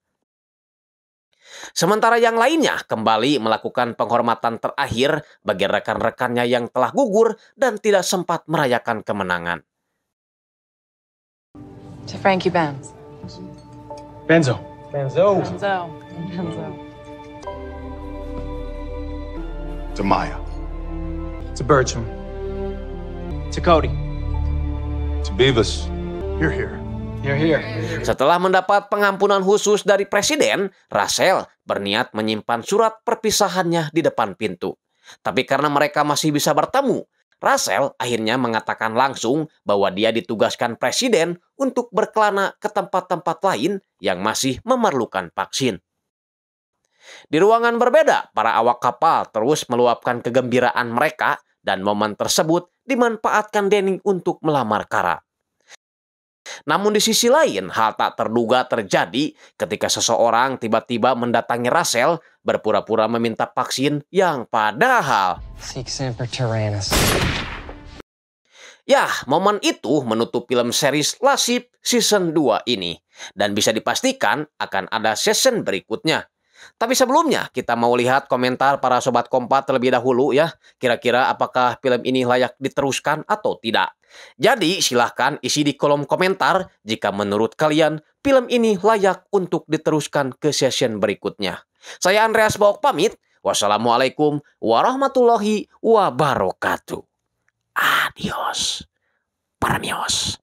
Sementara yang lainnya kembali melakukan penghormatan terakhir bagi rekan-rekannya yang telah gugur dan tidak sempat merayakan kemenangan. To Frankie Bounds. Benzo. Benzo. Benzo. Benzo. To Maya. To Bertram. To Cody. To Beavis. You're here. Setelah mendapat pengampunan khusus dari presiden, Russell berniat menyimpan surat perpisahannya di depan pintu. Tapi karena mereka masih bisa bertemu, Russell akhirnya mengatakan langsung bahwa dia ditugaskan presiden untuk berkelana ke tempat-tempat lain yang masih memerlukan vaksin. Di ruangan berbeda, para awak kapal terus meluapkan kegembiraan mereka dan momen tersebut dimanfaatkan Denny untuk melamar Kara. Namun di sisi lain, hal tak terduga terjadi ketika seseorang tiba-tiba mendatangi Russell berpura-pura meminta vaksin yang padahal... Ya, momen itu menutup film series Lasip season 2 ini. Dan bisa dipastikan akan ada season berikutnya. Tapi sebelumnya kita mau lihat komentar para sobat kompat terlebih dahulu ya. Kira-kira apakah film ini layak diteruskan atau tidak. Jadi silahkan isi di kolom komentar jika menurut kalian film ini layak untuk diteruskan ke session berikutnya. Saya Andreas Bawok pamit. Wassalamualaikum warahmatullahi wabarakatuh. Adios. Paramios.